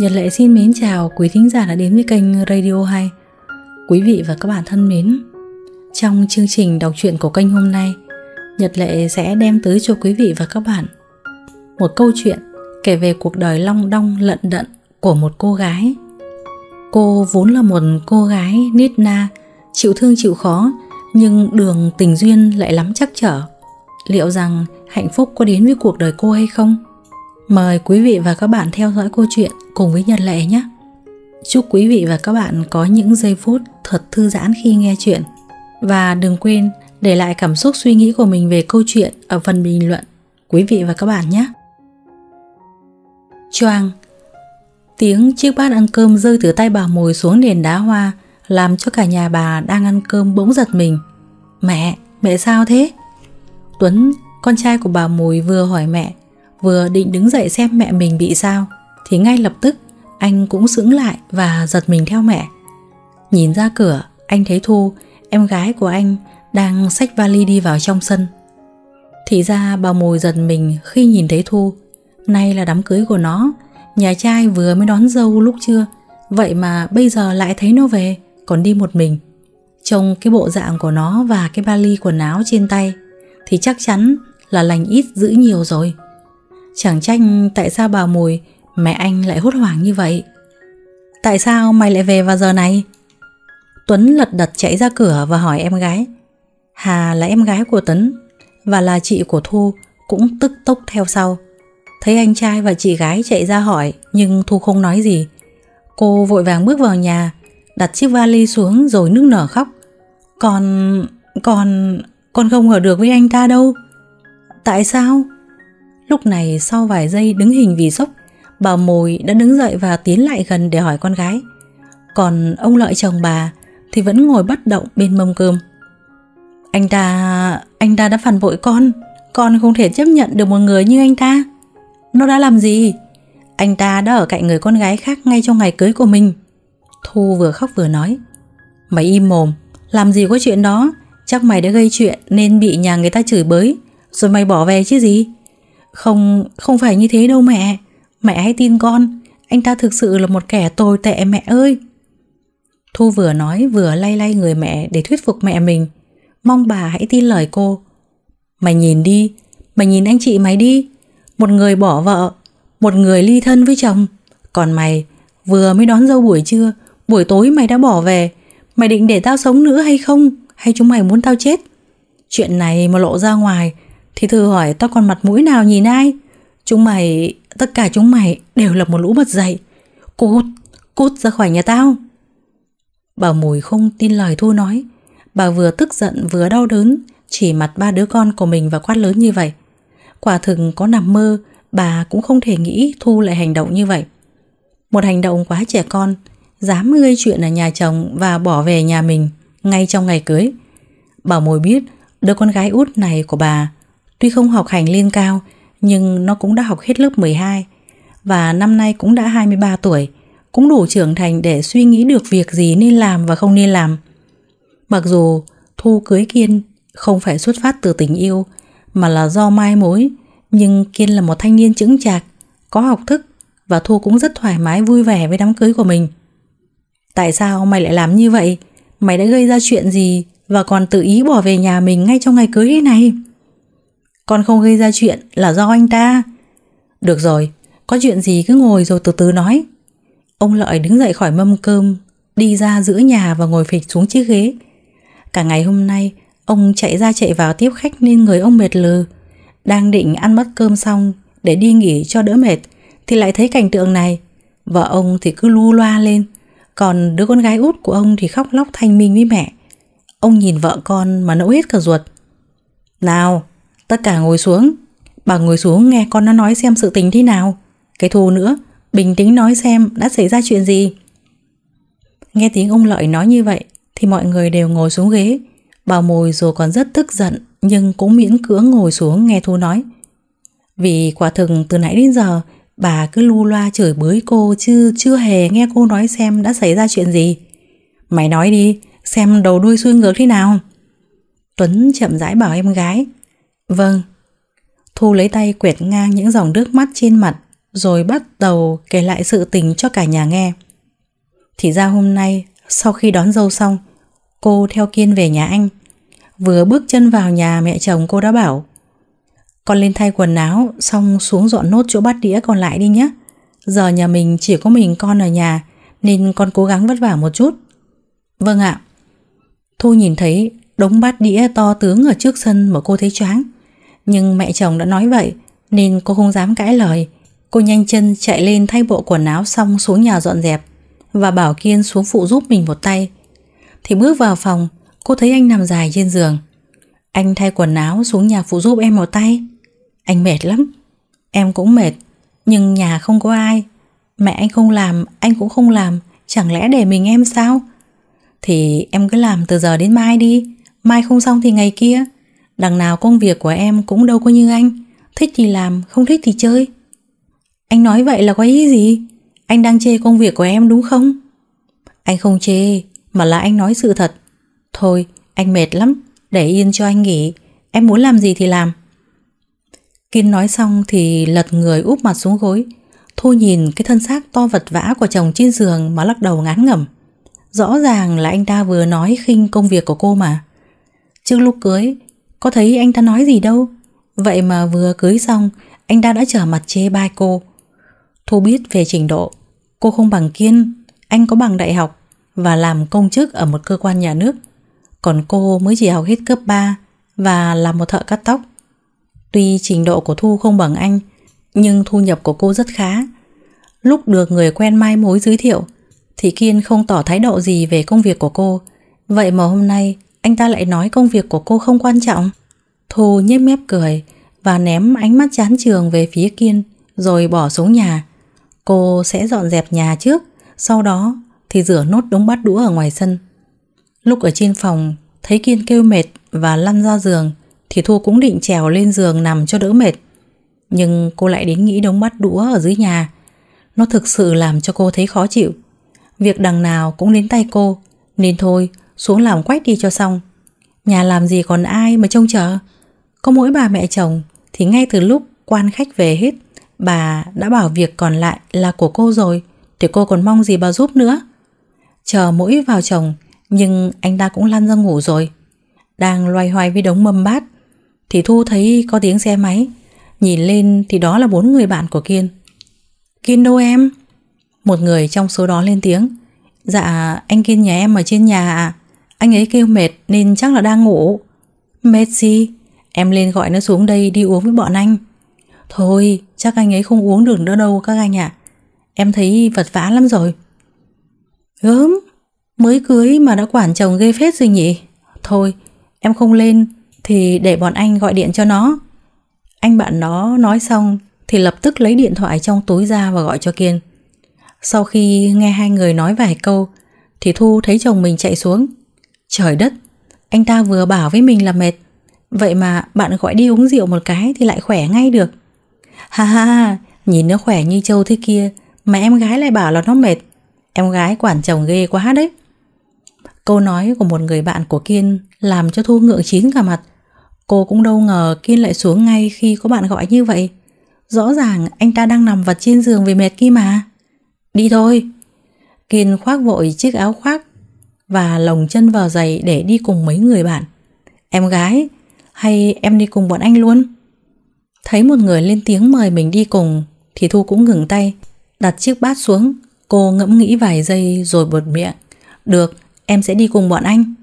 Nhật Lệ xin mến chào quý thính giả đã đến với kênh Radio 2 Quý vị và các bạn thân mến Trong chương trình đọc truyện của kênh hôm nay Nhật Lệ sẽ đem tới cho quý vị và các bạn Một câu chuyện kể về cuộc đời long đong lận đận của một cô gái Cô vốn là một cô gái nít na Chịu thương chịu khó Nhưng đường tình duyên lại lắm chắc trở Liệu rằng hạnh phúc có đến với cuộc đời cô hay không? Mời quý vị và các bạn theo dõi câu chuyện cùng với Nhật Lệ nhé. Chúc quý vị và các bạn có những giây phút thật thư giãn khi nghe chuyện. Và đừng quên để lại cảm xúc suy nghĩ của mình về câu chuyện ở phần bình luận quý vị và các bạn nhé. Choang Tiếng chiếc bát ăn cơm rơi từ tay bà mồi xuống nền đá hoa làm cho cả nhà bà đang ăn cơm bỗng giật mình. Mẹ, mẹ sao thế? Tuấn, con trai của bà mùi vừa hỏi mẹ vừa định đứng dậy xem mẹ mình bị sao thì ngay lập tức anh cũng sững lại và giật mình theo mẹ. Nhìn ra cửa, anh thấy Thu, em gái của anh đang xách vali đi vào trong sân. Thì ra bà mùi giật mình khi nhìn thấy Thu, nay là đám cưới của nó, nhà trai vừa mới đón dâu lúc trưa, vậy mà bây giờ lại thấy nó về, còn đi một mình. Trông cái bộ dạng của nó và cái vali quần áo trên tay thì chắc chắn là lành ít giữ nhiều rồi. Chẳng trách tại sao bà Mùi Mẹ anh lại hốt hoảng như vậy Tại sao mày lại về vào giờ này Tuấn lật đật chạy ra cửa Và hỏi em gái Hà là em gái của Tuấn Và là chị của Thu Cũng tức tốc theo sau Thấy anh trai và chị gái chạy ra hỏi Nhưng Thu không nói gì Cô vội vàng bước vào nhà Đặt chiếc vali xuống rồi nước nở khóc Còn... còn... Con không ở được với anh ta đâu Tại sao? Lúc này sau vài giây đứng hình vì sốc, bà Mồi đã đứng dậy và tiến lại gần để hỏi con gái. Còn ông Lợi chồng bà thì vẫn ngồi bất động bên mâm cơm. Anh ta, anh ta đã phản bội con, con không thể chấp nhận được một người như anh ta. Nó đã làm gì? Anh ta đã ở cạnh người con gái khác ngay trong ngày cưới của mình. Thu vừa khóc vừa nói. Mày im mồm, làm gì có chuyện đó, chắc mày đã gây chuyện nên bị nhà người ta chửi bới, rồi mày bỏ về chứ gì? Không, không phải như thế đâu mẹ. Mẹ hãy tin con, anh ta thực sự là một kẻ tồi tệ mẹ ơi. Thu vừa nói vừa lay lay người mẹ để thuyết phục mẹ mình. Mong bà hãy tin lời cô. Mày nhìn đi, mày nhìn anh chị mày đi. Một người bỏ vợ, một người ly thân với chồng. Còn mày, vừa mới đón dâu buổi trưa, buổi tối mày đã bỏ về. Mày định để tao sống nữa hay không? Hay chúng mày muốn tao chết? Chuyện này mà lộ ra ngoài thì thử hỏi tao còn mặt mũi nào nhìn ai Chúng mày Tất cả chúng mày đều là một lũ mất dạy Cút Cút ra khỏi nhà tao Bà Mùi không tin lời Thu nói Bà vừa tức giận vừa đau đớn Chỉ mặt ba đứa con của mình và quát lớn như vậy Quả thực có nằm mơ Bà cũng không thể nghĩ Thu lại hành động như vậy Một hành động quá trẻ con Dám gây chuyện ở nhà chồng Và bỏ về nhà mình Ngay trong ngày cưới Bà Mùi biết Đứa con gái út này của bà Tuy không học hành lên cao, nhưng nó cũng đã học hết lớp 12 và năm nay cũng đã 23 tuổi, cũng đủ trưởng thành để suy nghĩ được việc gì nên làm và không nên làm. Mặc dù Thu cưới Kiên không phải xuất phát từ tình yêu mà là do mai mối, nhưng Kiên là một thanh niên chững chạc, có học thức và Thu cũng rất thoải mái vui vẻ với đám cưới của mình. Tại sao mày lại làm như vậy? Mày đã gây ra chuyện gì và còn tự ý bỏ về nhà mình ngay trong ngày cưới thế này? Con không gây ra chuyện là do anh ta Được rồi Có chuyện gì cứ ngồi rồi từ từ nói Ông Lợi đứng dậy khỏi mâm cơm Đi ra giữa nhà và ngồi phịch xuống chiếc ghế Cả ngày hôm nay Ông chạy ra chạy vào tiếp khách Nên người ông mệt lừ Đang định ăn mất cơm xong Để đi nghỉ cho đỡ mệt Thì lại thấy cảnh tượng này Vợ ông thì cứ lu loa lên Còn đứa con gái út của ông thì khóc lóc thanh minh với mẹ Ông nhìn vợ con mà nẫu hết cả ruột Nào Tất cả ngồi xuống Bà ngồi xuống nghe con nó nói xem sự tình thế nào Cái thù nữa Bình tĩnh nói xem đã xảy ra chuyện gì Nghe tiếng ông Lợi nói như vậy Thì mọi người đều ngồi xuống ghế Bà mồi dù còn rất tức giận Nhưng cũng miễn cưỡng ngồi xuống nghe Thu nói Vì quả thực từ nãy đến giờ Bà cứ lu loa chửi bới cô Chứ chưa hề nghe cô nói xem đã xảy ra chuyện gì Mày nói đi Xem đầu đuôi xuôi ngược thế nào Tuấn chậm rãi bảo em gái Vâng. Thu lấy tay quẹt ngang những dòng nước mắt trên mặt rồi bắt đầu kể lại sự tình cho cả nhà nghe. Thì ra hôm nay, sau khi đón dâu xong, cô theo Kiên về nhà anh. Vừa bước chân vào nhà mẹ chồng cô đã bảo Con lên thay quần áo xong xuống dọn nốt chỗ bát đĩa còn lại đi nhé. Giờ nhà mình chỉ có mình con ở nhà nên con cố gắng vất vả một chút. Vâng ạ. Thu nhìn thấy đống bát đĩa to tướng ở trước sân mà cô thấy choáng. Nhưng mẹ chồng đã nói vậy Nên cô không dám cãi lời Cô nhanh chân chạy lên thay bộ quần áo xong xuống nhà dọn dẹp Và bảo Kiên xuống phụ giúp mình một tay Thì bước vào phòng Cô thấy anh nằm dài trên giường Anh thay quần áo xuống nhà phụ giúp em một tay Anh mệt lắm Em cũng mệt Nhưng nhà không có ai Mẹ anh không làm, anh cũng không làm Chẳng lẽ để mình em sao Thì em cứ làm từ giờ đến mai đi Mai không xong thì ngày kia Đằng nào công việc của em cũng đâu có như anh Thích thì làm, không thích thì chơi Anh nói vậy là có ý gì? Anh đang chê công việc của em đúng không? Anh không chê Mà là anh nói sự thật Thôi, anh mệt lắm Để yên cho anh nghỉ Em muốn làm gì thì làm Kiên nói xong thì lật người úp mặt xuống gối Thu nhìn cái thân xác to vật vã của chồng trên giường mà lắc đầu ngán ngẩm Rõ ràng là anh ta vừa nói khinh công việc của cô mà Trước lúc cưới có thấy anh ta nói gì đâu Vậy mà vừa cưới xong Anh ta đã trở mặt chê bai cô Thu biết về trình độ Cô không bằng Kiên Anh có bằng đại học Và làm công chức ở một cơ quan nhà nước Còn cô mới chỉ học hết cấp 3 Và làm một thợ cắt tóc Tuy trình độ của Thu không bằng anh Nhưng thu nhập của cô rất khá Lúc được người quen mai mối giới thiệu Thì Kiên không tỏ thái độ gì về công việc của cô Vậy mà hôm nay anh ta lại nói công việc của cô không quan trọng. Thu nhếch mép cười và ném ánh mắt chán trường về phía Kiên rồi bỏ xuống nhà. Cô sẽ dọn dẹp nhà trước, sau đó thì rửa nốt đống bát đũa ở ngoài sân. Lúc ở trên phòng, thấy Kiên kêu mệt và lăn ra giường thì Thu cũng định trèo lên giường nằm cho đỡ mệt. Nhưng cô lại đến nghĩ đống bát đũa ở dưới nhà. Nó thực sự làm cho cô thấy khó chịu. Việc đằng nào cũng đến tay cô, nên thôi xuống làm quách đi cho xong Nhà làm gì còn ai mà trông chờ Có mỗi bà mẹ chồng Thì ngay từ lúc quan khách về hết Bà đã bảo việc còn lại là của cô rồi Thì cô còn mong gì bà giúp nữa Chờ mỗi vào chồng Nhưng anh ta cũng lăn ra ngủ rồi Đang loay hoay với đống mâm bát Thì Thu thấy có tiếng xe máy Nhìn lên thì đó là bốn người bạn của Kiên Kiên đâu em? Một người trong số đó lên tiếng Dạ anh Kiên nhà em ở trên nhà ạ à? Anh ấy kêu mệt nên chắc là đang ngủ Mệt gì Em lên gọi nó xuống đây đi uống với bọn anh Thôi chắc anh ấy không uống được nữa đâu các anh ạ à. Em thấy vật vã lắm rồi Gớm Mới cưới mà đã quản chồng ghê phết rồi nhỉ Thôi em không lên Thì để bọn anh gọi điện cho nó Anh bạn nó nói xong Thì lập tức lấy điện thoại trong túi ra và gọi cho Kiên Sau khi nghe hai người nói vài câu Thì Thu thấy chồng mình chạy xuống Trời đất, anh ta vừa bảo với mình là mệt, vậy mà bạn gọi đi uống rượu một cái thì lại khỏe ngay được. Ha ha, nhìn nó khỏe như trâu thế kia, mà em gái lại bảo là nó mệt. Em gái quản chồng ghê quá đấy. Câu nói của một người bạn của Kiên làm cho Thu ngượng chín cả mặt. Cô cũng đâu ngờ Kiên lại xuống ngay khi có bạn gọi như vậy. Rõ ràng anh ta đang nằm vật trên giường vì mệt kia mà. Đi thôi. Kiên khoác vội chiếc áo khoác và lồng chân vào giày để đi cùng mấy người bạn. Em gái, hay em đi cùng bọn anh luôn? Thấy một người lên tiếng mời mình đi cùng thì Thu cũng ngừng tay, đặt chiếc bát xuống. Cô ngẫm nghĩ vài giây rồi bột miệng. Được, em sẽ đi cùng bọn anh.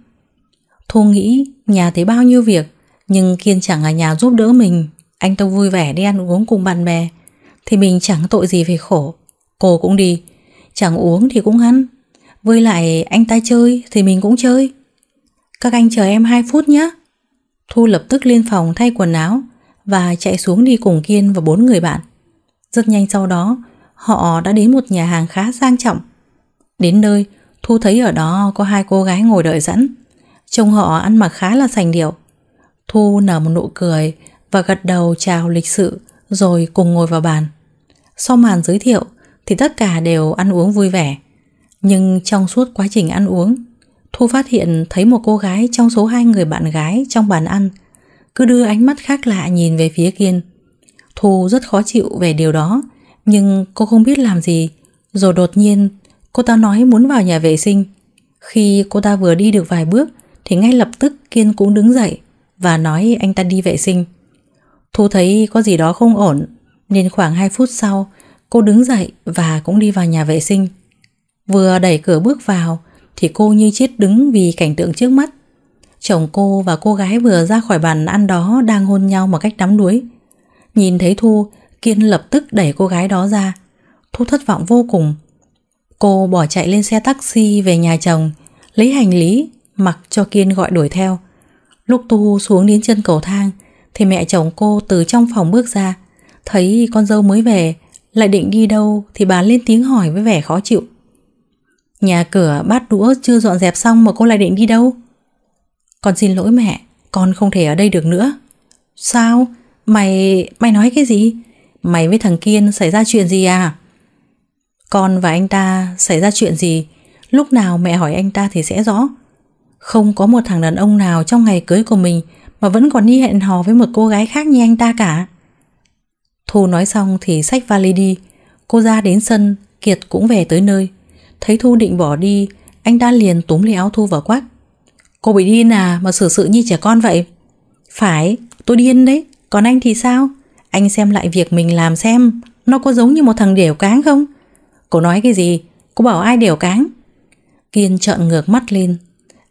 Thu nghĩ nhà thấy bao nhiêu việc nhưng Kiên chẳng ở nhà giúp đỡ mình. Anh ta vui vẻ đi ăn uống cùng bạn bè thì mình chẳng tội gì về khổ. Cô cũng đi, chẳng uống thì cũng ăn, với lại anh ta chơi thì mình cũng chơi. Các anh chờ em 2 phút nhé. Thu lập tức lên phòng thay quần áo và chạy xuống đi cùng Kiên và bốn người bạn. Rất nhanh sau đó, họ đã đến một nhà hàng khá sang trọng. Đến nơi, Thu thấy ở đó có hai cô gái ngồi đợi sẵn. Trông họ ăn mặc khá là sành điệu. Thu nở một nụ cười và gật đầu chào lịch sự rồi cùng ngồi vào bàn. Sau màn giới thiệu thì tất cả đều ăn uống vui vẻ. Nhưng trong suốt quá trình ăn uống, Thu phát hiện thấy một cô gái trong số hai người bạn gái trong bàn ăn cứ đưa ánh mắt khác lạ nhìn về phía Kiên. Thu rất khó chịu về điều đó, nhưng cô không biết làm gì. Rồi đột nhiên, cô ta nói muốn vào nhà vệ sinh. Khi cô ta vừa đi được vài bước, thì ngay lập tức Kiên cũng đứng dậy và nói anh ta đi vệ sinh. Thu thấy có gì đó không ổn, nên khoảng 2 phút sau, cô đứng dậy và cũng đi vào nhà vệ sinh. Vừa đẩy cửa bước vào thì cô như chết đứng vì cảnh tượng trước mắt. Chồng cô và cô gái vừa ra khỏi bàn ăn đó đang hôn nhau một cách đắm đuối. Nhìn thấy Thu, Kiên lập tức đẩy cô gái đó ra. Thu thất vọng vô cùng. Cô bỏ chạy lên xe taxi về nhà chồng, lấy hành lý, mặc cho Kiên gọi đuổi theo. Lúc Thu xuống đến chân cầu thang, thì mẹ chồng cô từ trong phòng bước ra, thấy con dâu mới về, lại định đi đâu thì bà lên tiếng hỏi với vẻ khó chịu. Nhà cửa bát đũa chưa dọn dẹp xong mà cô lại định đi đâu? Con xin lỗi mẹ, con không thể ở đây được nữa. Sao? Mày... mày nói cái gì? Mày với thằng Kiên xảy ra chuyện gì à? Con và anh ta xảy ra chuyện gì? Lúc nào mẹ hỏi anh ta thì sẽ rõ. Không có một thằng đàn ông nào trong ngày cưới của mình mà vẫn còn đi hẹn hò với một cô gái khác như anh ta cả. Thu nói xong thì xách vali đi. Cô ra đến sân, Kiệt cũng về tới nơi. Thấy Thu định bỏ đi Anh ta liền túm lấy áo Thu và quát Cô bị điên à mà xử sự như trẻ con vậy Phải tôi điên đấy Còn anh thì sao Anh xem lại việc mình làm xem Nó có giống như một thằng đểu cáng không Cô nói cái gì Cô bảo ai đểu cáng Kiên trợn ngược mắt lên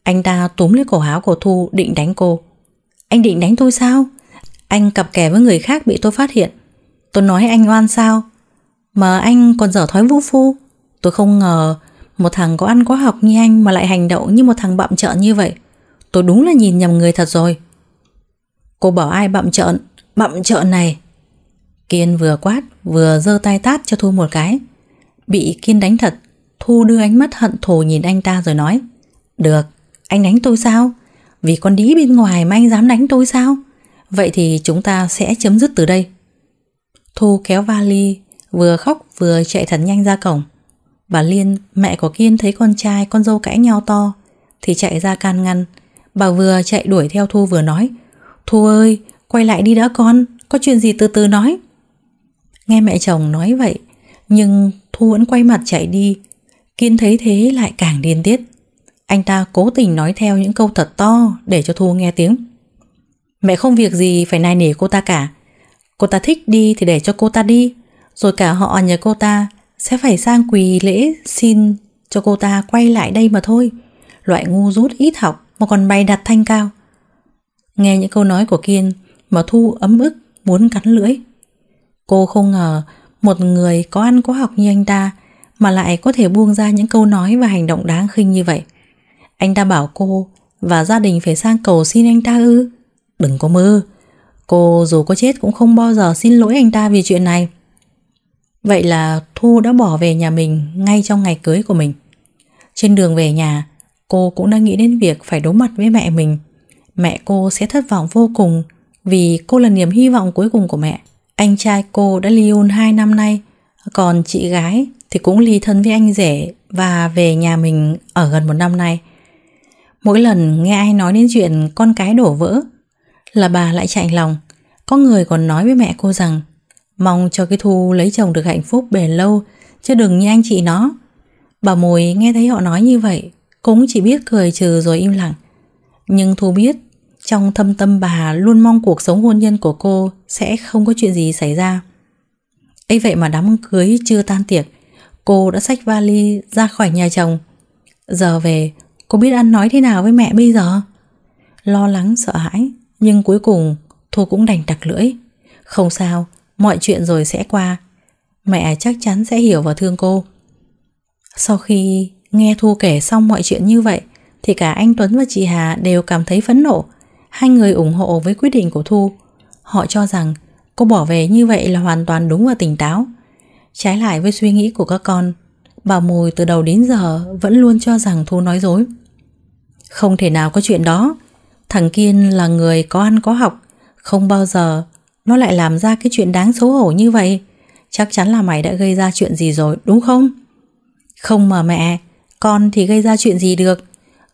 Anh ta túm lấy cổ áo của Thu định đánh cô Anh định đánh tôi sao Anh cặp kè với người khác bị tôi phát hiện Tôi nói anh oan sao Mà anh còn dở thói vũ phu Tôi không ngờ một thằng có ăn có học như anh mà lại hành động như một thằng bậm trợn như vậy. Tôi đúng là nhìn nhầm người thật rồi. Cô bảo ai bậm trợn, bậm trợn này. Kiên vừa quát vừa giơ tay tát cho Thu một cái. Bị Kiên đánh thật, Thu đưa ánh mắt hận thù nhìn anh ta rồi nói. Được, anh đánh tôi sao? Vì con đĩ bên ngoài mà anh dám đánh tôi sao? Vậy thì chúng ta sẽ chấm dứt từ đây. Thu kéo vali, vừa khóc vừa chạy thật nhanh ra cổng. Bà Liên, mẹ của Kiên thấy con trai, con dâu cãi nhau to Thì chạy ra can ngăn Bà vừa chạy đuổi theo Thu vừa nói Thu ơi, quay lại đi đã con Có chuyện gì từ từ nói Nghe mẹ chồng nói vậy Nhưng Thu vẫn quay mặt chạy đi Kiên thấy thế lại càng điên tiết Anh ta cố tình nói theo những câu thật to Để cho Thu nghe tiếng Mẹ không việc gì phải nài nỉ cô ta cả Cô ta thích đi thì để cho cô ta đi Rồi cả họ nhà cô ta sẽ phải sang quỳ lễ xin cho cô ta quay lại đây mà thôi. Loại ngu rút ít học mà còn bày đặt thanh cao. Nghe những câu nói của Kiên mà Thu ấm ức muốn cắn lưỡi. Cô không ngờ một người có ăn có học như anh ta mà lại có thể buông ra những câu nói và hành động đáng khinh như vậy. Anh ta bảo cô và gia đình phải sang cầu xin anh ta ư. Đừng có mơ. Cô dù có chết cũng không bao giờ xin lỗi anh ta vì chuyện này. Vậy là Thu đã bỏ về nhà mình ngay trong ngày cưới của mình. Trên đường về nhà, cô cũng đã nghĩ đến việc phải đối mặt với mẹ mình. Mẹ cô sẽ thất vọng vô cùng vì cô là niềm hy vọng cuối cùng của mẹ. Anh trai cô đã ly hôn 2 năm nay, còn chị gái thì cũng ly thân với anh rể và về nhà mình ở gần một năm nay. Mỗi lần nghe ai nói đến chuyện con cái đổ vỡ là bà lại chạy lòng. Có người còn nói với mẹ cô rằng Mong cho cái Thu lấy chồng được hạnh phúc bền lâu Chứ đừng như anh chị nó Bà Mùi nghe thấy họ nói như vậy Cũng chỉ biết cười trừ rồi im lặng Nhưng Thu biết Trong thâm tâm bà luôn mong cuộc sống hôn nhân của cô Sẽ không có chuyện gì xảy ra ấy vậy mà đám cưới chưa tan tiệc Cô đã xách vali ra khỏi nhà chồng Giờ về Cô biết ăn nói thế nào với mẹ bây giờ Lo lắng sợ hãi Nhưng cuối cùng Thu cũng đành tặc lưỡi Không sao mọi chuyện rồi sẽ qua. Mẹ chắc chắn sẽ hiểu và thương cô. Sau khi nghe Thu kể xong mọi chuyện như vậy, thì cả anh Tuấn và chị Hà đều cảm thấy phẫn nộ. Hai người ủng hộ với quyết định của Thu. Họ cho rằng cô bỏ về như vậy là hoàn toàn đúng và tỉnh táo. Trái lại với suy nghĩ của các con, bà Mùi từ đầu đến giờ vẫn luôn cho rằng Thu nói dối. Không thể nào có chuyện đó. Thằng Kiên là người có ăn có học, không bao giờ nó lại làm ra cái chuyện đáng xấu hổ như vậy Chắc chắn là mày đã gây ra chuyện gì rồi đúng không? Không mà mẹ Con thì gây ra chuyện gì được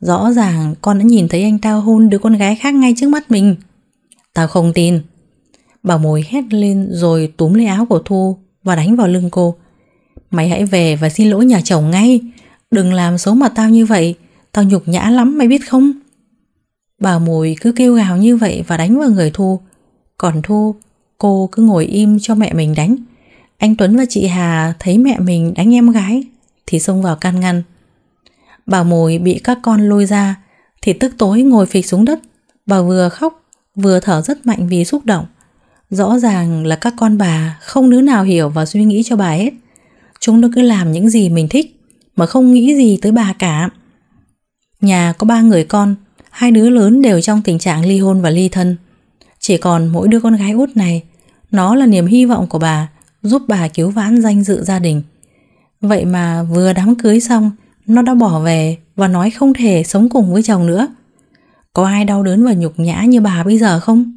Rõ ràng con đã nhìn thấy anh ta hôn đứa con gái khác ngay trước mắt mình Tao không tin bà mối hét lên rồi túm lấy áo của Thu Và đánh vào lưng cô Mày hãy về và xin lỗi nhà chồng ngay Đừng làm xấu mặt tao như vậy Tao nhục nhã lắm mày biết không Bà mùi cứ kêu gào như vậy và đánh vào người Thu còn Thu, cô cứ ngồi im cho mẹ mình đánh. Anh Tuấn và chị Hà thấy mẹ mình đánh em gái thì xông vào can ngăn. Bà mùi bị các con lôi ra thì tức tối ngồi phịch xuống đất. Bà vừa khóc vừa thở rất mạnh vì xúc động. Rõ ràng là các con bà không đứa nào hiểu và suy nghĩ cho bà hết. Chúng nó cứ làm những gì mình thích mà không nghĩ gì tới bà cả. Nhà có ba người con, hai đứa lớn đều trong tình trạng ly hôn và ly thân. Chỉ còn mỗi đứa con gái út này, nó là niềm hy vọng của bà, giúp bà cứu vãn danh dự gia đình. Vậy mà vừa đám cưới xong, nó đã bỏ về và nói không thể sống cùng với chồng nữa. Có ai đau đớn và nhục nhã như bà bây giờ không?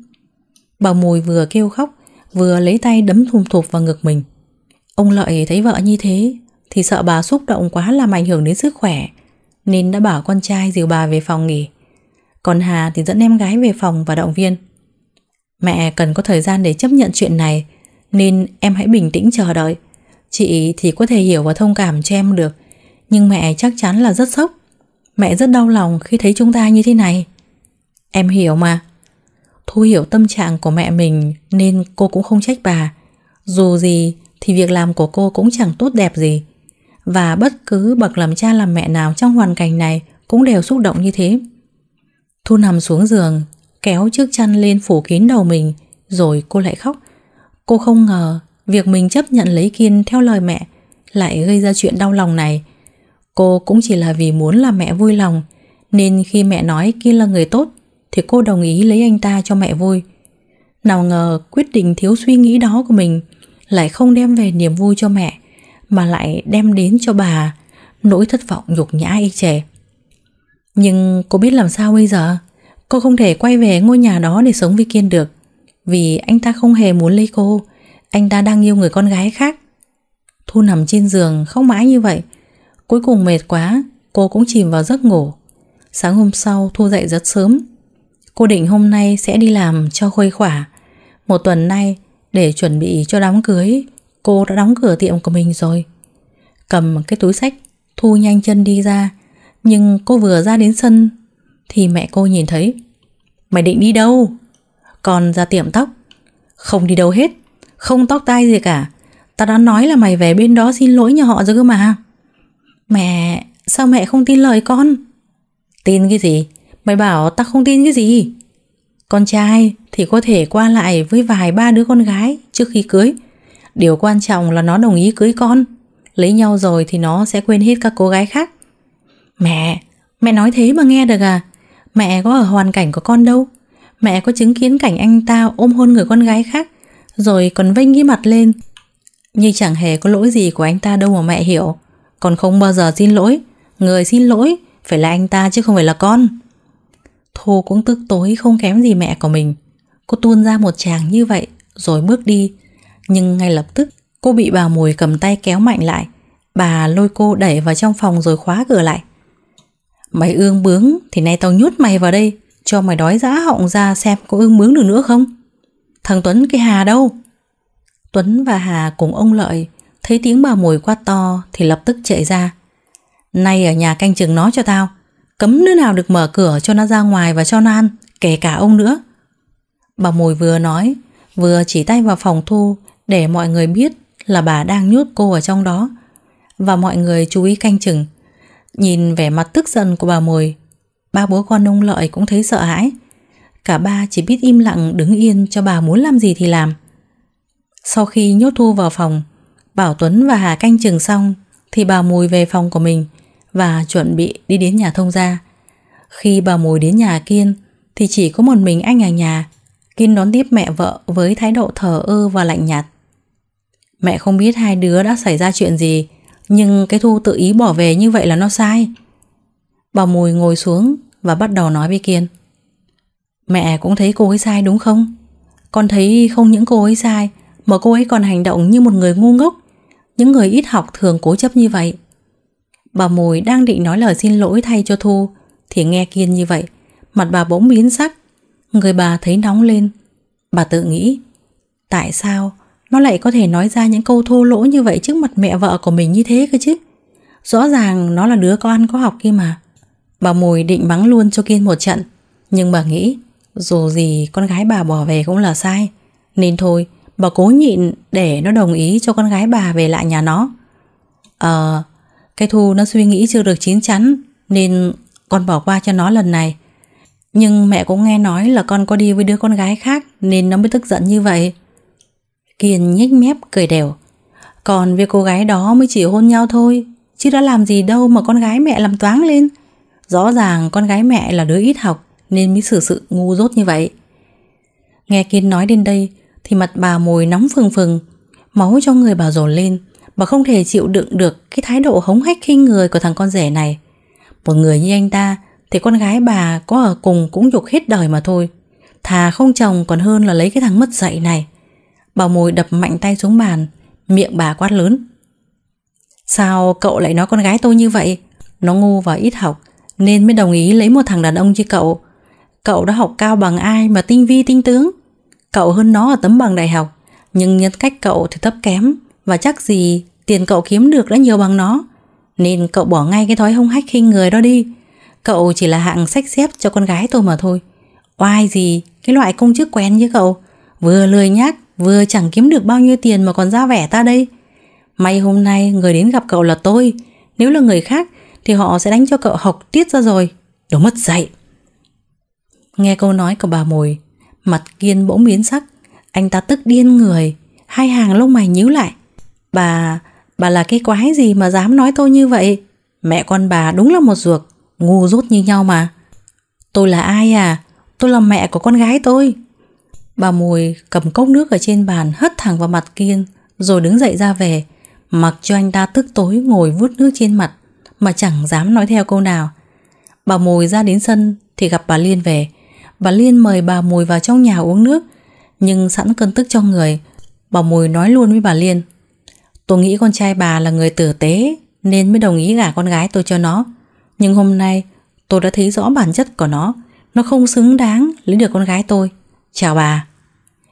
Bà Mùi vừa kêu khóc, vừa lấy tay đấm thùm thụp vào ngực mình. Ông Lợi thấy vợ như thế thì sợ bà xúc động quá làm ảnh hưởng đến sức khỏe nên đã bảo con trai dìu bà về phòng nghỉ. Còn Hà thì dẫn em gái về phòng và động viên. Mẹ cần có thời gian để chấp nhận chuyện này Nên em hãy bình tĩnh chờ đợi Chị thì có thể hiểu và thông cảm cho em được Nhưng mẹ chắc chắn là rất sốc Mẹ rất đau lòng khi thấy chúng ta như thế này Em hiểu mà Thu hiểu tâm trạng của mẹ mình Nên cô cũng không trách bà Dù gì thì việc làm của cô cũng chẳng tốt đẹp gì Và bất cứ bậc làm cha làm mẹ nào trong hoàn cảnh này Cũng đều xúc động như thế Thu nằm xuống giường kéo chiếc chăn lên phủ kín đầu mình, rồi cô lại khóc. Cô không ngờ việc mình chấp nhận lấy Kiên theo lời mẹ lại gây ra chuyện đau lòng này. Cô cũng chỉ là vì muốn làm mẹ vui lòng, nên khi mẹ nói Kiên là người tốt, thì cô đồng ý lấy anh ta cho mẹ vui. Nào ngờ quyết định thiếu suy nghĩ đó của mình lại không đem về niềm vui cho mẹ, mà lại đem đến cho bà nỗi thất vọng nhục nhã y chề. Nhưng cô biết làm sao bây giờ? Cô không thể quay về ngôi nhà đó để sống với Kiên được Vì anh ta không hề muốn lấy cô Anh ta đang yêu người con gái khác Thu nằm trên giường khóc mãi như vậy Cuối cùng mệt quá Cô cũng chìm vào giấc ngủ Sáng hôm sau Thu dậy rất sớm Cô định hôm nay sẽ đi làm cho khuây khỏa Một tuần nay Để chuẩn bị cho đám cưới Cô đã đóng cửa tiệm của mình rồi Cầm cái túi sách Thu nhanh chân đi ra Nhưng cô vừa ra đến sân Thì mẹ cô nhìn thấy mày định đi đâu? còn ra tiệm tóc. Không đi đâu hết, không tóc tai gì cả. Tao đã nói là mày về bên đó xin lỗi nhà họ rồi cơ mà. Mẹ, sao mẹ không tin lời con? Tin cái gì? Mày bảo tao không tin cái gì? Con trai thì có thể qua lại với vài ba đứa con gái trước khi cưới. Điều quan trọng là nó đồng ý cưới con. Lấy nhau rồi thì nó sẽ quên hết các cô gái khác. Mẹ, mẹ nói thế mà nghe được à? Mẹ có ở hoàn cảnh của con đâu Mẹ có chứng kiến cảnh anh ta ôm hôn người con gái khác Rồi còn vênh cái mặt lên như chẳng hề có lỗi gì của anh ta đâu mà mẹ hiểu Còn không bao giờ xin lỗi Người xin lỗi phải là anh ta chứ không phải là con Thu cũng tức tối không kém gì mẹ của mình Cô tuôn ra một chàng như vậy Rồi bước đi Nhưng ngay lập tức cô bị bà Mùi cầm tay kéo mạnh lại Bà lôi cô đẩy vào trong phòng rồi khóa cửa lại Mày ương bướng thì nay tao nhốt mày vào đây Cho mày đói dã họng ra xem có ương bướng được nữa không Thằng Tuấn cái Hà đâu Tuấn và Hà cùng ông Lợi Thấy tiếng bà mồi quát to Thì lập tức chạy ra Nay ở nhà canh chừng nó cho tao Cấm đứa nào được mở cửa cho nó ra ngoài và cho nó ăn Kể cả ông nữa Bà mồi vừa nói Vừa chỉ tay vào phòng thu Để mọi người biết là bà đang nhốt cô ở trong đó Và mọi người chú ý canh chừng Nhìn vẻ mặt tức giận của bà Mùi, ba bố con ông Lợi cũng thấy sợ hãi. Cả ba chỉ biết im lặng đứng yên cho bà muốn làm gì thì làm. Sau khi nhốt Thu vào phòng, Bảo Tuấn và Hà canh chừng xong thì bà Mùi về phòng của mình và chuẩn bị đi đến nhà thông gia. Khi bà Mùi đến nhà Kiên thì chỉ có một mình anh ở nhà. Kiên đón tiếp mẹ vợ với thái độ thờ ơ và lạnh nhạt. Mẹ không biết hai đứa đã xảy ra chuyện gì nhưng cái Thu tự ý bỏ về như vậy là nó sai Bà Mùi ngồi xuống Và bắt đầu nói với Kiên Mẹ cũng thấy cô ấy sai đúng không? Con thấy không những cô ấy sai Mà cô ấy còn hành động như một người ngu ngốc Những người ít học thường cố chấp như vậy Bà Mùi đang định nói lời xin lỗi thay cho Thu Thì nghe Kiên như vậy Mặt bà bỗng biến sắc Người bà thấy nóng lên Bà tự nghĩ Tại sao nó lại có thể nói ra những câu thô lỗ như vậy trước mặt mẹ vợ của mình như thế cơ chứ. Rõ ràng nó là đứa có ăn có học kia mà. Bà Mùi định bắn luôn cho Kiên một trận, nhưng bà nghĩ dù gì con gái bà bỏ về cũng là sai, nên thôi bà cố nhịn để nó đồng ý cho con gái bà về lại nhà nó. Ờ, cái Thu nó suy nghĩ chưa được chín chắn nên con bỏ qua cho nó lần này. Nhưng mẹ cũng nghe nói là con có đi với đứa con gái khác nên nó mới tức giận như vậy. Kiên nhếch mép cười đều Còn với cô gái đó mới chỉ hôn nhau thôi Chứ đã làm gì đâu mà con gái mẹ làm toáng lên Rõ ràng con gái mẹ là đứa ít học Nên mới xử sự ngu dốt như vậy Nghe Kiên nói đến đây Thì mặt bà mồi nóng phừng phừng Máu cho người bà dồn lên Bà không thể chịu đựng được Cái thái độ hống hách khinh người của thằng con rể này Một người như anh ta Thì con gái bà có ở cùng cũng nhục hết đời mà thôi Thà không chồng còn hơn là lấy cái thằng mất dạy này bà mùi đập mạnh tay xuống bàn Miệng bà quát lớn Sao cậu lại nói con gái tôi như vậy Nó ngu và ít học Nên mới đồng ý lấy một thằng đàn ông như cậu Cậu đã học cao bằng ai mà tinh vi tinh tướng Cậu hơn nó ở tấm bằng đại học Nhưng nhân cách cậu thì thấp kém Và chắc gì tiền cậu kiếm được đã nhiều bằng nó Nên cậu bỏ ngay cái thói hông hách khinh người đó đi Cậu chỉ là hạng sách xếp cho con gái tôi mà thôi Oai gì Cái loại công chức quen như cậu Vừa lười nhắc Vừa chẳng kiếm được bao nhiêu tiền mà còn ra vẻ ta đây May hôm nay người đến gặp cậu là tôi Nếu là người khác Thì họ sẽ đánh cho cậu học tiết ra rồi Đồ mất dạy Nghe câu nói của bà mồi Mặt Kiên bỗng biến sắc Anh ta tức điên người Hai hàng lông mày nhíu lại Bà, bà là cái quái gì mà dám nói tôi như vậy Mẹ con bà đúng là một ruột Ngu rút như nhau mà Tôi là ai à Tôi là mẹ của con gái tôi Bà Mùi cầm cốc nước ở trên bàn hất thẳng vào mặt Kiên rồi đứng dậy ra về mặc cho anh ta tức tối ngồi vút nước trên mặt mà chẳng dám nói theo câu nào. Bà Mùi ra đến sân thì gặp bà Liên về. Bà Liên mời bà Mùi vào trong nhà uống nước nhưng sẵn cơn tức cho người bà Mùi nói luôn với bà Liên Tôi nghĩ con trai bà là người tử tế nên mới đồng ý gả con gái tôi cho nó. Nhưng hôm nay tôi đã thấy rõ bản chất của nó. Nó không xứng đáng lấy được con gái tôi. Chào bà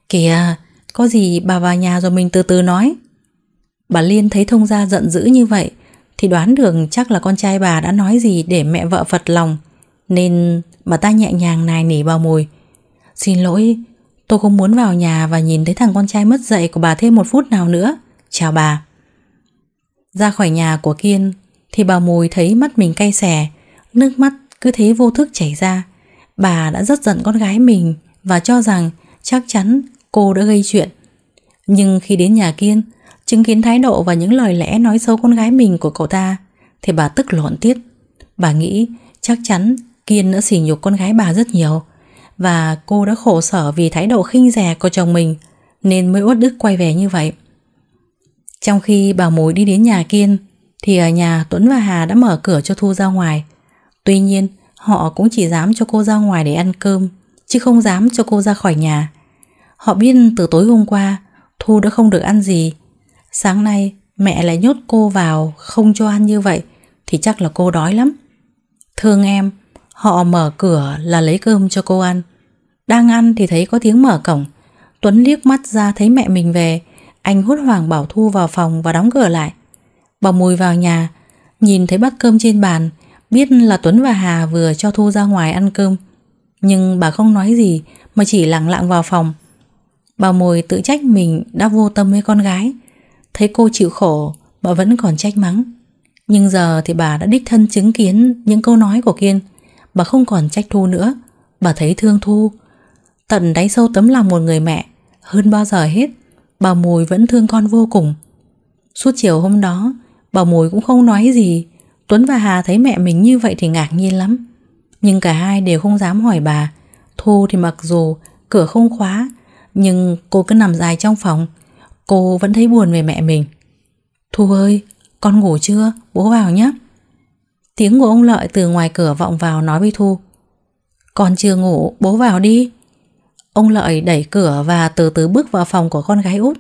Kìa có gì bà vào nhà rồi mình từ từ nói Bà Liên thấy thông gia giận dữ như vậy Thì đoán được chắc là con trai bà đã nói gì để mẹ vợ phật lòng Nên bà ta nhẹ nhàng nài nỉ vào mùi Xin lỗi Tôi không muốn vào nhà và nhìn thấy thằng con trai mất dạy của bà thêm một phút nào nữa Chào bà Ra khỏi nhà của Kiên Thì bà Mùi thấy mắt mình cay xè Nước mắt cứ thế vô thức chảy ra Bà đã rất giận con gái mình và cho rằng chắc chắn cô đã gây chuyện. Nhưng khi đến nhà Kiên, chứng kiến thái độ và những lời lẽ nói xấu con gái mình của cậu ta, thì bà tức lộn tiết. Bà nghĩ chắc chắn Kiên đã xỉ nhục con gái bà rất nhiều và cô đã khổ sở vì thái độ khinh rẻ của chồng mình nên mới uất đức quay về như vậy. Trong khi bà mối đi đến nhà Kiên thì ở nhà Tuấn và Hà đã mở cửa cho Thu ra ngoài. Tuy nhiên, họ cũng chỉ dám cho cô ra ngoài để ăn cơm chứ không dám cho cô ra khỏi nhà. Họ biết từ tối hôm qua Thu đã không được ăn gì. Sáng nay mẹ lại nhốt cô vào không cho ăn như vậy thì chắc là cô đói lắm. Thương em, họ mở cửa là lấy cơm cho cô ăn. Đang ăn thì thấy có tiếng mở cổng. Tuấn liếc mắt ra thấy mẹ mình về. Anh hốt hoảng bảo Thu vào phòng và đóng cửa lại. Bà Mùi vào nhà, nhìn thấy bát cơm trên bàn, biết là Tuấn và Hà vừa cho Thu ra ngoài ăn cơm. Nhưng bà không nói gì Mà chỉ lặng lặng vào phòng Bà mồi tự trách mình đã vô tâm với con gái Thấy cô chịu khổ Bà vẫn còn trách mắng Nhưng giờ thì bà đã đích thân chứng kiến Những câu nói của Kiên Bà không còn trách Thu nữa Bà thấy thương Thu Tận đáy sâu tấm lòng một người mẹ Hơn bao giờ hết Bà mùi vẫn thương con vô cùng Suốt chiều hôm đó Bà mùi cũng không nói gì Tuấn và Hà thấy mẹ mình như vậy thì ngạc nhiên lắm nhưng cả hai đều không dám hỏi bà Thu thì mặc dù cửa không khóa Nhưng cô cứ nằm dài trong phòng Cô vẫn thấy buồn về mẹ mình Thu ơi, con ngủ chưa? Bố vào nhé Tiếng của ông Lợi từ ngoài cửa vọng vào nói với Thu Con chưa ngủ, bố vào đi Ông Lợi đẩy cửa và từ từ bước vào phòng của con gái út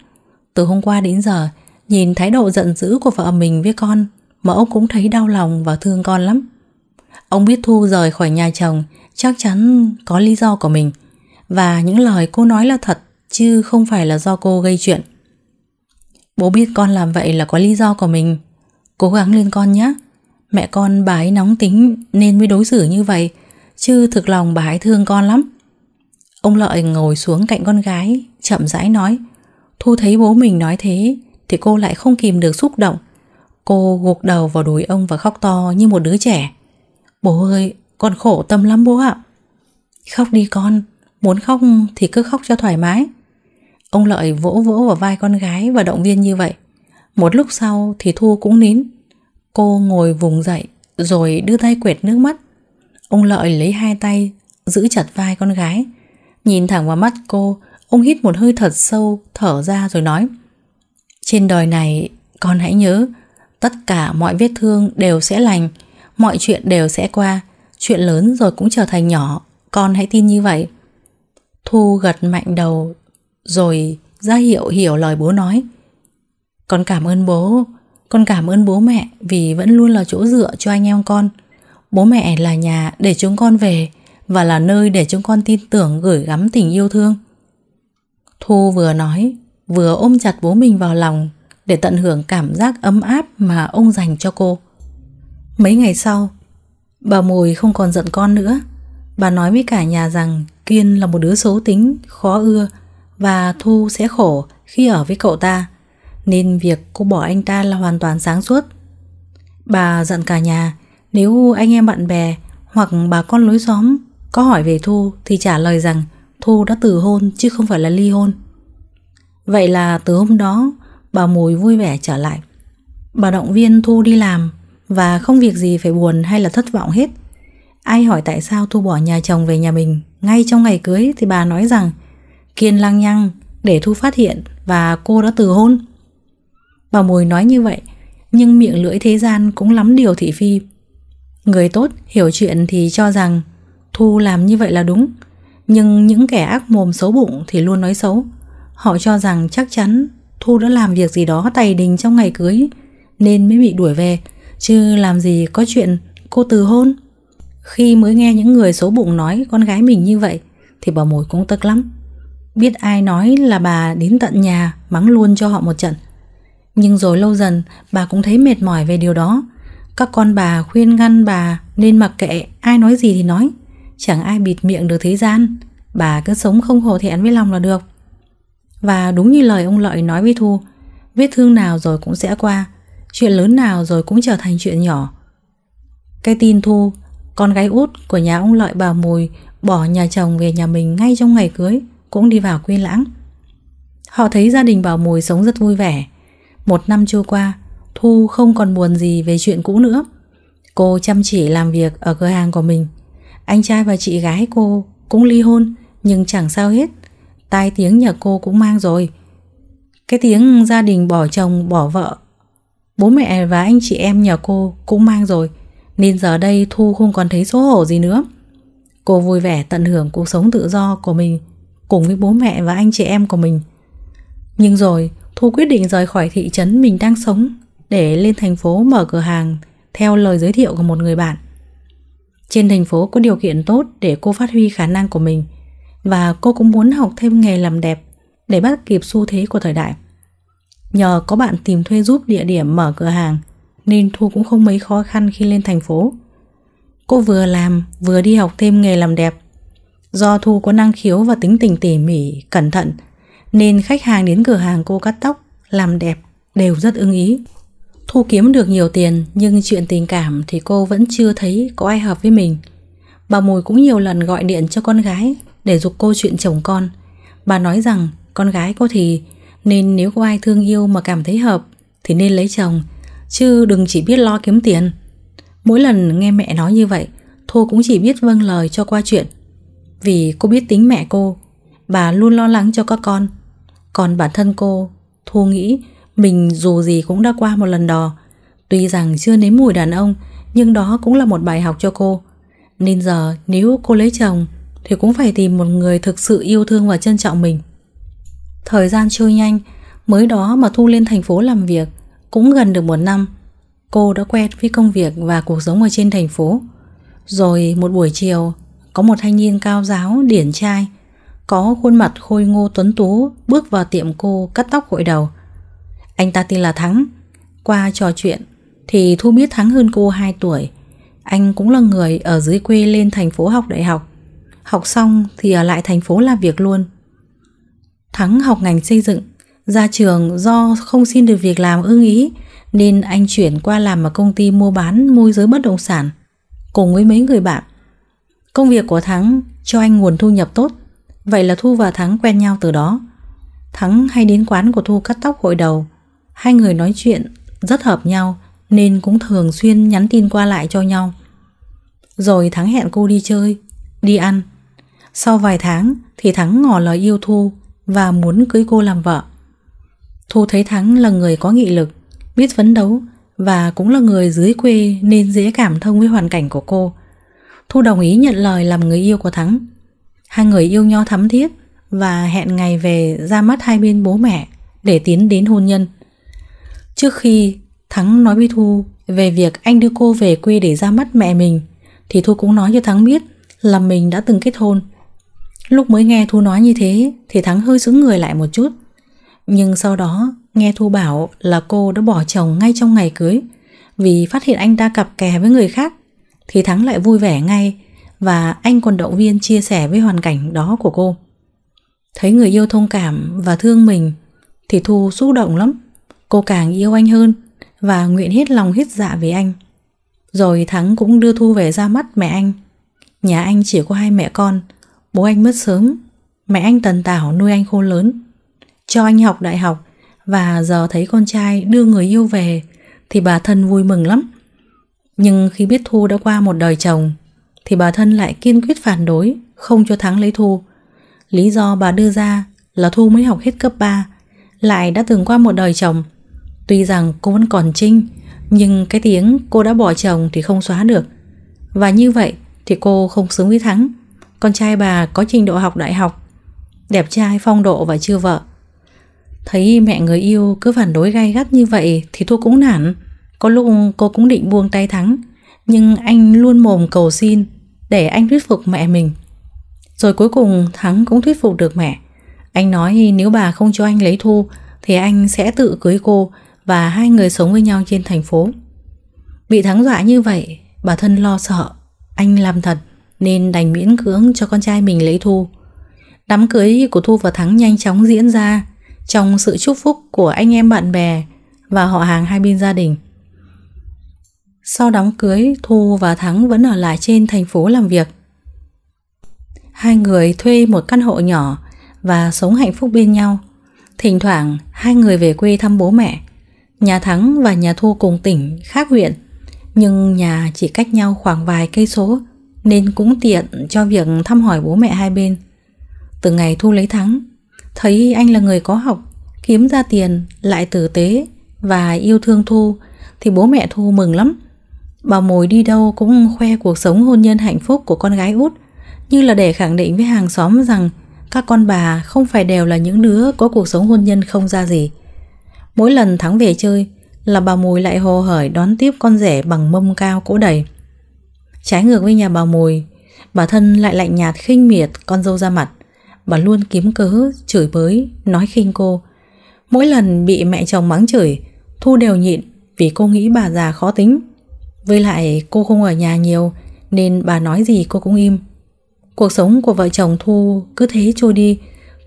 Từ hôm qua đến giờ Nhìn thái độ giận dữ của vợ mình với con Mà ông cũng thấy đau lòng và thương con lắm Ông biết Thu rời khỏi nhà chồng chắc chắn có lý do của mình và những lời cô nói là thật chứ không phải là do cô gây chuyện. Bố biết con làm vậy là có lý do của mình. Cố gắng lên con nhé. Mẹ con bà ấy nóng tính nên mới đối xử như vậy chứ thực lòng bà ấy thương con lắm. Ông Lợi ngồi xuống cạnh con gái chậm rãi nói Thu thấy bố mình nói thế thì cô lại không kìm được xúc động. Cô gục đầu vào đùi ông và khóc to như một đứa trẻ. Bố ơi, con khổ tâm lắm bố ạ. Khóc đi con, muốn khóc thì cứ khóc cho thoải mái. Ông Lợi vỗ vỗ vào vai con gái và động viên như vậy. Một lúc sau thì Thu cũng nín. Cô ngồi vùng dậy rồi đưa tay quệt nước mắt. Ông Lợi lấy hai tay giữ chặt vai con gái. Nhìn thẳng vào mắt cô, ông hít một hơi thật sâu, thở ra rồi nói. Trên đời này, con hãy nhớ, tất cả mọi vết thương đều sẽ lành mọi chuyện đều sẽ qua, chuyện lớn rồi cũng trở thành nhỏ, con hãy tin như vậy. Thu gật mạnh đầu rồi ra hiệu hiểu lời bố nói. Con cảm ơn bố, con cảm ơn bố mẹ vì vẫn luôn là chỗ dựa cho anh em con. Bố mẹ là nhà để chúng con về và là nơi để chúng con tin tưởng gửi gắm tình yêu thương. Thu vừa nói, vừa ôm chặt bố mình vào lòng để tận hưởng cảm giác ấm áp mà ông dành cho cô. Mấy ngày sau, bà Mùi không còn giận con nữa. Bà nói với cả nhà rằng Kiên là một đứa xấu tính, khó ưa và Thu sẽ khổ khi ở với cậu ta. Nên việc cô bỏ anh ta là hoàn toàn sáng suốt. Bà giận cả nhà nếu anh em bạn bè hoặc bà con lối xóm có hỏi về Thu thì trả lời rằng Thu đã từ hôn chứ không phải là ly hôn. Vậy là từ hôm đó bà Mùi vui vẻ trở lại. Bà động viên Thu đi làm và không việc gì phải buồn hay là thất vọng hết. Ai hỏi tại sao Thu bỏ nhà chồng về nhà mình ngay trong ngày cưới thì bà nói rằng Kiên lăng nhăng để Thu phát hiện và cô đã từ hôn. Bà Mùi nói như vậy, nhưng miệng lưỡi thế gian cũng lắm điều thị phi. Người tốt hiểu chuyện thì cho rằng Thu làm như vậy là đúng, nhưng những kẻ ác mồm xấu bụng thì luôn nói xấu. Họ cho rằng chắc chắn Thu đã làm việc gì đó tày đình trong ngày cưới nên mới bị đuổi về chứ làm gì có chuyện cô từ hôn. Khi mới nghe những người số bụng nói con gái mình như vậy thì bà mùi cũng tức lắm. Biết ai nói là bà đến tận nhà mắng luôn cho họ một trận. Nhưng rồi lâu dần bà cũng thấy mệt mỏi về điều đó. Các con bà khuyên ngăn bà nên mặc kệ ai nói gì thì nói. Chẳng ai bịt miệng được thế gian. Bà cứ sống không hổ thẹn với lòng là được. Và đúng như lời ông Lợi nói với Thu, vết thương nào rồi cũng sẽ qua chuyện lớn nào rồi cũng trở thành chuyện nhỏ. Cái tin Thu, con gái út của nhà ông Lợi bà Mùi bỏ nhà chồng về nhà mình ngay trong ngày cưới cũng đi vào quên lãng. Họ thấy gia đình bà Mùi sống rất vui vẻ. Một năm trôi qua, Thu không còn buồn gì về chuyện cũ nữa. Cô chăm chỉ làm việc ở cửa hàng của mình. Anh trai và chị gái cô cũng ly hôn nhưng chẳng sao hết. Tai tiếng nhà cô cũng mang rồi. Cái tiếng gia đình bỏ chồng bỏ vợ Bố mẹ và anh chị em nhà cô cũng mang rồi Nên giờ đây Thu không còn thấy xấu hổ gì nữa Cô vui vẻ tận hưởng cuộc sống tự do của mình Cùng với bố mẹ và anh chị em của mình Nhưng rồi Thu quyết định rời khỏi thị trấn mình đang sống Để lên thành phố mở cửa hàng Theo lời giới thiệu của một người bạn Trên thành phố có điều kiện tốt Để cô phát huy khả năng của mình Và cô cũng muốn học thêm nghề làm đẹp Để bắt kịp xu thế của thời đại Nhờ có bạn tìm thuê giúp địa điểm mở cửa hàng nên Thu cũng không mấy khó khăn khi lên thành phố. Cô vừa làm vừa đi học thêm nghề làm đẹp. Do Thu có năng khiếu và tính tình tỉ mỉ, cẩn thận nên khách hàng đến cửa hàng cô cắt tóc, làm đẹp đều rất ưng ý. Thu kiếm được nhiều tiền nhưng chuyện tình cảm thì cô vẫn chưa thấy có ai hợp với mình. Bà Mùi cũng nhiều lần gọi điện cho con gái để dục cô chuyện chồng con. Bà nói rằng con gái cô thì nên nếu có ai thương yêu mà cảm thấy hợp Thì nên lấy chồng Chứ đừng chỉ biết lo kiếm tiền Mỗi lần nghe mẹ nói như vậy Thu cũng chỉ biết vâng lời cho qua chuyện Vì cô biết tính mẹ cô Bà luôn lo lắng cho các con Còn bản thân cô Thu nghĩ mình dù gì cũng đã qua một lần đò Tuy rằng chưa nếm mùi đàn ông Nhưng đó cũng là một bài học cho cô Nên giờ nếu cô lấy chồng Thì cũng phải tìm một người thực sự yêu thương và trân trọng mình Thời gian trôi nhanh, mới đó mà Thu lên thành phố làm việc, cũng gần được một năm. Cô đã quen với công việc và cuộc sống ở trên thành phố. Rồi một buổi chiều, có một thanh niên cao giáo, điển trai, có khuôn mặt khôi ngô tuấn tú bước vào tiệm cô cắt tóc gội đầu. Anh ta tên là Thắng. Qua trò chuyện thì Thu biết Thắng hơn cô 2 tuổi. Anh cũng là người ở dưới quê lên thành phố học đại học. Học xong thì ở lại thành phố làm việc luôn. Thắng học ngành xây dựng, ra trường do không xin được việc làm ưng ý nên anh chuyển qua làm ở công ty mua bán môi giới bất động sản cùng với mấy người bạn. Công việc của Thắng cho anh nguồn thu nhập tốt, vậy là Thu và Thắng quen nhau từ đó. Thắng hay đến quán của Thu cắt tóc hội đầu, hai người nói chuyện rất hợp nhau nên cũng thường xuyên nhắn tin qua lại cho nhau. Rồi Thắng hẹn cô đi chơi, đi ăn. Sau vài tháng thì Thắng ngỏ lời yêu Thu và muốn cưới cô làm vợ. Thu thấy Thắng là người có nghị lực, biết phấn đấu và cũng là người dưới quê nên dễ cảm thông với hoàn cảnh của cô. Thu đồng ý nhận lời làm người yêu của Thắng. Hai người yêu nhau thắm thiết và hẹn ngày về ra mắt hai bên bố mẹ để tiến đến hôn nhân. Trước khi Thắng nói với Thu về việc anh đưa cô về quê để ra mắt mẹ mình thì Thu cũng nói cho Thắng biết là mình đã từng kết hôn Lúc mới nghe Thu nói như thế thì Thắng hơi sững người lại một chút. Nhưng sau đó nghe Thu bảo là cô đã bỏ chồng ngay trong ngày cưới vì phát hiện anh ta cặp kè với người khác thì Thắng lại vui vẻ ngay và anh còn động viên chia sẻ với hoàn cảnh đó của cô. Thấy người yêu thông cảm và thương mình thì Thu xúc động lắm. Cô càng yêu anh hơn và nguyện hết lòng hết dạ vì anh. Rồi Thắng cũng đưa Thu về ra mắt mẹ anh. Nhà anh chỉ có hai mẹ con Bố anh mất sớm, mẹ anh tần tảo nuôi anh khôn lớn, cho anh học đại học và giờ thấy con trai đưa người yêu về thì bà thân vui mừng lắm. Nhưng khi biết Thu đã qua một đời chồng thì bà thân lại kiên quyết phản đối, không cho Thắng lấy Thu. Lý do bà đưa ra là Thu mới học hết cấp 3, lại đã từng qua một đời chồng. Tuy rằng cô vẫn còn trinh, nhưng cái tiếng cô đã bỏ chồng thì không xóa được. Và như vậy thì cô không xứng với Thắng. Con trai bà có trình độ học đại học Đẹp trai, phong độ và chưa vợ Thấy mẹ người yêu cứ phản đối gay gắt như vậy Thì thu cũng nản Có lúc cô cũng định buông tay thắng Nhưng anh luôn mồm cầu xin Để anh thuyết phục mẹ mình Rồi cuối cùng Thắng cũng thuyết phục được mẹ Anh nói nếu bà không cho anh lấy Thu Thì anh sẽ tự cưới cô Và hai người sống với nhau trên thành phố Bị thắng dọa như vậy Bà thân lo sợ Anh làm thật nên đành miễn cưỡng cho con trai mình lấy Thu. Đám cưới của Thu và Thắng nhanh chóng diễn ra trong sự chúc phúc của anh em bạn bè và họ hàng hai bên gia đình. Sau đám cưới, Thu và Thắng vẫn ở lại trên thành phố làm việc. Hai người thuê một căn hộ nhỏ và sống hạnh phúc bên nhau. Thỉnh thoảng, hai người về quê thăm bố mẹ. Nhà Thắng và nhà Thu cùng tỉnh, khác huyện, nhưng nhà chỉ cách nhau khoảng vài cây số nên cũng tiện cho việc thăm hỏi bố mẹ hai bên. Từ ngày Thu lấy thắng, thấy anh là người có học, kiếm ra tiền, lại tử tế và yêu thương Thu thì bố mẹ Thu mừng lắm. Bà Mồi đi đâu cũng khoe cuộc sống hôn nhân hạnh phúc của con gái út như là để khẳng định với hàng xóm rằng các con bà không phải đều là những đứa có cuộc sống hôn nhân không ra gì. Mỗi lần Thắng về chơi là bà Mùi lại hồ hởi đón tiếp con rể bằng mâm cao cỗ đầy. Trái ngược với nhà bà Mùi, bà thân lại lạnh nhạt khinh miệt con dâu ra mặt. Bà luôn kiếm cớ, chửi bới, nói khinh cô. Mỗi lần bị mẹ chồng mắng chửi, Thu đều nhịn vì cô nghĩ bà già khó tính. Với lại cô không ở nhà nhiều nên bà nói gì cô cũng im. Cuộc sống của vợ chồng Thu cứ thế trôi đi.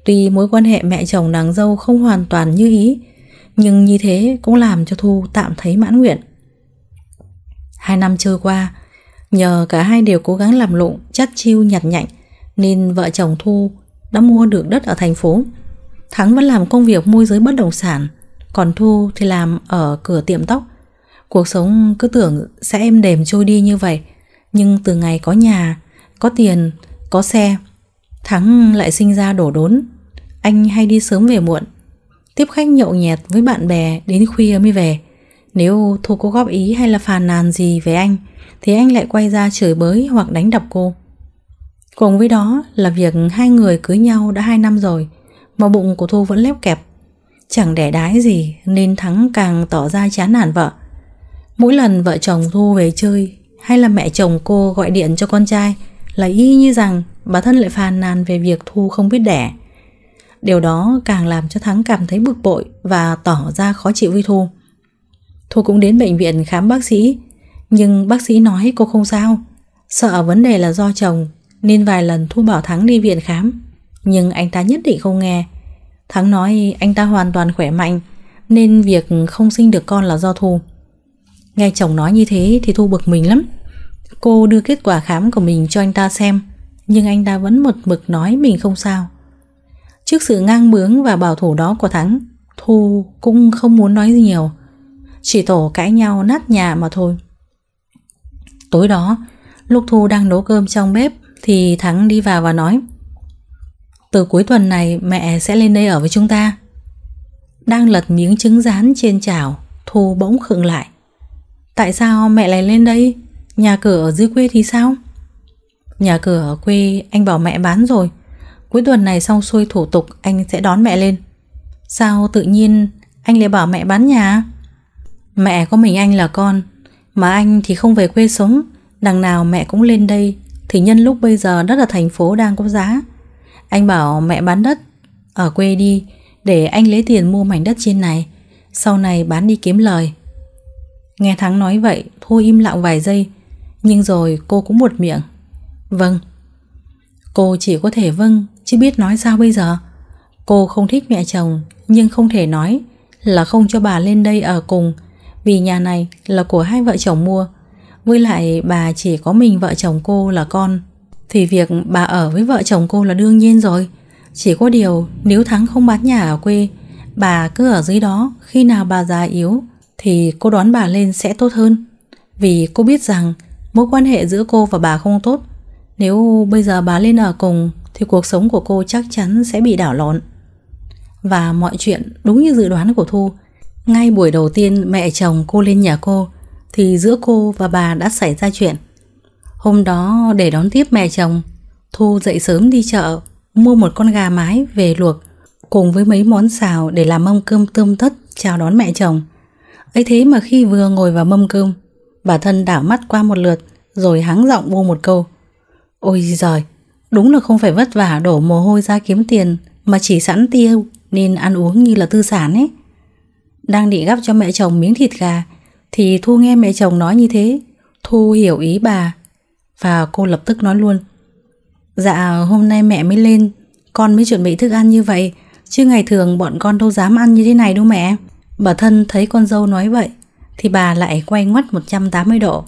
Tuy mối quan hệ mẹ chồng nàng dâu không hoàn toàn như ý, nhưng như thế cũng làm cho Thu tạm thấy mãn nguyện. Hai năm trôi qua, Nhờ cả hai đều cố gắng làm lụng, chắt chiêu nhặt nhạnh nên vợ chồng Thu đã mua được đất ở thành phố. Thắng vẫn làm công việc môi giới bất động sản, còn Thu thì làm ở cửa tiệm tóc. Cuộc sống cứ tưởng sẽ êm đềm trôi đi như vậy, nhưng từ ngày có nhà, có tiền, có xe, Thắng lại sinh ra đổ đốn. Anh hay đi sớm về muộn, tiếp khách nhậu nhẹt với bạn bè đến khuya mới về. Nếu Thu có góp ý hay là phàn nàn gì về anh Thì anh lại quay ra chửi bới hoặc đánh đập cô Cùng với đó là việc hai người cưới nhau đã 2 năm rồi Mà bụng của Thu vẫn lép kẹp Chẳng đẻ đái gì nên Thắng càng tỏ ra chán nản vợ Mỗi lần vợ chồng Thu về chơi Hay là mẹ chồng cô gọi điện cho con trai Là y như rằng bà thân lại phàn nàn về việc Thu không biết đẻ Điều đó càng làm cho Thắng cảm thấy bực bội và tỏ ra khó chịu với Thu. Thu cũng đến bệnh viện khám bác sĩ Nhưng bác sĩ nói cô không sao Sợ vấn đề là do chồng Nên vài lần Thu bảo Thắng đi viện khám Nhưng anh ta nhất định không nghe Thắng nói anh ta hoàn toàn khỏe mạnh Nên việc không sinh được con là do Thu Nghe chồng nói như thế thì Thu bực mình lắm Cô đưa kết quả khám của mình cho anh ta xem Nhưng anh ta vẫn một mực nói mình không sao Trước sự ngang bướng và bảo thủ đó của Thắng Thu cũng không muốn nói gì nhiều chỉ tổ cãi nhau nát nhà mà thôi Tối đó Lúc Thu đang nấu cơm trong bếp Thì Thắng đi vào và nói Từ cuối tuần này mẹ sẽ lên đây ở với chúng ta Đang lật miếng trứng rán trên chảo Thu bỗng khựng lại Tại sao mẹ lại lên đây Nhà cửa ở dưới quê thì sao Nhà cửa ở quê anh bảo mẹ bán rồi Cuối tuần này xong xuôi thủ tục Anh sẽ đón mẹ lên Sao tự nhiên anh lại bảo mẹ bán nhà Mẹ có mình anh là con Mà anh thì không về quê sống Đằng nào mẹ cũng lên đây Thì nhân lúc bây giờ đất ở thành phố đang có giá Anh bảo mẹ bán đất Ở quê đi Để anh lấy tiền mua mảnh đất trên này Sau này bán đi kiếm lời Nghe Thắng nói vậy Thôi im lặng vài giây Nhưng rồi cô cũng buột miệng Vâng Cô chỉ có thể vâng Chứ biết nói sao bây giờ Cô không thích mẹ chồng Nhưng không thể nói Là không cho bà lên đây ở cùng vì nhà này là của hai vợ chồng mua. Với lại bà chỉ có mình vợ chồng cô là con, thì việc bà ở với vợ chồng cô là đương nhiên rồi. Chỉ có điều nếu Thắng không bán nhà ở quê, bà cứ ở dưới đó khi nào bà già yếu thì cô đón bà lên sẽ tốt hơn. Vì cô biết rằng mối quan hệ giữa cô và bà không tốt. Nếu bây giờ bà lên ở cùng thì cuộc sống của cô chắc chắn sẽ bị đảo lộn. Và mọi chuyện đúng như dự đoán của Thu, ngay buổi đầu tiên mẹ chồng cô lên nhà cô thì giữa cô và bà đã xảy ra chuyện. Hôm đó để đón tiếp mẹ chồng, Thu dậy sớm đi chợ, mua một con gà mái về luộc cùng với mấy món xào để làm mâm cơm tươm tất chào đón mẹ chồng. Ấy thế mà khi vừa ngồi vào mâm cơm, bà thân đảo mắt qua một lượt rồi háng giọng vô một câu. Ôi giời, đúng là không phải vất vả đổ mồ hôi ra kiếm tiền mà chỉ sẵn tiêu nên ăn uống như là tư sản ấy đang định gắp cho mẹ chồng miếng thịt gà thì Thu nghe mẹ chồng nói như thế. Thu hiểu ý bà và cô lập tức nói luôn. Dạ hôm nay mẹ mới lên, con mới chuẩn bị thức ăn như vậy, chứ ngày thường bọn con đâu dám ăn như thế này đâu mẹ. Bà thân thấy con dâu nói vậy thì bà lại quay ngoắt 180 độ.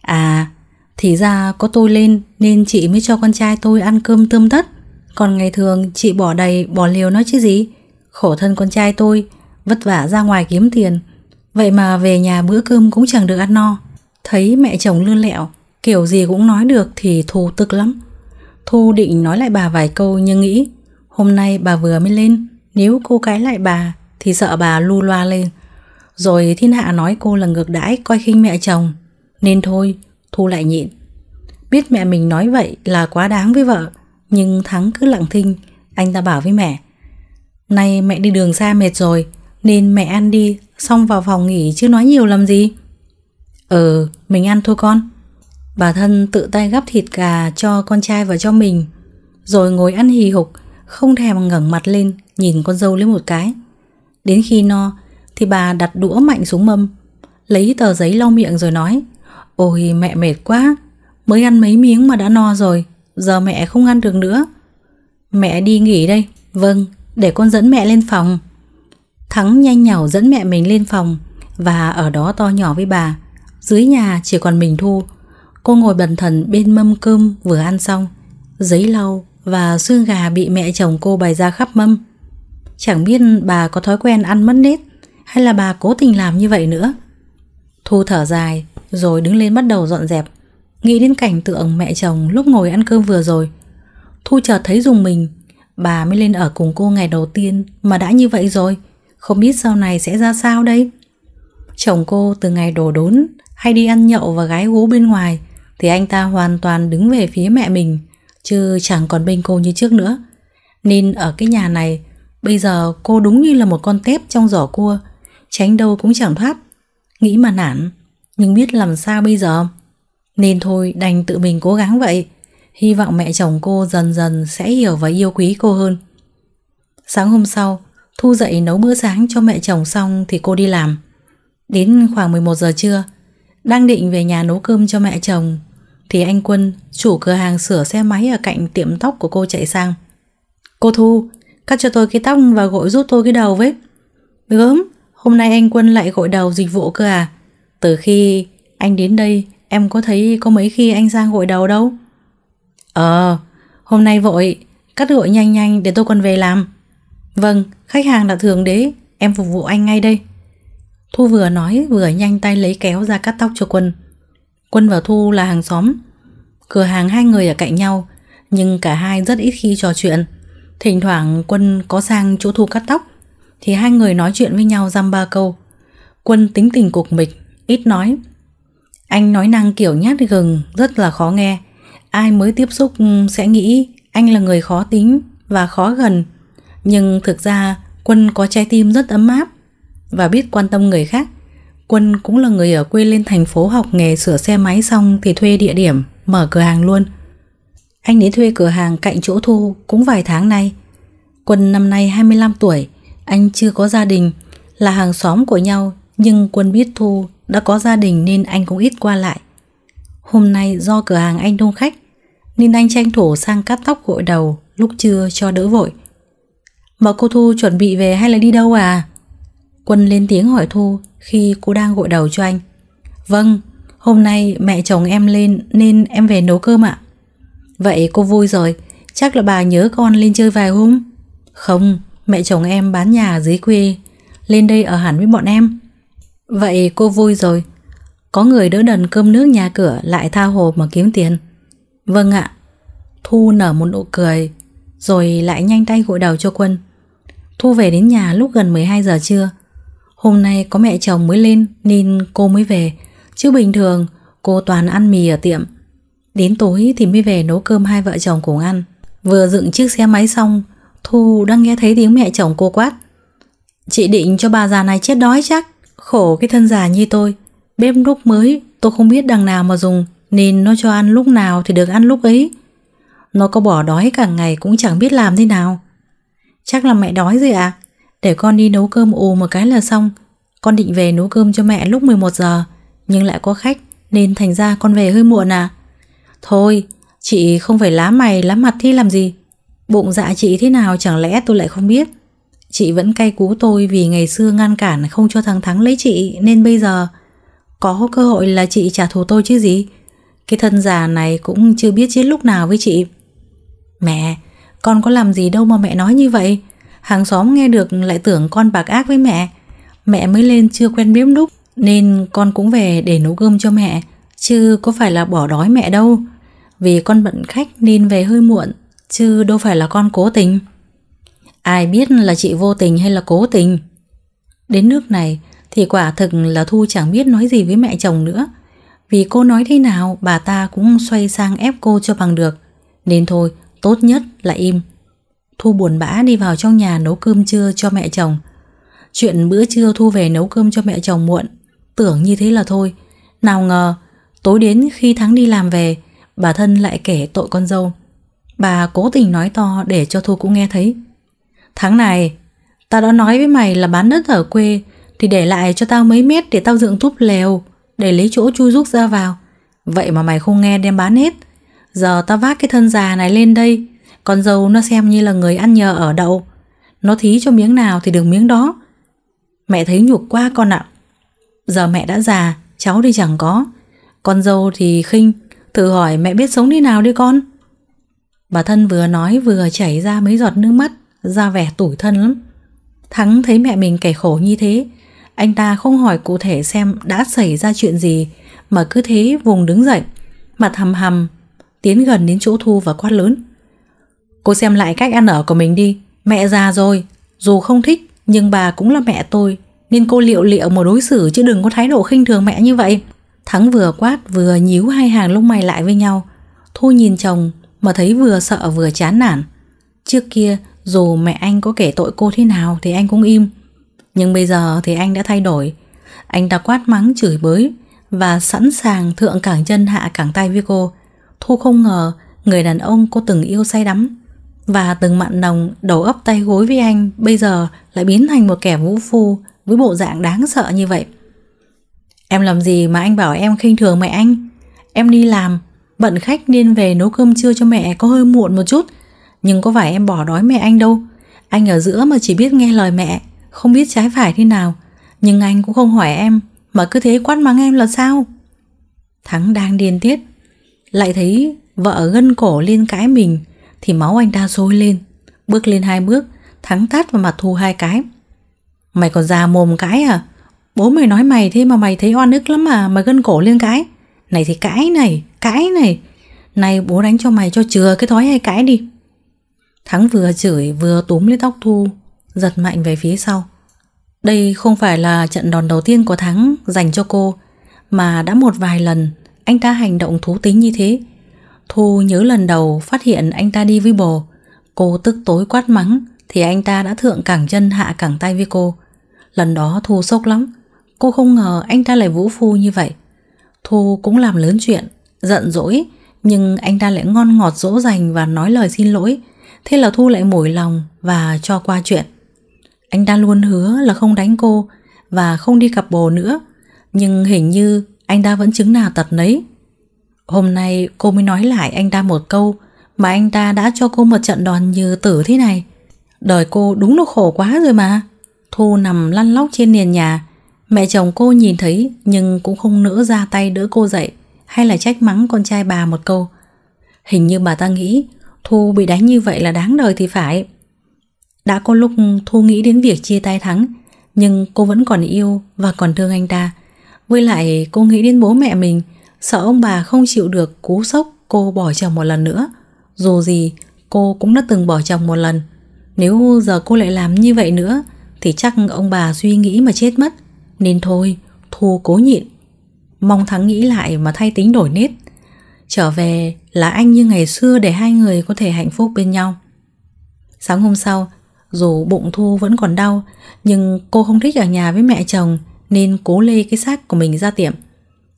À, thì ra có tôi lên nên chị mới cho con trai tôi ăn cơm tươm tất. Còn ngày thường chị bỏ đầy bỏ liều nó chứ gì. Khổ thân con trai tôi, vất vả ra ngoài kiếm tiền, vậy mà về nhà bữa cơm cũng chẳng được ăn no. Thấy mẹ chồng lươn lẹo, kiểu gì cũng nói được thì Thu tức lắm. Thu định nói lại bà vài câu nhưng nghĩ, hôm nay bà vừa mới lên, nếu cô cái lại bà thì sợ bà lu loa lên. Rồi thiên hạ nói cô là ngược đãi coi khinh mẹ chồng, nên thôi, Thu lại nhịn. Biết mẹ mình nói vậy là quá đáng với vợ, nhưng Thắng cứ lặng thinh, anh ta bảo với mẹ. Nay mẹ đi đường xa mệt rồi, nên mẹ ăn đi, xong vào phòng nghỉ chứ nói nhiều làm gì. Ừ, mình ăn thôi con. Bà thân tự tay gắp thịt gà cho con trai và cho mình, rồi ngồi ăn hì hục, không thèm ngẩng mặt lên nhìn con dâu lên một cái. Đến khi no thì bà đặt đũa mạnh xuống mâm, lấy tờ giấy lau miệng rồi nói: "Ôi mẹ mệt quá, mới ăn mấy miếng mà đã no rồi, giờ mẹ không ăn được nữa. Mẹ đi nghỉ đây." "Vâng, để con dẫn mẹ lên phòng." Thắng nhanh nhào dẫn mẹ mình lên phòng và ở đó to nhỏ với bà. Dưới nhà chỉ còn mình Thu. Cô ngồi bần thần bên mâm cơm vừa ăn xong. Giấy lau và xương gà bị mẹ chồng cô bày ra khắp mâm. Chẳng biết bà có thói quen ăn mất nết hay là bà cố tình làm như vậy nữa. Thu thở dài rồi đứng lên bắt đầu dọn dẹp. Nghĩ đến cảnh tượng mẹ chồng lúc ngồi ăn cơm vừa rồi. Thu chợt thấy dùng mình, bà mới lên ở cùng cô ngày đầu tiên mà đã như vậy rồi không biết sau này sẽ ra sao đây. Chồng cô từ ngày đổ đốn hay đi ăn nhậu và gái gú bên ngoài thì anh ta hoàn toàn đứng về phía mẹ mình chứ chẳng còn bên cô như trước nữa. Nên ở cái nhà này bây giờ cô đúng như là một con tép trong giỏ cua tránh đâu cũng chẳng thoát. Nghĩ mà nản nhưng biết làm sao bây giờ. Nên thôi đành tự mình cố gắng vậy. Hy vọng mẹ chồng cô dần dần sẽ hiểu và yêu quý cô hơn. Sáng hôm sau, Thu dậy nấu bữa sáng cho mẹ chồng xong thì cô đi làm. Đến khoảng 11 giờ trưa, đang định về nhà nấu cơm cho mẹ chồng thì anh Quân, chủ cửa hàng sửa xe máy ở cạnh tiệm tóc của cô chạy sang. Cô Thu, cắt cho tôi cái tóc và gội giúp tôi cái đầu với. Gớm, hôm nay anh Quân lại gội đầu dịch vụ cơ à? Từ khi anh đến đây, em có thấy có mấy khi anh sang gội đầu đâu. Ờ, hôm nay vội, cắt gội nhanh nhanh để tôi còn về làm. Vâng, khách hàng là thường đế, em phục vụ anh ngay đây. Thu vừa nói vừa nhanh tay lấy kéo ra cắt tóc cho Quân. Quân và Thu là hàng xóm. Cửa hàng hai người ở cạnh nhau, nhưng cả hai rất ít khi trò chuyện. Thỉnh thoảng Quân có sang chỗ Thu cắt tóc, thì hai người nói chuyện với nhau dăm ba câu. Quân tính tình cục mịch, ít nói. Anh nói năng kiểu nhát gừng rất là khó nghe. Ai mới tiếp xúc sẽ nghĩ anh là người khó tính và khó gần. Nhưng thực ra Quân có trái tim rất ấm áp và biết quan tâm người khác. Quân cũng là người ở quê lên thành phố học nghề sửa xe máy xong thì thuê địa điểm, mở cửa hàng luôn. Anh đến thuê cửa hàng cạnh chỗ Thu cũng vài tháng nay. Quân năm nay 25 tuổi, anh chưa có gia đình, là hàng xóm của nhau nhưng Quân biết Thu đã có gia đình nên anh cũng ít qua lại. Hôm nay do cửa hàng anh đông khách nên anh tranh thủ sang cắt tóc gội đầu lúc trưa cho đỡ vội. Mà cô Thu chuẩn bị về hay là đi đâu à? Quân lên tiếng hỏi Thu khi cô đang gội đầu cho anh. Vâng, hôm nay mẹ chồng em lên nên em về nấu cơm ạ. Vậy cô vui rồi, chắc là bà nhớ con lên chơi vài hôm. Không, mẹ chồng em bán nhà dưới quê, lên đây ở hẳn với bọn em. Vậy cô vui rồi, có người đỡ đần cơm nước nhà cửa lại tha hồ mà kiếm tiền. Vâng ạ. Thu nở một nụ cười, rồi lại nhanh tay gội đầu cho Quân. Thu về đến nhà lúc gần 12 giờ trưa. Hôm nay có mẹ chồng mới lên nên cô mới về, chứ bình thường cô toàn ăn mì ở tiệm. Đến tối thì mới về nấu cơm hai vợ chồng cùng ăn. Vừa dựng chiếc xe máy xong, Thu đang nghe thấy tiếng mẹ chồng cô quát. Chị định cho bà già này chết đói chắc, khổ cái thân già như tôi. Bếp núc mới tôi không biết đằng nào mà dùng nên nó cho ăn lúc nào thì được ăn lúc ấy. Nó có bỏ đói cả ngày cũng chẳng biết làm thế nào. Chắc là mẹ đói rồi à? Để con đi nấu cơm ù một cái là xong Con định về nấu cơm cho mẹ lúc 11 giờ Nhưng lại có khách Nên thành ra con về hơi muộn à Thôi chị không phải lá mày lá mặt thì làm gì Bụng dạ chị thế nào chẳng lẽ tôi lại không biết Chị vẫn cay cú tôi vì ngày xưa ngăn cản không cho thằng Thắng lấy chị Nên bây giờ có cơ hội là chị trả thù tôi chứ gì Cái thân già này cũng chưa biết chết lúc nào với chị Mẹ con có làm gì đâu mà mẹ nói như vậy Hàng xóm nghe được lại tưởng con bạc ác với mẹ Mẹ mới lên chưa quen bếp đúc Nên con cũng về để nấu cơm cho mẹ Chứ có phải là bỏ đói mẹ đâu Vì con bận khách nên về hơi muộn Chứ đâu phải là con cố tình Ai biết là chị vô tình hay là cố tình Đến nước này thì quả thực là Thu chẳng biết nói gì với mẹ chồng nữa Vì cô nói thế nào bà ta cũng xoay sang ép cô cho bằng được Nên thôi Tốt nhất là im Thu buồn bã đi vào trong nhà nấu cơm trưa cho mẹ chồng Chuyện bữa trưa Thu về nấu cơm cho mẹ chồng muộn Tưởng như thế là thôi Nào ngờ Tối đến khi Thắng đi làm về Bà thân lại kể tội con dâu Bà cố tình nói to để cho Thu cũng nghe thấy Tháng này ta đã nói với mày là bán đất ở quê Thì để lại cho tao mấy mét để tao dựng túp lều Để lấy chỗ chui rút ra vào Vậy mà mày không nghe đem bán hết giờ ta vác cái thân già này lên đây, con dâu nó xem như là người ăn nhờ ở đậu. Nó thí cho miếng nào thì được miếng đó. Mẹ thấy nhục quá con ạ. Giờ mẹ đã già, cháu thì chẳng có. Con dâu thì khinh, thử hỏi mẹ biết sống đi nào đi con. Bà thân vừa nói vừa chảy ra mấy giọt nước mắt, ra vẻ tủi thân lắm. Thắng thấy mẹ mình kẻ khổ như thế, anh ta không hỏi cụ thể xem đã xảy ra chuyện gì mà cứ thế vùng đứng dậy, mặt hầm hầm tiến gần đến chỗ Thu và quát lớn. Cô xem lại cách ăn ở của mình đi, mẹ già rồi, dù không thích nhưng bà cũng là mẹ tôi, nên cô liệu liệu một đối xử chứ đừng có thái độ khinh thường mẹ như vậy. Thắng vừa quát vừa nhíu hai hàng lông mày lại với nhau. Thu nhìn chồng mà thấy vừa sợ vừa chán nản. Trước kia dù mẹ anh có kể tội cô thế nào thì anh cũng im. Nhưng bây giờ thì anh đã thay đổi. Anh đã quát mắng chửi bới và sẵn sàng thượng cẳng chân hạ cẳng tay với cô. Thu không ngờ người đàn ông cô từng yêu say đắm và từng mặn nồng đầu ấp tay gối với anh bây giờ lại biến thành một kẻ vũ phu với bộ dạng đáng sợ như vậy. Em làm gì mà anh bảo em khinh thường mẹ anh? Em đi làm, bận khách nên về nấu cơm trưa cho mẹ có hơi muộn một chút. Nhưng có phải em bỏ đói mẹ anh đâu. Anh ở giữa mà chỉ biết nghe lời mẹ, không biết trái phải thế nào. Nhưng anh cũng không hỏi em, mà cứ thế quát mắng em là sao? Thắng đang điên tiết, lại thấy vợ gân cổ liên cãi mình thì máu anh ta sôi lên, bước lên hai bước, thắng tát vào mặt Thu hai cái. Mày còn già mồm cãi à? Bố mày nói mày thế mà mày thấy oan ức lắm à, mà, mày gân cổ liên cãi. Này thì cãi này, cãi này. Này bố đánh cho mày cho chừa cái thói hay cãi đi. Thắng vừa chửi vừa túm lấy tóc Thu, giật mạnh về phía sau. Đây không phải là trận đòn đầu tiên của Thắng dành cho cô, mà đã một vài lần anh ta hành động thú tính như thế. Thu nhớ lần đầu phát hiện anh ta đi với bồ. Cô tức tối quát mắng thì anh ta đã thượng cẳng chân hạ cẳng tay với cô. Lần đó Thu sốc lắm. Cô không ngờ anh ta lại vũ phu như vậy. Thu cũng làm lớn chuyện, giận dỗi nhưng anh ta lại ngon ngọt dỗ dành và nói lời xin lỗi. Thế là Thu lại mủi lòng và cho qua chuyện. Anh ta luôn hứa là không đánh cô và không đi cặp bồ nữa. Nhưng hình như anh ta vẫn chứng nào tật nấy. Hôm nay cô mới nói lại anh ta một câu mà anh ta đã cho cô một trận đòn như tử thế này. Đời cô đúng là khổ quá rồi mà. Thu nằm lăn lóc trên nền nhà. Mẹ chồng cô nhìn thấy nhưng cũng không nỡ ra tay đỡ cô dậy hay là trách mắng con trai bà một câu. Hình như bà ta nghĩ Thu bị đánh như vậy là đáng đời thì phải. Đã có lúc Thu nghĩ đến việc chia tay Thắng nhưng cô vẫn còn yêu và còn thương anh ta. Với lại cô nghĩ đến bố mẹ mình Sợ ông bà không chịu được cú sốc cô bỏ chồng một lần nữa Dù gì cô cũng đã từng bỏ chồng một lần Nếu giờ cô lại làm như vậy nữa Thì chắc ông bà suy nghĩ mà chết mất Nên thôi Thu cố nhịn Mong Thắng nghĩ lại mà thay tính đổi nết Trở về là anh như ngày xưa Để hai người có thể hạnh phúc bên nhau Sáng hôm sau Dù bụng Thu vẫn còn đau Nhưng cô không thích ở nhà với mẹ chồng nên cố lê cái xác của mình ra tiệm.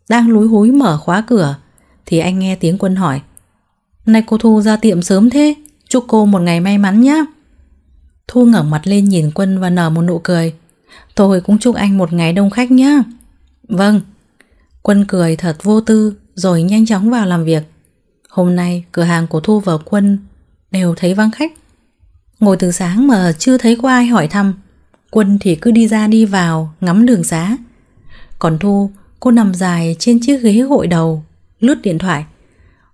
Đang lúi húi mở khóa cửa thì anh nghe tiếng Quân hỏi Này cô Thu ra tiệm sớm thế, chúc cô một ngày may mắn nhé. Thu ngẩng mặt lên nhìn Quân và nở một nụ cười. Tôi cũng chúc anh một ngày đông khách nhé. Vâng. Quân cười thật vô tư rồi nhanh chóng vào làm việc. Hôm nay cửa hàng của Thu và Quân đều thấy vắng khách. Ngồi từ sáng mà chưa thấy có ai hỏi thăm Quân thì cứ đi ra đi vào ngắm đường xá. Còn Thu, cô nằm dài trên chiếc ghế hội đầu, lướt điện thoại.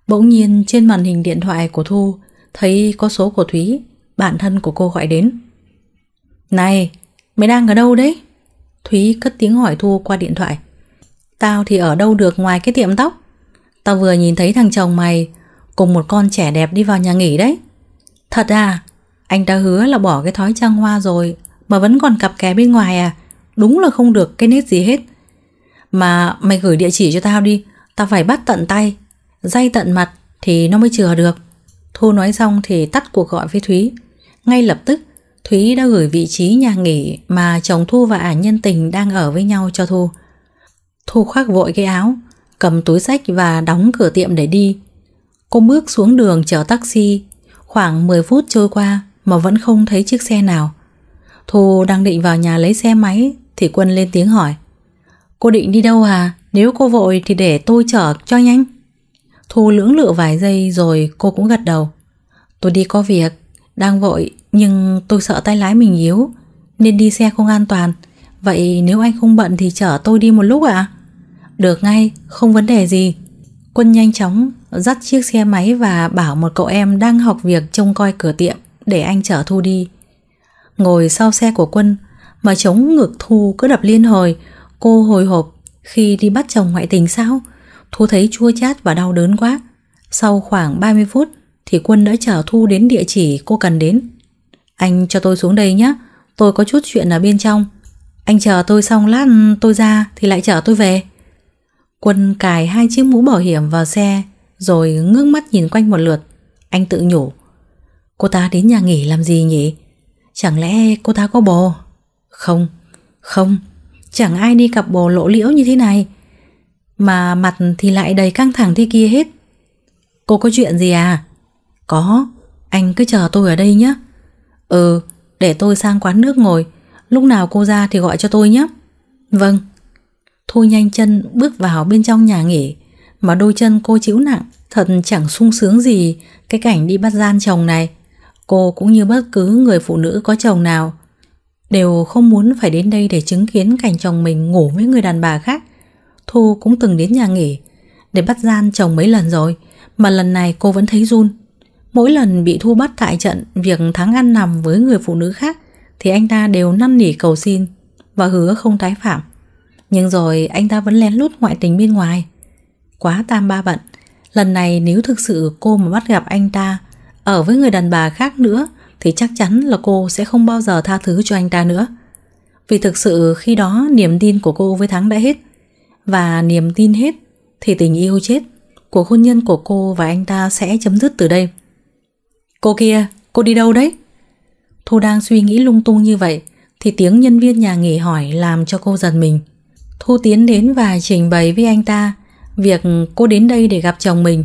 Bỗng nhiên trên màn hình điện thoại của Thu thấy có số của Thúy, bạn thân của cô gọi đến. Này, mày đang ở đâu đấy? Thúy cất tiếng hỏi Thu qua điện thoại. Tao thì ở đâu được ngoài cái tiệm tóc? Tao vừa nhìn thấy thằng chồng mày cùng một con trẻ đẹp đi vào nhà nghỉ đấy. Thật à, anh ta hứa là bỏ cái thói trăng hoa rồi mà vẫn còn cặp kè bên ngoài à? Đúng là không được cái nết gì hết. Mà mày gửi địa chỉ cho tao đi, tao phải bắt tận tay, dây tận mặt thì nó mới chừa được. Thu nói xong thì tắt cuộc gọi với Thúy. Ngay lập tức, Thúy đã gửi vị trí nhà nghỉ mà chồng Thu và ả nhân tình đang ở với nhau cho Thu. Thu khoác vội cái áo, cầm túi sách và đóng cửa tiệm để đi. Cô bước xuống đường chờ taxi, khoảng 10 phút trôi qua mà vẫn không thấy chiếc xe nào. Thu đang định vào nhà lấy xe máy thì Quân lên tiếng hỏi. Cô định đi đâu à? Nếu cô vội thì để tôi chở cho nhanh. Thu lưỡng lự vài giây rồi cô cũng gật đầu. Tôi đi có việc, đang vội nhưng tôi sợ tay lái mình yếu nên đi xe không an toàn. Vậy nếu anh không bận thì chở tôi đi một lúc ạ? À? Được ngay, không vấn đề gì. Quân nhanh chóng dắt chiếc xe máy và bảo một cậu em đang học việc trông coi cửa tiệm để anh chở Thu đi ngồi sau xe của quân mà chống ngược Thu cứ đập liên hồi. Cô hồi hộp khi đi bắt chồng ngoại tình sao? Thu thấy chua chát và đau đớn quá. Sau khoảng 30 phút thì quân đã chở Thu đến địa chỉ cô cần đến. Anh cho tôi xuống đây nhé, tôi có chút chuyện ở bên trong. Anh chờ tôi xong lát tôi ra thì lại chở tôi về. Quân cài hai chiếc mũ bảo hiểm vào xe rồi ngước mắt nhìn quanh một lượt. Anh tự nhủ. Cô ta đến nhà nghỉ làm gì nhỉ? Chẳng lẽ cô ta có bồ? Không, không, chẳng ai đi cặp bồ lỗ liễu như thế này. Mà mặt thì lại đầy căng thẳng thế kia hết. Cô có chuyện gì à? Có, anh cứ chờ tôi ở đây nhé. Ừ, để tôi sang quán nước ngồi. Lúc nào cô ra thì gọi cho tôi nhé. Vâng. Thu nhanh chân bước vào bên trong nhà nghỉ mà đôi chân cô chịu nặng thật chẳng sung sướng gì cái cảnh đi bắt gian chồng này. Cô cũng như bất cứ người phụ nữ có chồng nào Đều không muốn phải đến đây để chứng kiến cảnh chồng mình ngủ với người đàn bà khác Thu cũng từng đến nhà nghỉ Để bắt gian chồng mấy lần rồi Mà lần này cô vẫn thấy run Mỗi lần bị Thu bắt tại trận Việc Thắng ăn nằm với người phụ nữ khác Thì anh ta đều năn nỉ cầu xin Và hứa không tái phạm Nhưng rồi anh ta vẫn lén lút ngoại tình bên ngoài Quá tam ba bận Lần này nếu thực sự cô mà bắt gặp anh ta ở với người đàn bà khác nữa thì chắc chắn là cô sẽ không bao giờ tha thứ cho anh ta nữa. Vì thực sự khi đó niềm tin của cô với Thắng đã hết. Và niềm tin hết thì tình yêu chết. của hôn nhân của cô và anh ta sẽ chấm dứt từ đây. Cô kia, cô đi đâu đấy? Thu đang suy nghĩ lung tung như vậy thì tiếng nhân viên nhà nghỉ hỏi làm cho cô giật mình. Thu tiến đến và trình bày với anh ta việc cô đến đây để gặp chồng mình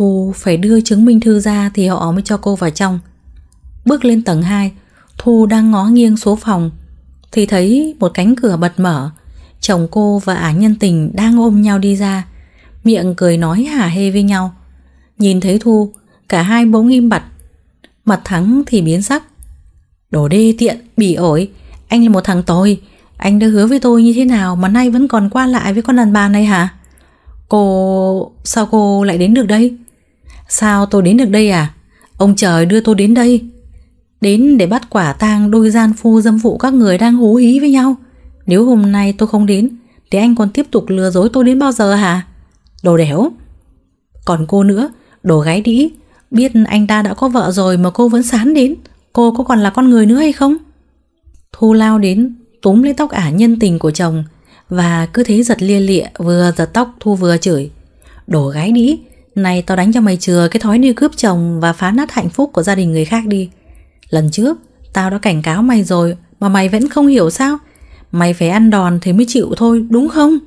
Thu phải đưa chứng minh thư ra thì họ mới cho cô vào trong. Bước lên tầng 2, Thu đang ngó nghiêng số phòng thì thấy một cánh cửa bật mở. Chồng cô và ả nhân tình đang ôm nhau đi ra, miệng cười nói hả hê với nhau. Nhìn thấy Thu, cả hai bỗng im bặt. Mặt Thắng thì biến sắc. Đồ đê tiện, bỉ ổi, anh là một thằng tồi. Anh đã hứa với tôi như thế nào mà nay vẫn còn qua lại với con đàn bà này hả? Cô... sao cô lại đến được đây? Sao tôi đến được đây à? Ông trời đưa tôi đến đây. Đến để bắt quả tang đôi gian phu dâm vụ các người đang hú hí với nhau. Nếu hôm nay tôi không đến, thì anh còn tiếp tục lừa dối tôi đến bao giờ hả? Đồ đẻo. Còn cô nữa, đồ gái đĩ. Biết anh ta đã có vợ rồi mà cô vẫn sán đến. Cô có còn là con người nữa hay không? Thu lao đến, túm lấy tóc ả nhân tình của chồng và cứ thế giật lia lịa vừa giật tóc Thu vừa chửi. Đồ gái đĩ, này tao đánh cho mày chừa cái thói đi cướp chồng Và phá nát hạnh phúc của gia đình người khác đi Lần trước Tao đã cảnh cáo mày rồi Mà mày vẫn không hiểu sao Mày phải ăn đòn thì mới chịu thôi đúng không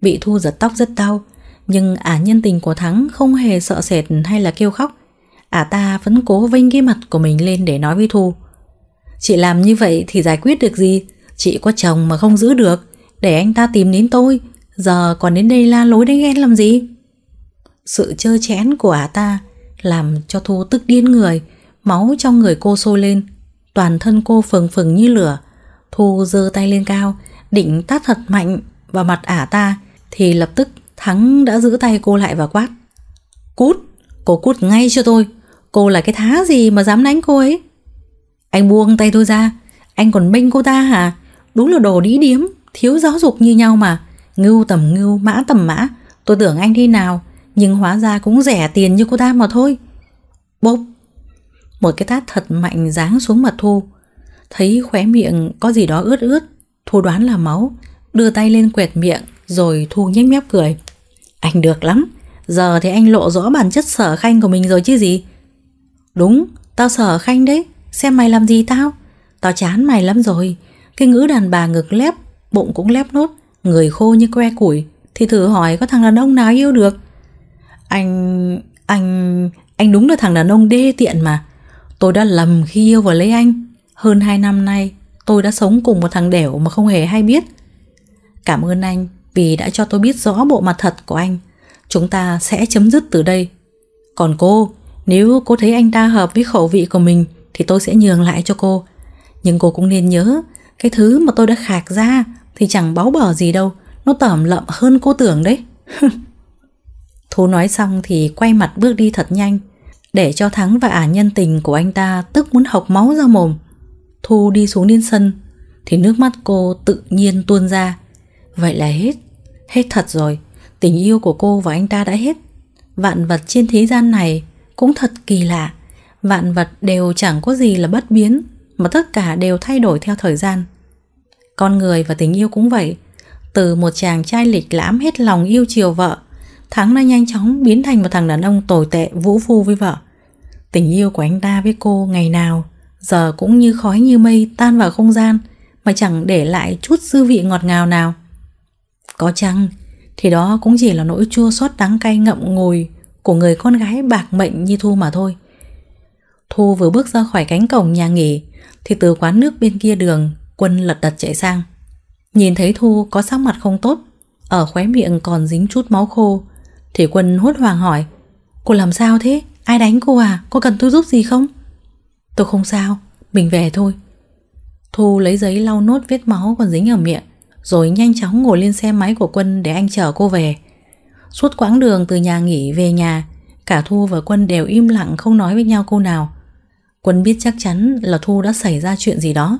Bị Thu giật tóc rất đau Nhưng ả nhân tình của Thắng Không hề sợ sệt hay là kêu khóc Ả ta vẫn cố vinh cái mặt của mình lên Để nói với Thu Chị làm như vậy thì giải quyết được gì Chị có chồng mà không giữ được Để anh ta tìm đến tôi Giờ còn đến đây la lối đánh ghen làm gì sự chơ chẽn của ả ta làm cho Thu tức điên người, máu trong người cô sôi lên, toàn thân cô phừng phừng như lửa. Thu giơ tay lên cao, định tát thật mạnh vào mặt ả ta thì lập tức Thắng đã giữ tay cô lại và quát. Cút, cô cút ngay cho tôi, cô là cái thá gì mà dám đánh cô ấy. Anh buông tay tôi ra, anh còn bênh cô ta hả? Đúng là đồ đĩ điếm, thiếu giáo dục như nhau mà. Ngưu tầm ngưu, mã tầm mã, tôi tưởng anh đi nào, nhưng hóa ra cũng rẻ tiền như cô ta mà thôi. Bốp! Một cái tát thật mạnh giáng xuống mặt Thu. Thấy khóe miệng có gì đó ướt ướt, Thu đoán là máu, đưa tay lên quẹt miệng rồi Thu nhếch mép cười. Anh được lắm, giờ thì anh lộ rõ bản chất sở khanh của mình rồi chứ gì. Đúng, tao sở khanh đấy, xem mày làm gì tao. Tao chán mày lắm rồi, cái ngữ đàn bà ngực lép, bụng cũng lép nốt, người khô như que củi, thì thử hỏi có thằng đàn ông nào yêu được. Anh... anh... anh đúng là thằng đàn ông đê tiện mà Tôi đã lầm khi yêu và lấy anh Hơn hai năm nay tôi đã sống cùng một thằng đẻo mà không hề hay biết Cảm ơn anh vì đã cho tôi biết rõ bộ mặt thật của anh Chúng ta sẽ chấm dứt từ đây Còn cô, nếu cô thấy anh ta hợp với khẩu vị của mình Thì tôi sẽ nhường lại cho cô Nhưng cô cũng nên nhớ Cái thứ mà tôi đã khạc ra Thì chẳng báu bở gì đâu Nó tẩm lậm hơn cô tưởng đấy Thú nói xong thì quay mặt bước đi thật nhanh, để cho Thắng và ả nhân tình của anh ta tức muốn học máu ra mồm. Thu đi xuống đến sân, thì nước mắt cô tự nhiên tuôn ra. Vậy là hết, hết thật rồi, tình yêu của cô và anh ta đã hết. Vạn vật trên thế gian này cũng thật kỳ lạ, vạn vật đều chẳng có gì là bất biến, mà tất cả đều thay đổi theo thời gian. Con người và tình yêu cũng vậy, từ một chàng trai lịch lãm hết lòng yêu chiều vợ, Thắng đã nhanh chóng biến thành một thằng đàn ông tồi tệ vũ phu với vợ. Tình yêu của anh ta với cô ngày nào giờ cũng như khói như mây tan vào không gian mà chẳng để lại chút dư vị ngọt ngào nào. Có chăng thì đó cũng chỉ là nỗi chua xót đắng cay ngậm ngùi của người con gái bạc mệnh như Thu mà thôi. Thu vừa bước ra khỏi cánh cổng nhà nghỉ thì từ quán nước bên kia đường Quân lật đật chạy sang. Nhìn thấy Thu có sắc mặt không tốt, ở khóe miệng còn dính chút máu khô, Thế quân hốt hoảng hỏi Cô làm sao thế? Ai đánh cô à? Cô cần tôi giúp gì không? Tôi không sao, mình về thôi Thu lấy giấy lau nốt vết máu còn dính ở miệng Rồi nhanh chóng ngồi lên xe máy của quân để anh chở cô về Suốt quãng đường từ nhà nghỉ về nhà Cả Thu và Quân đều im lặng không nói với nhau câu nào Quân biết chắc chắn là Thu đã xảy ra chuyện gì đó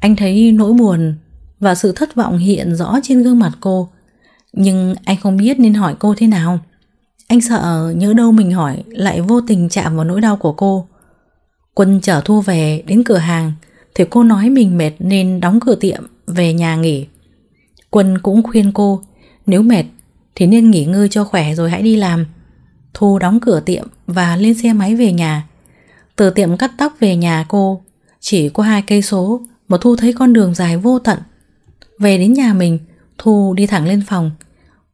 Anh thấy nỗi buồn và sự thất vọng hiện rõ trên gương mặt cô nhưng anh không biết nên hỏi cô thế nào Anh sợ nhớ đâu mình hỏi Lại vô tình chạm vào nỗi đau của cô Quân chở Thu về đến cửa hàng Thì cô nói mình mệt nên đóng cửa tiệm Về nhà nghỉ Quân cũng khuyên cô Nếu mệt thì nên nghỉ ngơi cho khỏe rồi hãy đi làm Thu đóng cửa tiệm Và lên xe máy về nhà Từ tiệm cắt tóc về nhà cô Chỉ có hai cây số Mà Thu thấy con đường dài vô tận Về đến nhà mình Thu đi thẳng lên phòng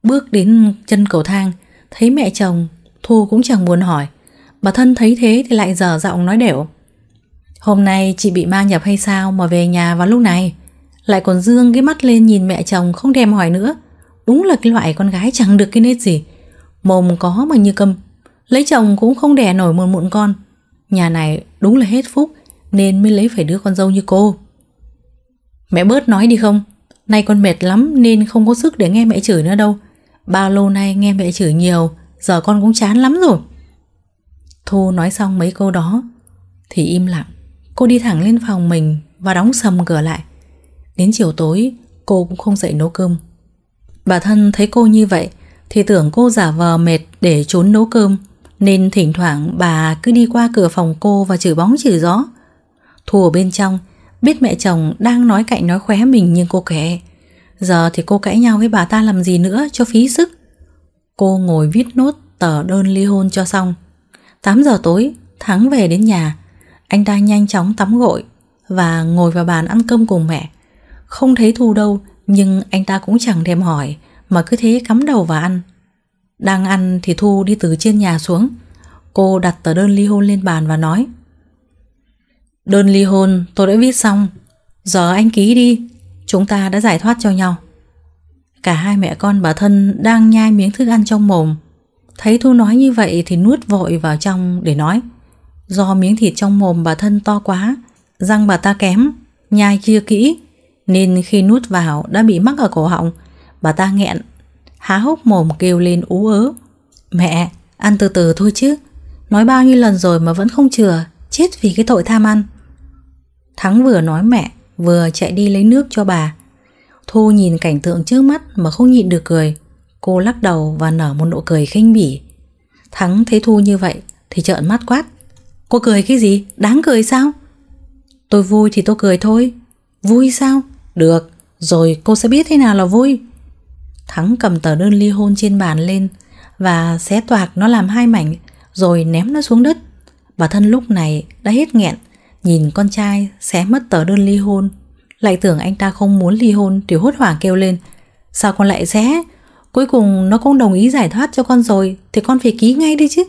Bước đến chân cầu thang Thấy mẹ chồng Thu cũng chẳng buồn hỏi Bà thân thấy thế thì lại dở giọng nói đểu Hôm nay chị bị ma nhập hay sao Mà về nhà vào lúc này Lại còn dương cái mắt lên nhìn mẹ chồng Không thèm hỏi nữa Đúng là cái loại con gái chẳng được cái nết gì Mồm có mà như câm Lấy chồng cũng không đẻ nổi một mụn con Nhà này đúng là hết phúc Nên mới lấy phải đứa con dâu như cô Mẹ bớt nói đi không Nay con mệt lắm nên không có sức để nghe mẹ chửi nữa đâu Bao lâu nay nghe mẹ chửi nhiều Giờ con cũng chán lắm rồi Thu nói xong mấy câu đó Thì im lặng Cô đi thẳng lên phòng mình Và đóng sầm cửa lại Đến chiều tối cô cũng không dậy nấu cơm Bà thân thấy cô như vậy Thì tưởng cô giả vờ mệt để trốn nấu cơm Nên thỉnh thoảng bà cứ đi qua cửa phòng cô Và chửi bóng chửi gió Thu ở bên trong Biết mẹ chồng đang nói cạnh nói khóe mình nhưng cô kể Giờ thì cô cãi nhau với bà ta làm gì nữa cho phí sức Cô ngồi viết nốt tờ đơn ly hôn cho xong 8 giờ tối Thắng về đến nhà Anh ta nhanh chóng tắm gội Và ngồi vào bàn ăn cơm cùng mẹ Không thấy Thu đâu Nhưng anh ta cũng chẳng thèm hỏi Mà cứ thế cắm đầu vào ăn Đang ăn thì Thu đi từ trên nhà xuống Cô đặt tờ đơn ly hôn lên bàn và nói Đơn ly hôn tôi đã viết xong Giờ anh ký đi Chúng ta đã giải thoát cho nhau Cả hai mẹ con bà thân đang nhai miếng thức ăn trong mồm Thấy Thu nói như vậy thì nuốt vội vào trong để nói Do miếng thịt trong mồm bà thân to quá Răng bà ta kém Nhai chưa kỹ Nên khi nuốt vào đã bị mắc ở cổ họng Bà ta nghẹn Há hốc mồm kêu lên ú ớ Mẹ, ăn từ từ thôi chứ Nói bao nhiêu lần rồi mà vẫn không chừa Chết vì cái tội tham ăn Thắng vừa nói mẹ, vừa chạy đi lấy nước cho bà. Thu nhìn cảnh tượng trước mắt mà không nhịn được cười. Cô lắc đầu và nở một nụ cười khinh bỉ. Thắng thấy Thu như vậy thì trợn mắt quát. Cô cười cái gì? Đáng cười sao? Tôi vui thì tôi cười thôi. Vui sao? Được, rồi cô sẽ biết thế nào là vui. Thắng cầm tờ đơn ly hôn trên bàn lên và xé toạc nó làm hai mảnh rồi ném nó xuống đất. Bà thân lúc này đã hết nghẹn Nhìn con trai xé mất tờ đơn ly hôn Lại tưởng anh ta không muốn ly hôn Thì hốt hoảng kêu lên Sao con lại xé Cuối cùng nó cũng đồng ý giải thoát cho con rồi Thì con phải ký ngay đi chứ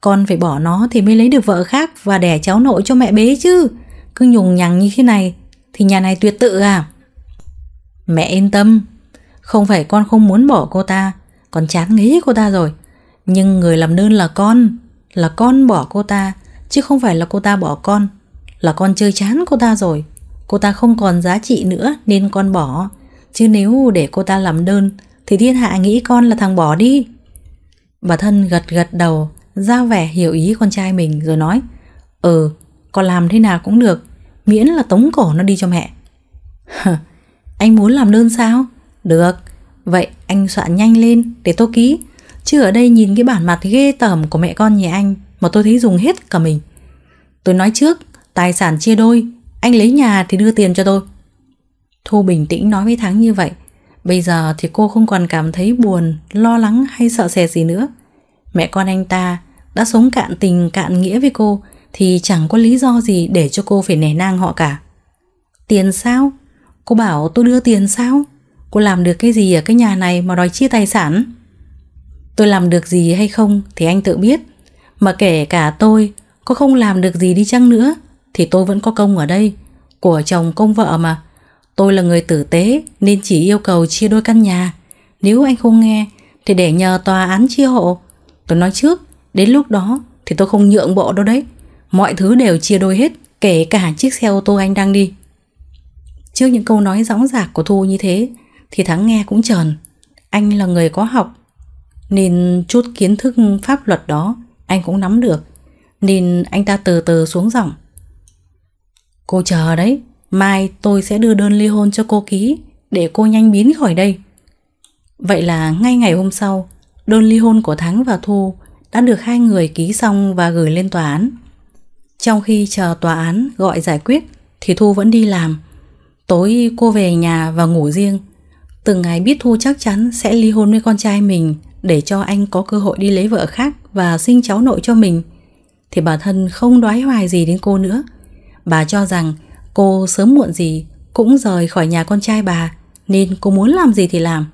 Con phải bỏ nó thì mới lấy được vợ khác Và đẻ cháu nội cho mẹ bế chứ Cứ nhùng nhằng như thế này Thì nhà này tuyệt tự à Mẹ yên tâm Không phải con không muốn bỏ cô ta Con chán nghĩ cô ta rồi Nhưng người làm đơn là con Là con bỏ cô ta Chứ không phải là cô ta bỏ con là con chơi chán cô ta rồi. Cô ta không còn giá trị nữa nên con bỏ. Chứ nếu để cô ta làm đơn thì thiên hạ nghĩ con là thằng bỏ đi. Bà thân gật gật đầu, ra vẻ hiểu ý con trai mình rồi nói Ừ, con làm thế nào cũng được, miễn là tống cổ nó đi cho mẹ. anh muốn làm đơn sao? Được, vậy anh soạn nhanh lên để tôi ký. Chứ ở đây nhìn cái bản mặt ghê tởm của mẹ con nhà anh mà tôi thấy dùng hết cả mình. Tôi nói trước, Tài sản chia đôi Anh lấy nhà thì đưa tiền cho tôi Thu bình tĩnh nói với Thắng như vậy Bây giờ thì cô không còn cảm thấy buồn Lo lắng hay sợ sệt gì nữa Mẹ con anh ta đã sống cạn tình cạn nghĩa với cô Thì chẳng có lý do gì để cho cô phải nể nang họ cả Tiền sao? Cô bảo tôi đưa tiền sao? Cô làm được cái gì ở cái nhà này mà đòi chia tài sản? Tôi làm được gì hay không thì anh tự biết Mà kể cả tôi có không làm được gì đi chăng nữa thì tôi vẫn có công ở đây Của chồng công vợ mà Tôi là người tử tế Nên chỉ yêu cầu chia đôi căn nhà Nếu anh không nghe Thì để nhờ tòa án chia hộ Tôi nói trước Đến lúc đó thì tôi không nhượng bộ đâu đấy Mọi thứ đều chia đôi hết Kể cả chiếc xe ô tô anh đang đi Trước những câu nói dõng dạc của Thu như thế Thì Thắng nghe cũng trờn Anh là người có học Nên chút kiến thức pháp luật đó Anh cũng nắm được Nên anh ta từ từ xuống giọng Cô chờ đấy, mai tôi sẽ đưa đơn ly hôn cho cô ký để cô nhanh biến khỏi đây. Vậy là ngay ngày hôm sau, đơn ly hôn của Thắng và Thu đã được hai người ký xong và gửi lên tòa án. Trong khi chờ tòa án gọi giải quyết thì Thu vẫn đi làm. Tối cô về nhà và ngủ riêng. Từng ngày biết Thu chắc chắn sẽ ly hôn với con trai mình để cho anh có cơ hội đi lấy vợ khác và sinh cháu nội cho mình. Thì bản thân không đoái hoài gì đến cô nữa – Bà cho rằng cô sớm muộn gì cũng rời khỏi nhà con trai bà nên cô muốn làm gì thì làm.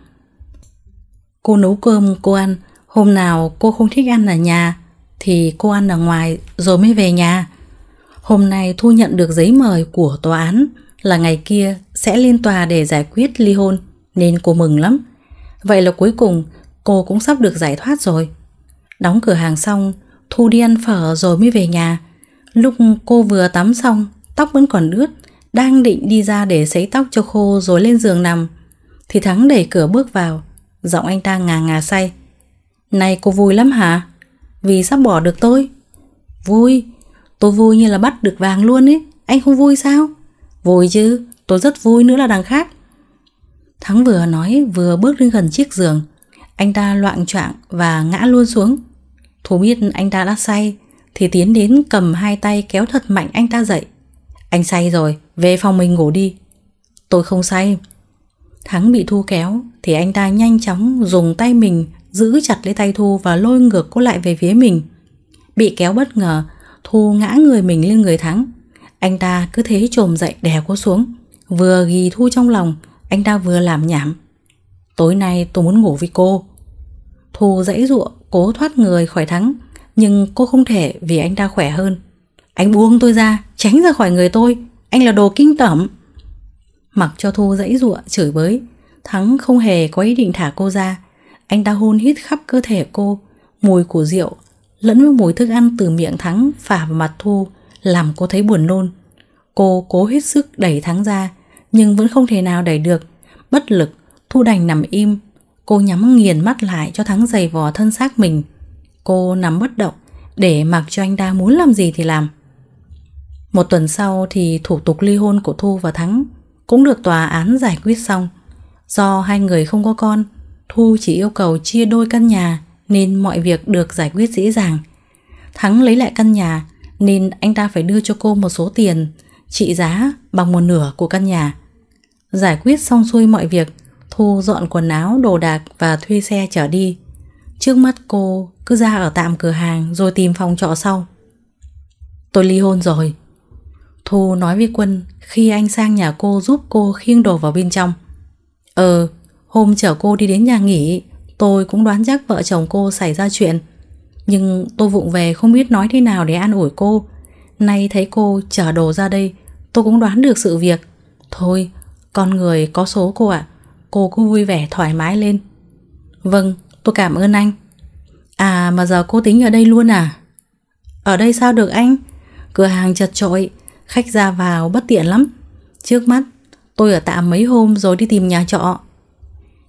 Cô nấu cơm cô ăn, hôm nào cô không thích ăn ở nhà thì cô ăn ở ngoài rồi mới về nhà. Hôm nay thu nhận được giấy mời của tòa án là ngày kia sẽ lên tòa để giải quyết ly hôn nên cô mừng lắm. Vậy là cuối cùng cô cũng sắp được giải thoát rồi. Đóng cửa hàng xong, Thu đi ăn phở rồi mới về nhà. Lúc cô vừa tắm xong, tóc vẫn còn ướt, đang định đi ra để sấy tóc cho khô rồi lên giường nằm, thì Thắng đẩy cửa bước vào, giọng anh ta ngà ngà say. Này cô vui lắm hả? Vì sắp bỏ được tôi. Vui, tôi vui như là bắt được vàng luôn ấy, anh không vui sao? Vui chứ, tôi rất vui nữa là đằng khác. Thắng vừa nói vừa bước lên gần chiếc giường. Anh ta loạn choạng và ngã luôn xuống. Thú biết anh ta đã say thì tiến đến cầm hai tay kéo thật mạnh anh ta dậy. Anh say rồi, về phòng mình ngủ đi. Tôi không say. Thắng bị Thu kéo thì anh ta nhanh chóng dùng tay mình giữ chặt lấy tay Thu và lôi ngược cô lại về phía mình. Bị kéo bất ngờ, Thu ngã người mình lên người Thắng. Anh ta cứ thế trồm dậy đè cô xuống. Vừa ghi Thu trong lòng, anh ta vừa làm nhảm. Tối nay tôi muốn ngủ với cô. Thu dãy ruộng, cố thoát người khỏi Thắng. Nhưng cô không thể vì anh ta khỏe hơn Anh buông tôi ra Tránh ra khỏi người tôi Anh là đồ kinh tởm Mặc cho Thu dãy giụa chửi bới Thắng không hề có ý định thả cô ra Anh ta hôn hít khắp cơ thể cô Mùi của rượu Lẫn với mùi thức ăn từ miệng Thắng Phả vào mặt Thu Làm cô thấy buồn nôn Cô cố hết sức đẩy Thắng ra Nhưng vẫn không thể nào đẩy được Bất lực Thu đành nằm im Cô nhắm nghiền mắt lại cho Thắng giày vò thân xác mình Cô nằm bất động để mặc cho anh ta muốn làm gì thì làm. Một tuần sau thì thủ tục ly hôn của Thu và Thắng cũng được tòa án giải quyết xong. Do hai người không có con, Thu chỉ yêu cầu chia đôi căn nhà nên mọi việc được giải quyết dễ dàng. Thắng lấy lại căn nhà nên anh ta phải đưa cho cô một số tiền trị giá bằng một nửa của căn nhà. Giải quyết xong xuôi mọi việc, Thu dọn quần áo, đồ đạc và thuê xe trở đi. Trước mắt cô cứ ra ở tạm cửa hàng rồi tìm phòng trọ sau Tôi ly hôn rồi Thu nói với Quân khi anh sang nhà cô giúp cô khiêng đồ vào bên trong Ờ, hôm chở cô đi đến nhà nghỉ Tôi cũng đoán chắc vợ chồng cô xảy ra chuyện Nhưng tôi vụng về không biết nói thế nào để an ủi cô Nay thấy cô chở đồ ra đây Tôi cũng đoán được sự việc Thôi, con người có số cô ạ à. Cô cứ vui vẻ thoải mái lên Vâng, tôi cảm ơn anh À mà giờ cô tính ở đây luôn à? Ở đây sao được anh? Cửa hàng chật trội, khách ra vào bất tiện lắm. Trước mắt, tôi ở tạm mấy hôm rồi đi tìm nhà trọ.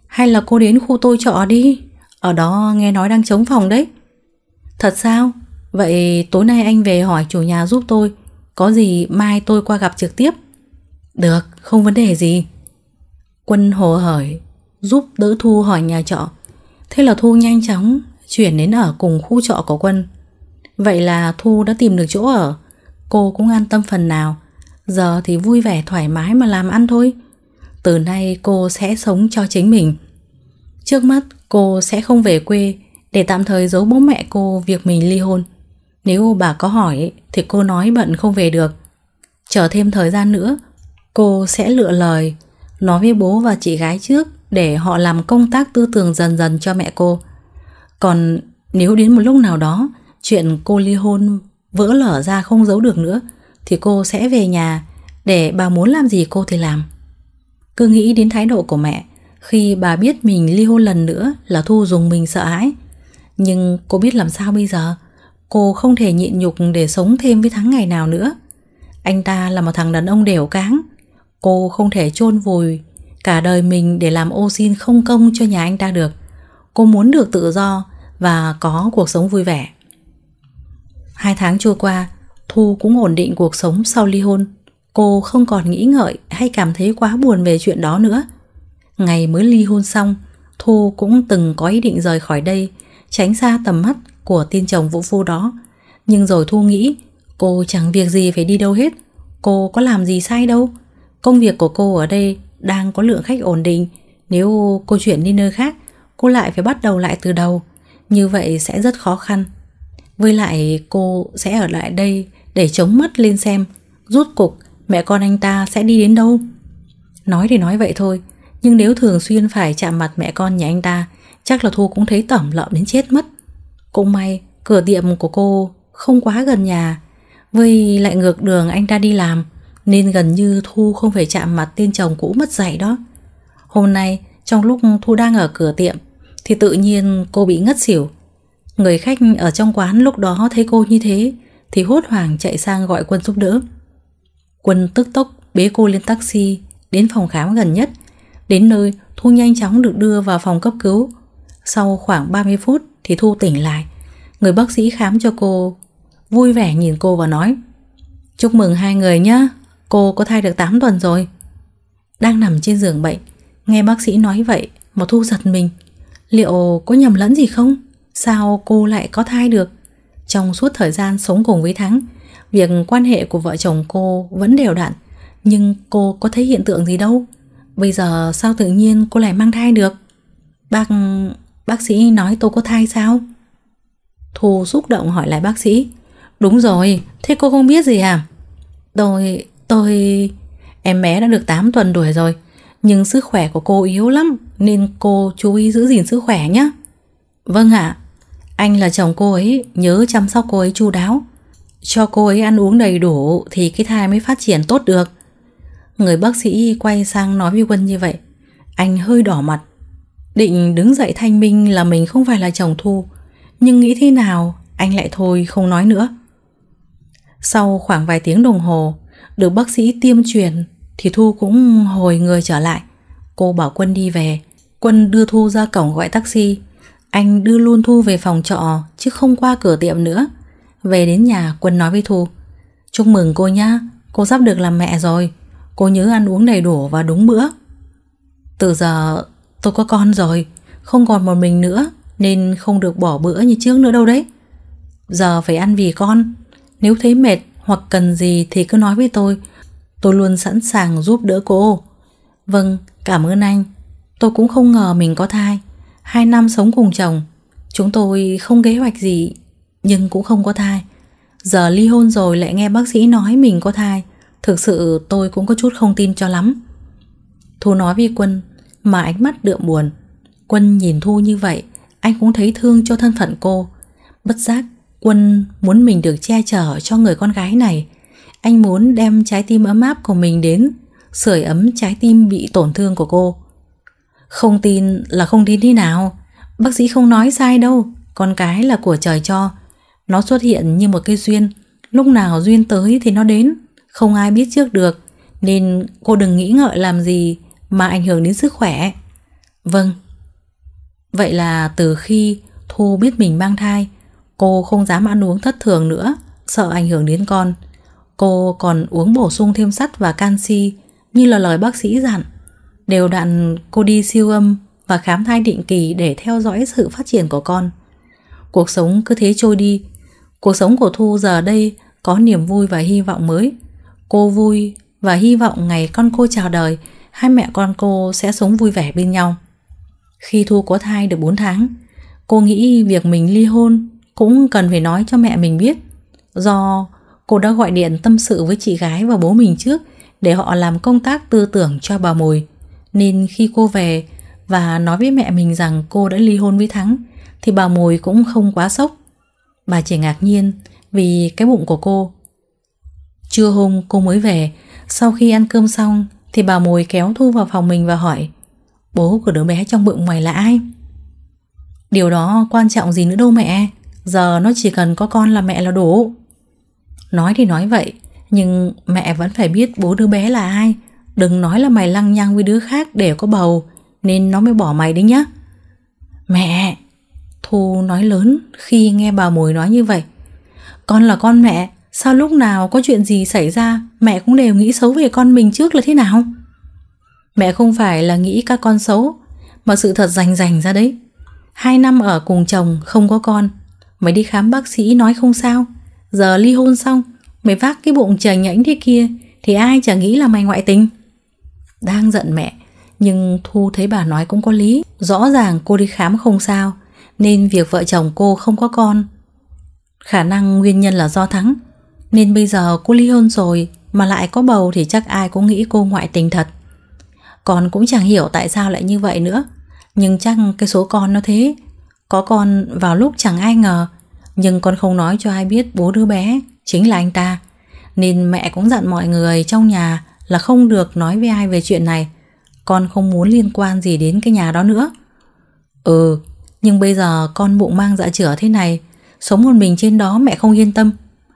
Hay là cô đến khu tôi trọ đi, ở đó nghe nói đang trống phòng đấy. Thật sao? Vậy tối nay anh về hỏi chủ nhà giúp tôi, có gì mai tôi qua gặp trực tiếp. Được, không vấn đề gì. Quân hồ hởi giúp đỡ Thu hỏi nhà trọ. Thế là Thu nhanh chóng chuyển đến ở cùng khu trọ của Quân. Vậy là Thu đã tìm được chỗ ở, cô cũng an tâm phần nào. Giờ thì vui vẻ thoải mái mà làm ăn thôi. Từ nay cô sẽ sống cho chính mình. Trước mắt cô sẽ không về quê để tạm thời giấu bố mẹ cô việc mình ly hôn. Nếu bà có hỏi thì cô nói bận không về được. Chờ thêm thời gian nữa, cô sẽ lựa lời, nói với bố và chị gái trước để họ làm công tác tư tưởng dần dần cho mẹ cô. Còn nếu đến một lúc nào đó chuyện cô ly hôn vỡ lở ra không giấu được nữa thì cô sẽ về nhà để bà muốn làm gì cô thì làm. Cứ nghĩ đến thái độ của mẹ khi bà biết mình ly hôn lần nữa là Thu dùng mình sợ hãi. Nhưng cô biết làm sao bây giờ? Cô không thể nhịn nhục để sống thêm với tháng ngày nào nữa. Anh ta là một thằng đàn ông đều cáng. Cô không thể chôn vùi cả đời mình để làm ô xin không công cho nhà anh ta được. Cô muốn được tự do và có cuộc sống vui vẻ. Hai tháng trôi qua, Thu cũng ổn định cuộc sống sau ly hôn. Cô không còn nghĩ ngợi hay cảm thấy quá buồn về chuyện đó nữa. Ngày mới ly hôn xong, Thu cũng từng có ý định rời khỏi đây, tránh xa tầm mắt của tiên chồng vũ phu đó. Nhưng rồi Thu nghĩ, cô chẳng việc gì phải đi đâu hết, cô có làm gì sai đâu. Công việc của cô ở đây đang có lượng khách ổn định, nếu cô chuyển đi nơi khác, cô lại phải bắt đầu lại từ đầu. Như vậy sẽ rất khó khăn Với lại cô sẽ ở lại đây Để chống mắt lên xem Rút cục mẹ con anh ta sẽ đi đến đâu Nói thì nói vậy thôi Nhưng nếu thường xuyên phải chạm mặt mẹ con nhà anh ta Chắc là Thu cũng thấy tẩm lợm đến chết mất Cũng may cửa tiệm của cô không quá gần nhà Với lại ngược đường anh ta đi làm Nên gần như Thu không phải chạm mặt tên chồng cũ mất dạy đó Hôm nay trong lúc Thu đang ở cửa tiệm thì tự nhiên cô bị ngất xỉu. Người khách ở trong quán lúc đó thấy cô như thế thì hốt hoảng chạy sang gọi quân giúp đỡ. Quân tức tốc bế cô lên taxi đến phòng khám gần nhất. Đến nơi, Thu nhanh chóng được đưa vào phòng cấp cứu. Sau khoảng 30 phút thì Thu tỉnh lại. Người bác sĩ khám cho cô vui vẻ nhìn cô và nói Chúc mừng hai người nhé, cô có thai được 8 tuần rồi. Đang nằm trên giường bệnh, nghe bác sĩ nói vậy mà Thu giật mình. Liệu có nhầm lẫn gì không? Sao cô lại có thai được? Trong suốt thời gian sống cùng với Thắng, việc quan hệ của vợ chồng cô vẫn đều đặn, nhưng cô có thấy hiện tượng gì đâu. Bây giờ sao tự nhiên cô lại mang thai được? Bác... bác sĩ nói tôi có thai sao? Thu xúc động hỏi lại bác sĩ. Đúng rồi, thế cô không biết gì à? Tôi... tôi... Em bé đã được 8 tuần tuổi rồi, nhưng sức khỏe của cô yếu lắm, nên cô chú ý giữ gìn sức khỏe nhé. Vâng ạ, anh là chồng cô ấy, nhớ chăm sóc cô ấy chu đáo. Cho cô ấy ăn uống đầy đủ thì cái thai mới phát triển tốt được. Người bác sĩ quay sang nói với Quân như vậy. Anh hơi đỏ mặt. Định đứng dậy thanh minh là mình không phải là chồng Thu. Nhưng nghĩ thế nào, anh lại thôi không nói nữa. Sau khoảng vài tiếng đồng hồ, được bác sĩ tiêm truyền thì Thu cũng hồi người trở lại. Cô bảo Quân đi về. Quân đưa Thu ra cổng gọi taxi. Anh đưa luôn Thu về phòng trọ chứ không qua cửa tiệm nữa. Về đến nhà Quân nói với Thu Chúc mừng cô nhá, cô sắp được làm mẹ rồi. Cô nhớ ăn uống đầy đủ và đúng bữa. Từ giờ tôi có con rồi, không còn một mình nữa nên không được bỏ bữa như trước nữa đâu đấy. Giờ phải ăn vì con. Nếu thấy mệt hoặc cần gì thì cứ nói với tôi. Tôi luôn sẵn sàng giúp đỡ cô. Vâng, cảm ơn anh. Tôi cũng không ngờ mình có thai Hai năm sống cùng chồng Chúng tôi không kế hoạch gì Nhưng cũng không có thai Giờ ly hôn rồi lại nghe bác sĩ nói mình có thai Thực sự tôi cũng có chút không tin cho lắm Thu nói với Quân Mà ánh mắt đượm buồn Quân nhìn Thu như vậy Anh cũng thấy thương cho thân phận cô Bất giác Quân muốn mình được che chở cho người con gái này Anh muốn đem trái tim ấm áp của mình đến sưởi ấm trái tim bị tổn thương của cô không tin là không tin thế nào Bác sĩ không nói sai đâu Con cái là của trời cho Nó xuất hiện như một cái duyên Lúc nào duyên tới thì nó đến Không ai biết trước được Nên cô đừng nghĩ ngợi làm gì Mà ảnh hưởng đến sức khỏe Vâng Vậy là từ khi Thu biết mình mang thai Cô không dám ăn uống thất thường nữa Sợ ảnh hưởng đến con Cô còn uống bổ sung thêm sắt và canxi Như là lời bác sĩ dặn đều đặn cô đi siêu âm và khám thai định kỳ để theo dõi sự phát triển của con. Cuộc sống cứ thế trôi đi. Cuộc sống của Thu giờ đây có niềm vui và hy vọng mới. Cô vui và hy vọng ngày con cô chào đời, hai mẹ con cô sẽ sống vui vẻ bên nhau. Khi Thu có thai được 4 tháng, cô nghĩ việc mình ly hôn cũng cần phải nói cho mẹ mình biết. Do cô đã gọi điện tâm sự với chị gái và bố mình trước để họ làm công tác tư tưởng cho bà Mùi. Nên khi cô về và nói với mẹ mình rằng cô đã ly hôn với Thắng thì bà Mùi cũng không quá sốc. Bà chỉ ngạc nhiên vì cái bụng của cô. Trưa hôm cô mới về, sau khi ăn cơm xong thì bà Mùi kéo Thu vào phòng mình và hỏi Bố của đứa bé trong bụng mày là ai? Điều đó quan trọng gì nữa đâu mẹ Giờ nó chỉ cần có con là mẹ là đủ Nói thì nói vậy Nhưng mẹ vẫn phải biết bố đứa bé là ai Đừng nói là mày lăng nhăng với đứa khác để có bầu Nên nó mới bỏ mày đấy nhá Mẹ Thu nói lớn khi nghe bà mồi nói như vậy Con là con mẹ Sao lúc nào có chuyện gì xảy ra Mẹ cũng đều nghĩ xấu về con mình trước là thế nào Mẹ không phải là nghĩ các con xấu Mà sự thật rành rành ra đấy Hai năm ở cùng chồng không có con Mày đi khám bác sĩ nói không sao Giờ ly hôn xong Mày vác cái bụng trời nhãnh thế kia Thì ai chả nghĩ là mày ngoại tình đang giận mẹ nhưng thu thấy bà nói cũng có lý rõ ràng cô đi khám không sao nên việc vợ chồng cô không có con khả năng nguyên nhân là do thắng nên bây giờ cô ly hôn rồi mà lại có bầu thì chắc ai cũng nghĩ cô ngoại tình thật con cũng chẳng hiểu tại sao lại như vậy nữa nhưng chắc cái số con nó thế có con vào lúc chẳng ai ngờ nhưng con không nói cho ai biết bố đứa bé chính là anh ta nên mẹ cũng dặn mọi người trong nhà là không được nói với ai về chuyện này. Con không muốn liên quan gì đến cái nhà đó nữa. Ừ, nhưng bây giờ con bụng mang dạ chữa thế này, sống một mình trên đó mẹ không yên tâm.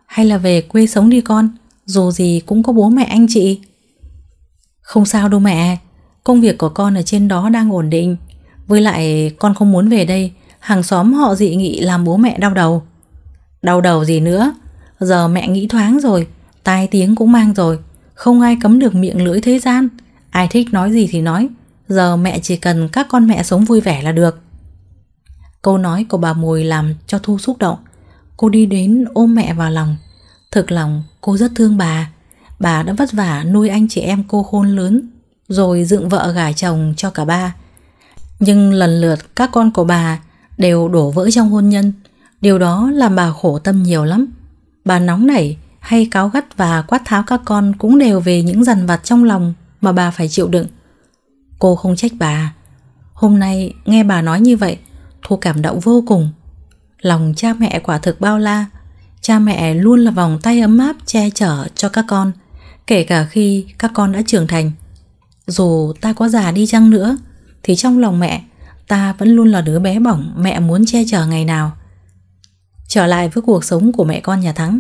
Hay là về quê sống đi con, dù gì cũng có bố mẹ anh chị. Không sao đâu mẹ, công việc của con ở trên đó đang ổn định. Với lại con không muốn về đây, hàng xóm họ dị nghị làm bố mẹ đau đầu. Đau đầu gì nữa, giờ mẹ nghĩ thoáng rồi, tai tiếng cũng mang rồi không ai cấm được miệng lưỡi thế gian Ai thích nói gì thì nói Giờ mẹ chỉ cần các con mẹ sống vui vẻ là được Câu nói của bà Mùi làm cho Thu xúc động Cô đi đến ôm mẹ vào lòng Thực lòng cô rất thương bà Bà đã vất vả nuôi anh chị em cô khôn lớn Rồi dựng vợ gả chồng cho cả ba Nhưng lần lượt các con của bà đều đổ vỡ trong hôn nhân Điều đó làm bà khổ tâm nhiều lắm Bà nóng nảy hay cáo gắt và quát tháo các con cũng đều về những dằn vặt trong lòng mà bà phải chịu đựng. Cô không trách bà. Hôm nay nghe bà nói như vậy, Thu cảm động vô cùng. Lòng cha mẹ quả thực bao la, cha mẹ luôn là vòng tay ấm áp che chở cho các con, kể cả khi các con đã trưởng thành. Dù ta có già đi chăng nữa, thì trong lòng mẹ, ta vẫn luôn là đứa bé bỏng mẹ muốn che chở ngày nào. Trở lại với cuộc sống của mẹ con nhà Thắng,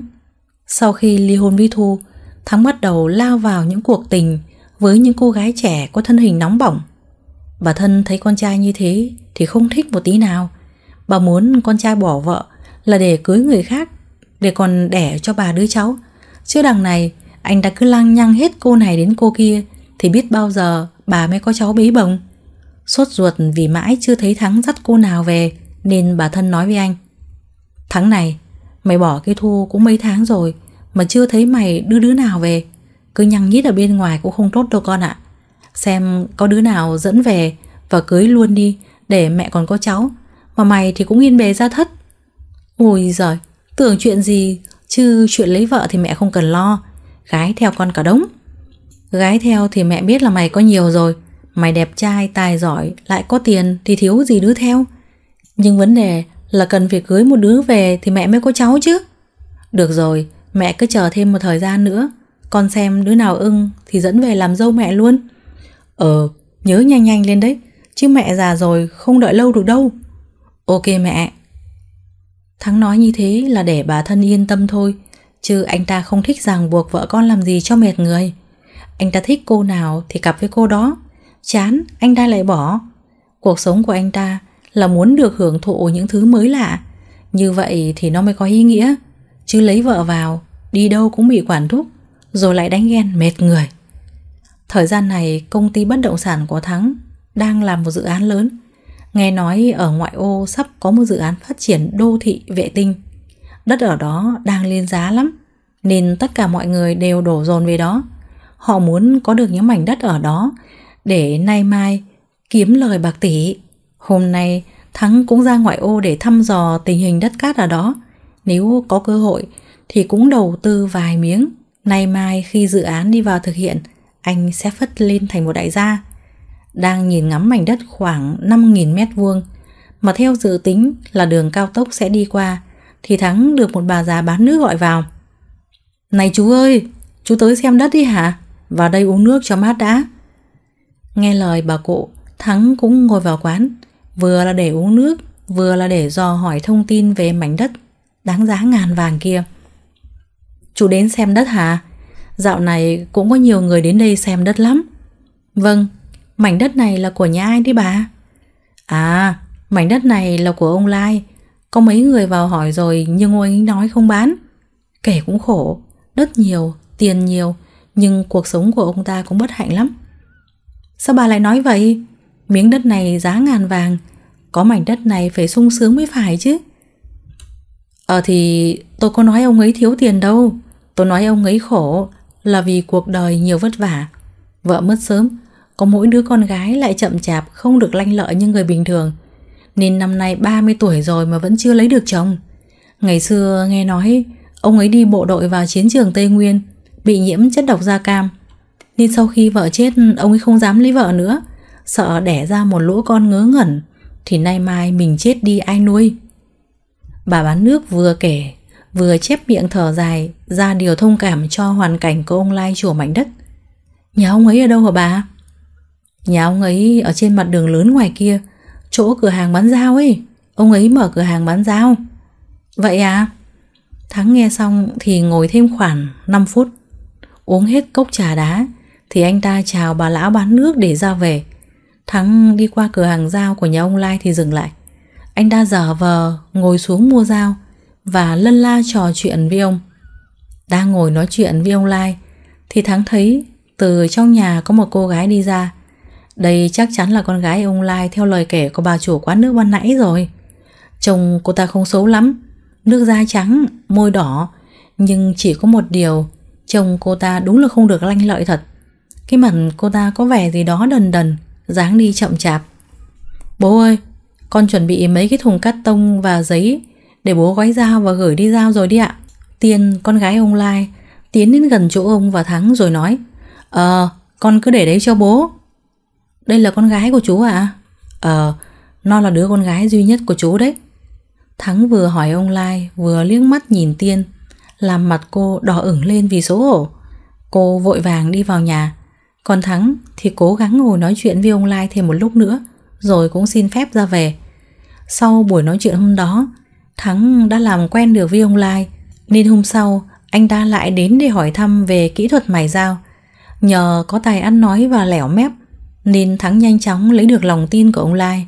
sau khi ly hôn với Thu, Thắng bắt đầu lao vào những cuộc tình với những cô gái trẻ có thân hình nóng bỏng. Bà thân thấy con trai như thế thì không thích một tí nào. Bà muốn con trai bỏ vợ là để cưới người khác, để còn đẻ cho bà đứa cháu. Chứ đằng này, anh đã cứ lăng nhăng hết cô này đến cô kia thì biết bao giờ bà mới có cháu bế bồng. Sốt ruột vì mãi chưa thấy Thắng dắt cô nào về nên bà thân nói với anh. Thắng này, Mày bỏ cái thu cũng mấy tháng rồi Mà chưa thấy mày đưa đứa nào về Cứ nhăng nhít ở bên ngoài cũng không tốt đâu con ạ Xem có đứa nào dẫn về Và cưới luôn đi Để mẹ còn có cháu Mà mày thì cũng yên bề ra thất Ôi giời Tưởng chuyện gì Chứ chuyện lấy vợ thì mẹ không cần lo Gái theo con cả đống Gái theo thì mẹ biết là mày có nhiều rồi Mày đẹp trai, tài giỏi Lại có tiền thì thiếu gì đứa theo Nhưng vấn đề là cần phải cưới một đứa về thì mẹ mới có cháu chứ. Được rồi, mẹ cứ chờ thêm một thời gian nữa, con xem đứa nào ưng thì dẫn về làm dâu mẹ luôn. Ờ, nhớ nhanh nhanh lên đấy, chứ mẹ già rồi không đợi lâu được đâu. Ok mẹ. Thắng nói như thế là để bà thân yên tâm thôi, chứ anh ta không thích ràng buộc vợ con làm gì cho mệt người. Anh ta thích cô nào thì cặp với cô đó, chán anh ta lại bỏ. Cuộc sống của anh ta là muốn được hưởng thụ những thứ mới lạ. Như vậy thì nó mới có ý nghĩa. Chứ lấy vợ vào, đi đâu cũng bị quản thúc, rồi lại đánh ghen mệt người. Thời gian này công ty bất động sản của Thắng đang làm một dự án lớn. Nghe nói ở ngoại ô sắp có một dự án phát triển đô thị vệ tinh. Đất ở đó đang lên giá lắm, nên tất cả mọi người đều đổ dồn về đó. Họ muốn có được những mảnh đất ở đó để nay mai kiếm lời bạc tỷ. Hôm nay, Thắng cũng ra ngoại ô để thăm dò tình hình đất cát ở đó. Nếu có cơ hội thì cũng đầu tư vài miếng. Nay mai khi dự án đi vào thực hiện, anh sẽ phất lên thành một đại gia. Đang nhìn ngắm mảnh đất khoảng 5.000 mét vuông, mà theo dự tính là đường cao tốc sẽ đi qua, thì Thắng được một bà già bán nước gọi vào. Này chú ơi, chú tới xem đất đi hả? Vào đây uống nước cho mát đã. Nghe lời bà cụ, Thắng cũng ngồi vào quán vừa là để uống nước, vừa là để dò hỏi thông tin về mảnh đất đáng giá ngàn vàng kia. Chú đến xem đất hả? Dạo này cũng có nhiều người đến đây xem đất lắm. Vâng, mảnh đất này là của nhà ai đấy bà? À, mảnh đất này là của ông Lai. Có mấy người vào hỏi rồi nhưng ông ấy nói không bán. Kể cũng khổ, đất nhiều, tiền nhiều, nhưng cuộc sống của ông ta cũng bất hạnh lắm. Sao bà lại nói vậy? miếng đất này giá ngàn vàng, có mảnh đất này phải sung sướng mới phải chứ. Ờ thì tôi có nói ông ấy thiếu tiền đâu, tôi nói ông ấy khổ là vì cuộc đời nhiều vất vả. Vợ mất sớm, có mỗi đứa con gái lại chậm chạp không được lanh lợi như người bình thường. Nên năm nay 30 tuổi rồi mà vẫn chưa lấy được chồng. Ngày xưa nghe nói ông ấy đi bộ đội vào chiến trường Tây Nguyên, bị nhiễm chất độc da cam. Nên sau khi vợ chết, ông ấy không dám lấy vợ nữa, sợ đẻ ra một lũ con ngớ ngẩn, thì nay mai mình chết đi ai nuôi. Bà bán nước vừa kể, vừa chép miệng thở dài ra điều thông cảm cho hoàn cảnh của ông Lai chùa mảnh đất. Nhà ông ấy ở đâu hả bà? Nhà ông ấy ở trên mặt đường lớn ngoài kia, chỗ cửa hàng bán dao ấy. Ông ấy mở cửa hàng bán dao. Vậy à? Thắng nghe xong thì ngồi thêm khoảng 5 phút. Uống hết cốc trà đá thì anh ta chào bà lão bán nước để ra về. Thắng đi qua cửa hàng dao của nhà ông Lai thì dừng lại. Anh ta dở vờ ngồi xuống mua dao và lân la trò chuyện với ông. Đang ngồi nói chuyện với ông Lai thì Thắng thấy từ trong nhà có một cô gái đi ra. Đây chắc chắn là con gái ông Lai theo lời kể của bà chủ quán nước ban nãy rồi. Chồng cô ta không xấu lắm, nước da trắng, môi đỏ, nhưng chỉ có một điều, chồng cô ta đúng là không được lanh lợi thật. Cái mặt cô ta có vẻ gì đó đần đần, dáng đi chậm chạp. Bố ơi, con chuẩn bị mấy cái thùng cắt tông và giấy để bố gói dao và gửi đi giao rồi đi ạ. Tiên, con gái ông Lai, tiến đến gần chỗ ông và Thắng rồi nói Ờ, con cứ để đấy cho bố. Đây là con gái của chú ạ? À? Ờ, à, nó là đứa con gái duy nhất của chú đấy. Thắng vừa hỏi ông Lai vừa liếc mắt nhìn Tiên, làm mặt cô đỏ ửng lên vì xấu hổ. Cô vội vàng đi vào nhà, còn Thắng thì cố gắng ngồi nói chuyện với ông Lai thêm một lúc nữa, rồi cũng xin phép ra về. Sau buổi nói chuyện hôm đó, Thắng đã làm quen được với ông Lai, nên hôm sau anh ta lại đến để hỏi thăm về kỹ thuật mài dao. Nhờ có tài ăn nói và lẻo mép, nên Thắng nhanh chóng lấy được lòng tin của ông Lai.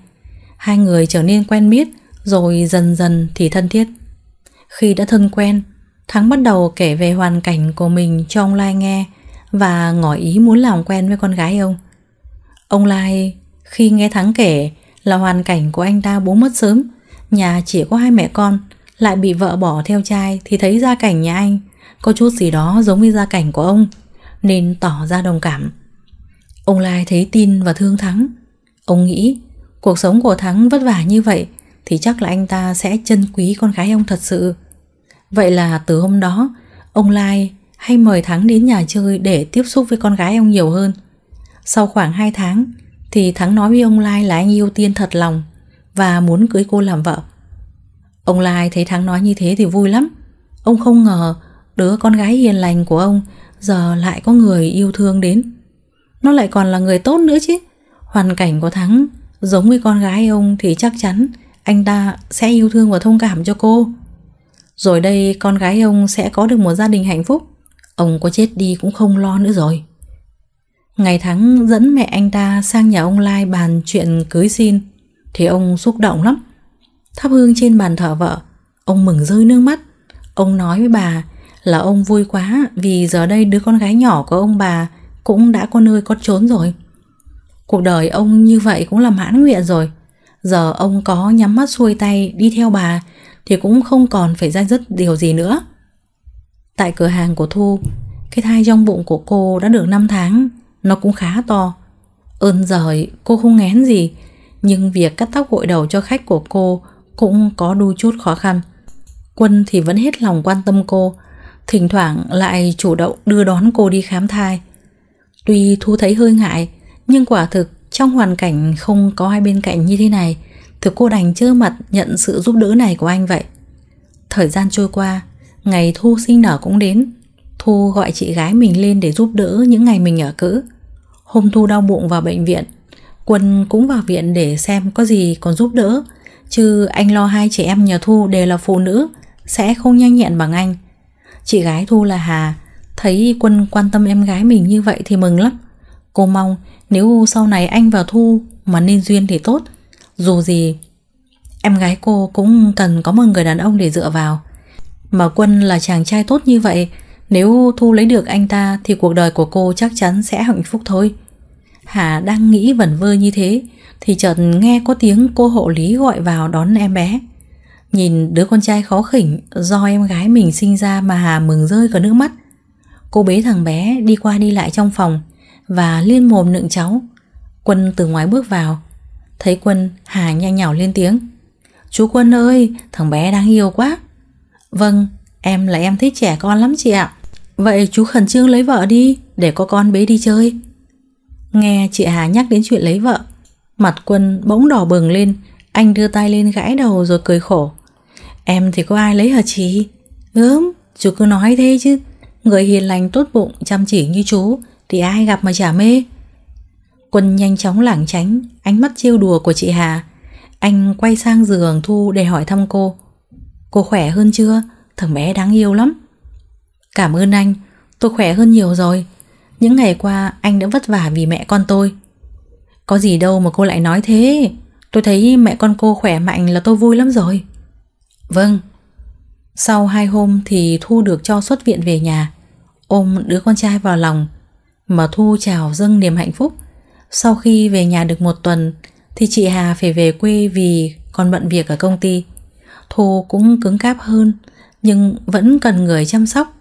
Hai người trở nên quen biết, rồi dần dần thì thân thiết. Khi đã thân quen, Thắng bắt đầu kể về hoàn cảnh của mình cho ông Lai nghe – và ngỏ ý muốn làm quen với con gái ông. Ông Lai khi nghe Thắng kể là hoàn cảnh của anh ta bố mất sớm, nhà chỉ có hai mẹ con, lại bị vợ bỏ theo trai thì thấy gia cảnh nhà anh có chút gì đó giống với gia cảnh của ông, nên tỏ ra đồng cảm. Ông Lai thấy tin và thương Thắng. Ông nghĩ cuộc sống của Thắng vất vả như vậy thì chắc là anh ta sẽ trân quý con gái ông thật sự. Vậy là từ hôm đó, ông Lai hay mời Thắng đến nhà chơi để tiếp xúc với con gái ông nhiều hơn. Sau khoảng 2 tháng thì Thắng nói với ông Lai là anh yêu Tiên thật lòng và muốn cưới cô làm vợ. Ông Lai thấy Thắng nói như thế thì vui lắm. Ông không ngờ đứa con gái hiền lành của ông giờ lại có người yêu thương đến. Nó lại còn là người tốt nữa chứ. Hoàn cảnh của Thắng giống với con gái ông thì chắc chắn anh ta sẽ yêu thương và thông cảm cho cô. Rồi đây con gái ông sẽ có được một gia đình hạnh phúc. Ông có chết đi cũng không lo nữa rồi Ngày tháng dẫn mẹ anh ta sang nhà ông Lai bàn chuyện cưới xin Thì ông xúc động lắm Thắp hương trên bàn thờ vợ Ông mừng rơi nước mắt Ông nói với bà là ông vui quá Vì giờ đây đứa con gái nhỏ của ông bà Cũng đã có nơi có trốn rồi Cuộc đời ông như vậy cũng là mãn nguyện rồi Giờ ông có nhắm mắt xuôi tay đi theo bà Thì cũng không còn phải ra dứt điều gì nữa Tại cửa hàng của Thu Cái thai trong bụng của cô đã được 5 tháng Nó cũng khá to Ơn giời cô không ngén gì Nhưng việc cắt tóc gội đầu cho khách của cô Cũng có đôi chút khó khăn Quân thì vẫn hết lòng quan tâm cô Thỉnh thoảng lại chủ động đưa đón cô đi khám thai Tuy Thu thấy hơi ngại Nhưng quả thực trong hoàn cảnh không có ai bên cạnh như thế này thì cô đành trơ mặt nhận sự giúp đỡ này của anh vậy Thời gian trôi qua Ngày Thu sinh nở cũng đến Thu gọi chị gái mình lên để giúp đỡ những ngày mình ở cữ Hôm Thu đau bụng vào bệnh viện Quân cũng vào viện để xem có gì còn giúp đỡ Chứ anh lo hai chị em nhà Thu đều là phụ nữ Sẽ không nhanh nhẹn bằng anh Chị gái Thu là Hà Thấy Quân quan tâm em gái mình như vậy thì mừng lắm Cô mong nếu sau này anh và Thu mà nên duyên thì tốt Dù gì Em gái cô cũng cần có một người đàn ông để dựa vào mà Quân là chàng trai tốt như vậy Nếu Thu lấy được anh ta Thì cuộc đời của cô chắc chắn sẽ hạnh phúc thôi Hà đang nghĩ vẩn vơ như thế Thì chợt nghe có tiếng cô hộ lý gọi vào đón em bé Nhìn đứa con trai khó khỉnh Do em gái mình sinh ra mà Hà mừng rơi cả nước mắt Cô bế thằng bé đi qua đi lại trong phòng Và liên mồm nựng cháu Quân từ ngoài bước vào Thấy Quân Hà nhanh nhảu lên tiếng Chú Quân ơi thằng bé đáng yêu quá Vâng, em là em thích trẻ con lắm chị ạ. Vậy chú khẩn trương lấy vợ đi, để có con bé đi chơi. Nghe chị Hà nhắc đến chuyện lấy vợ, mặt quân bỗng đỏ bừng lên, anh đưa tay lên gãi đầu rồi cười khổ. Em thì có ai lấy hả chị? Gớm, chú cứ nói thế chứ. Người hiền lành tốt bụng, chăm chỉ như chú, thì ai gặp mà chả mê. Quân nhanh chóng lảng tránh, ánh mắt trêu đùa của chị Hà. Anh quay sang giường Thu để hỏi thăm cô. Cô khỏe hơn chưa? Thằng bé đáng yêu lắm. Cảm ơn anh, tôi khỏe hơn nhiều rồi. Những ngày qua anh đã vất vả vì mẹ con tôi. Có gì đâu mà cô lại nói thế. Tôi thấy mẹ con cô khỏe mạnh là tôi vui lắm rồi. Vâng. Sau hai hôm thì Thu được cho xuất viện về nhà. Ôm đứa con trai vào lòng. Mà Thu chào dâng niềm hạnh phúc. Sau khi về nhà được một tuần thì chị Hà phải về quê vì còn bận việc ở công ty. Thu cũng cứng cáp hơn, nhưng vẫn cần người chăm sóc.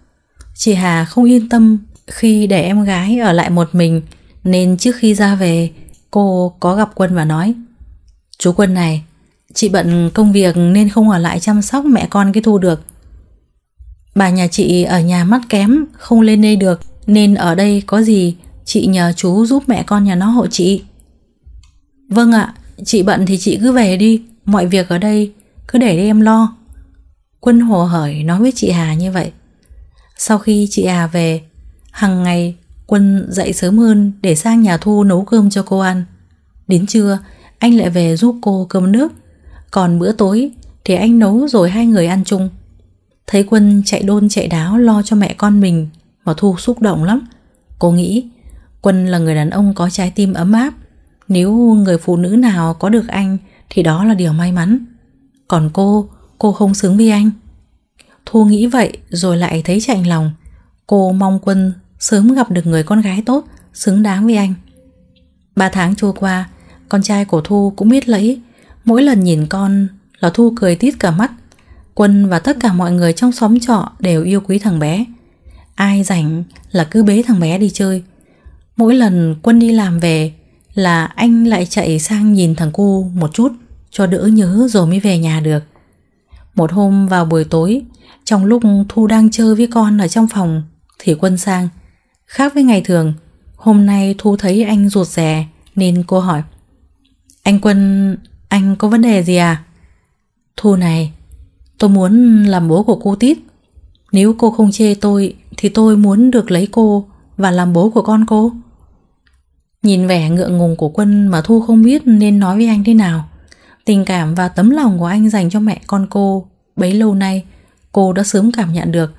Chị Hà không yên tâm khi để em gái ở lại một mình, nên trước khi ra về, cô có gặp Quân và nói Chú Quân này, chị bận công việc nên không ở lại chăm sóc mẹ con cái thu được. Bà nhà chị ở nhà mắt kém, không lên đây được, nên ở đây có gì chị nhờ chú giúp mẹ con nhà nó hộ chị. Vâng ạ, chị bận thì chị cứ về đi, mọi việc ở đây cứ để đi em lo Quân hồ hởi nói với chị Hà như vậy Sau khi chị Hà về hàng ngày Quân dậy sớm hơn để sang nhà Thu nấu cơm cho cô ăn Đến trưa Anh lại về giúp cô cơm nước Còn bữa tối Thì anh nấu rồi hai người ăn chung Thấy Quân chạy đôn chạy đáo lo cho mẹ con mình Mà Thu xúc động lắm Cô nghĩ Quân là người đàn ông có trái tim ấm áp Nếu người phụ nữ nào có được anh Thì đó là điều may mắn còn cô, cô không xứng với anh Thu nghĩ vậy rồi lại thấy chạnh lòng Cô mong Quân sớm gặp được người con gái tốt Xứng đáng với anh Ba tháng trôi qua Con trai của Thu cũng biết lẫy Mỗi lần nhìn con là Thu cười tít cả mắt Quân và tất cả mọi người trong xóm trọ đều yêu quý thằng bé Ai rảnh là cứ bế thằng bé đi chơi Mỗi lần Quân đi làm về là anh lại chạy sang nhìn thằng cu một chút cho đỡ nhớ rồi mới về nhà được. Một hôm vào buổi tối, trong lúc Thu đang chơi với con ở trong phòng thì Quân sang. Khác với ngày thường, hôm nay Thu thấy anh rụt rè nên cô hỏi Anh Quân, anh có vấn đề gì à? Thu này, tôi muốn làm bố của cô Tít. Nếu cô không chê tôi thì tôi muốn được lấy cô và làm bố của con cô. Nhìn vẻ ngượng ngùng của Quân mà Thu không biết nên nói với anh thế nào. Tình cảm và tấm lòng của anh dành cho mẹ con cô bấy lâu nay cô đã sớm cảm nhận được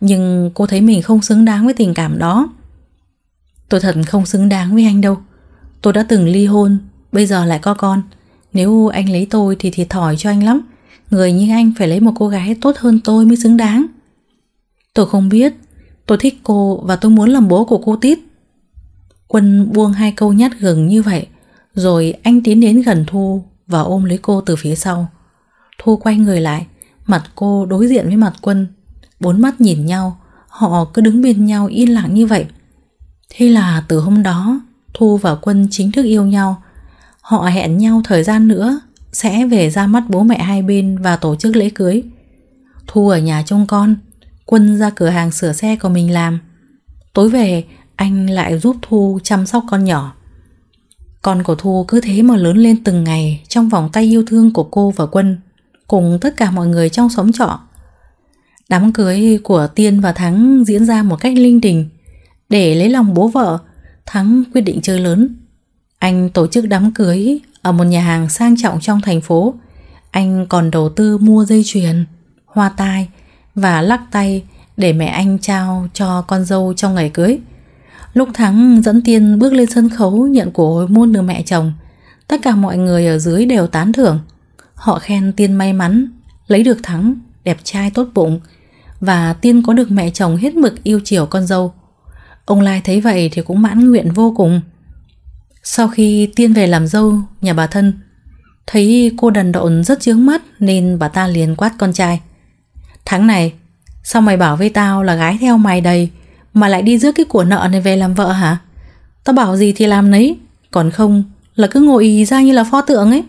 nhưng cô thấy mình không xứng đáng với tình cảm đó. Tôi thật không xứng đáng với anh đâu. Tôi đã từng ly hôn, bây giờ lại có con. Nếu anh lấy tôi thì thiệt thòi cho anh lắm. Người như anh phải lấy một cô gái tốt hơn tôi mới xứng đáng. Tôi không biết, tôi thích cô và tôi muốn làm bố của cô Tít. Quân buông hai câu nhát gừng như vậy, rồi anh tiến đến gần Thu và ôm lấy cô từ phía sau. Thu quay người lại, mặt cô đối diện với mặt quân. Bốn mắt nhìn nhau, họ cứ đứng bên nhau yên lặng như vậy. Thế là từ hôm đó, Thu và Quân chính thức yêu nhau. Họ hẹn nhau thời gian nữa sẽ về ra mắt bố mẹ hai bên và tổ chức lễ cưới. Thu ở nhà trông con, Quân ra cửa hàng sửa xe của mình làm. Tối về, anh lại giúp Thu chăm sóc con nhỏ. Con của Thu cứ thế mà lớn lên từng ngày trong vòng tay yêu thương của cô và Quân, cùng tất cả mọi người trong xóm trọ. Đám cưới của Tiên và Thắng diễn ra một cách linh đình. Để lấy lòng bố vợ, Thắng quyết định chơi lớn. Anh tổ chức đám cưới ở một nhà hàng sang trọng trong thành phố. Anh còn đầu tư mua dây chuyền, hoa tai và lắc tay để mẹ anh trao cho con dâu trong ngày cưới. Lúc Thắng dẫn Tiên bước lên sân khấu nhận của hồi môn từ mẹ chồng, tất cả mọi người ở dưới đều tán thưởng. Họ khen Tiên may mắn, lấy được Thắng, đẹp trai tốt bụng và Tiên có được mẹ chồng hết mực yêu chiều con dâu. Ông Lai thấy vậy thì cũng mãn nguyện vô cùng. Sau khi Tiên về làm dâu nhà bà thân, thấy cô đần độn rất chướng mắt nên bà ta liền quát con trai. thắng này, sao mày bảo với tao là gái theo mày đầy, mà lại đi rước cái của nợ này về làm vợ hả? Tao bảo gì thì làm nấy, còn không là cứ ngồi ý ra như là pho tượng ấy.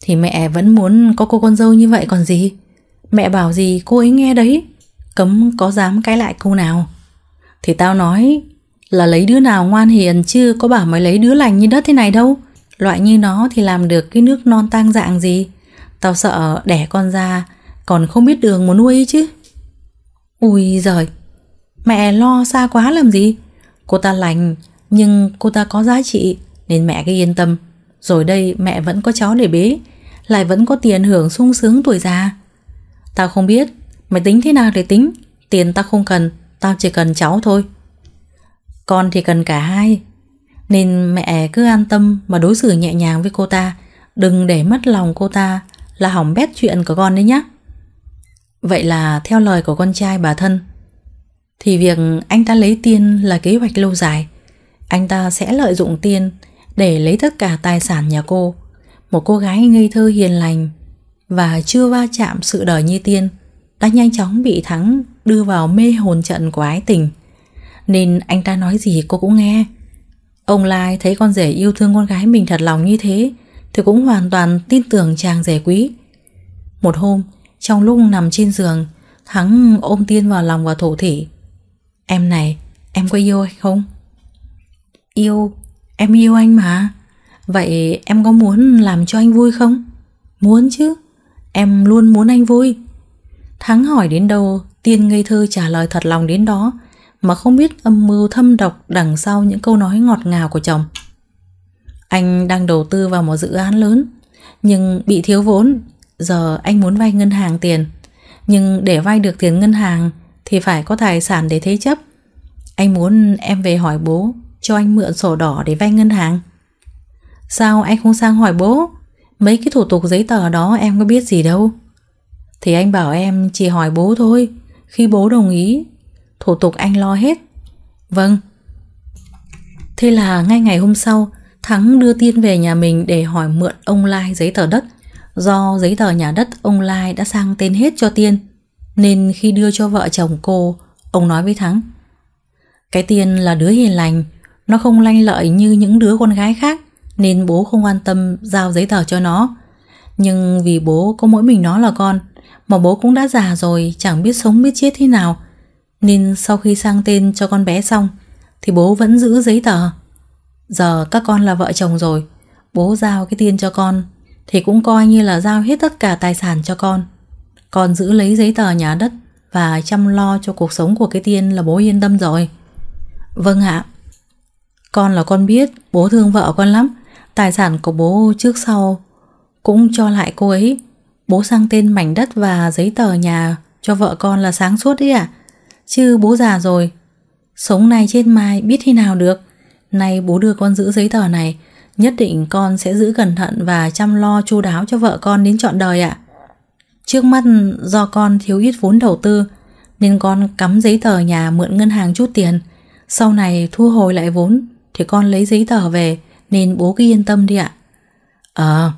Thì mẹ vẫn muốn có cô con dâu như vậy còn gì. Mẹ bảo gì cô ấy nghe đấy, cấm có dám cãi lại cô nào. Thì tao nói là lấy đứa nào ngoan hiền chứ có bảo mới lấy đứa lành như đất thế này đâu. Loại như nó thì làm được cái nước non tang dạng gì. Tao sợ đẻ con ra còn không biết đường muốn nuôi chứ. Ui giời, Mẹ lo xa quá làm gì Cô ta lành Nhưng cô ta có giá trị Nên mẹ cứ yên tâm Rồi đây mẹ vẫn có cháu để bế Lại vẫn có tiền hưởng sung sướng tuổi già Tao không biết Mày tính thế nào để tính Tiền tao không cần Tao chỉ cần cháu thôi Con thì cần cả hai Nên mẹ cứ an tâm Mà đối xử nhẹ nhàng với cô ta Đừng để mất lòng cô ta Là hỏng bét chuyện của con đấy nhé Vậy là theo lời của con trai bà thân thì việc anh ta lấy tiền là kế hoạch lâu dài. Anh ta sẽ lợi dụng tiền để lấy tất cả tài sản nhà cô. Một cô gái ngây thơ hiền lành và chưa va chạm sự đời như tiên đã nhanh chóng bị Thắng đưa vào mê hồn trận của ái tình. Nên anh ta nói gì cô cũng nghe. Ông Lai thấy con rể yêu thương con gái mình thật lòng như thế thì cũng hoàn toàn tin tưởng chàng rể quý. Một hôm, trong lúc nằm trên giường, Thắng ôm Tiên vào lòng và thổ thỉ. Em này, em có yêu hay không? Yêu, em yêu anh mà. Vậy em có muốn làm cho anh vui không? Muốn chứ, em luôn muốn anh vui. Thắng hỏi đến đâu, Tiên ngây thơ trả lời thật lòng đến đó, mà không biết âm mưu thâm độc đằng sau những câu nói ngọt ngào của chồng. Anh đang đầu tư vào một dự án lớn, nhưng bị thiếu vốn, giờ anh muốn vay ngân hàng tiền. Nhưng để vay được tiền ngân hàng thì phải có tài sản để thế chấp. Anh muốn em về hỏi bố cho anh mượn sổ đỏ để vay ngân hàng. Sao anh không sang hỏi bố? Mấy cái thủ tục giấy tờ đó em có biết gì đâu. Thì anh bảo em chỉ hỏi bố thôi. Khi bố đồng ý, thủ tục anh lo hết. Vâng. Thế là ngay ngày hôm sau, Thắng đưa Tiên về nhà mình để hỏi mượn ông Lai giấy tờ đất do giấy tờ nhà đất ông Lai đã sang tên hết cho Tiên. Nên khi đưa cho vợ chồng cô Ông nói với Thắng Cái tiên là đứa hiền lành Nó không lanh lợi như những đứa con gái khác Nên bố không quan tâm giao giấy tờ cho nó Nhưng vì bố có mỗi mình nó là con Mà bố cũng đã già rồi Chẳng biết sống biết chết thế nào Nên sau khi sang tên cho con bé xong Thì bố vẫn giữ giấy tờ Giờ các con là vợ chồng rồi Bố giao cái tiền cho con Thì cũng coi như là giao hết tất cả tài sản cho con còn giữ lấy giấy tờ nhà đất và chăm lo cho cuộc sống của cái tiên là bố yên tâm rồi. Vâng ạ. Con là con biết, bố thương vợ con lắm. Tài sản của bố trước sau cũng cho lại cô ấy. Bố sang tên mảnh đất và giấy tờ nhà cho vợ con là sáng suốt đấy ạ. À? Chứ bố già rồi, sống nay chết mai biết khi nào được. Nay bố đưa con giữ giấy tờ này, nhất định con sẽ giữ cẩn thận và chăm lo chu đáo cho vợ con đến trọn đời ạ. À. Trước mắt do con thiếu ít vốn đầu tư nên con cắm giấy tờ nhà mượn ngân hàng chút tiền. Sau này thu hồi lại vốn thì con lấy giấy tờ về nên bố cứ yên tâm đi ạ. Ờ. À,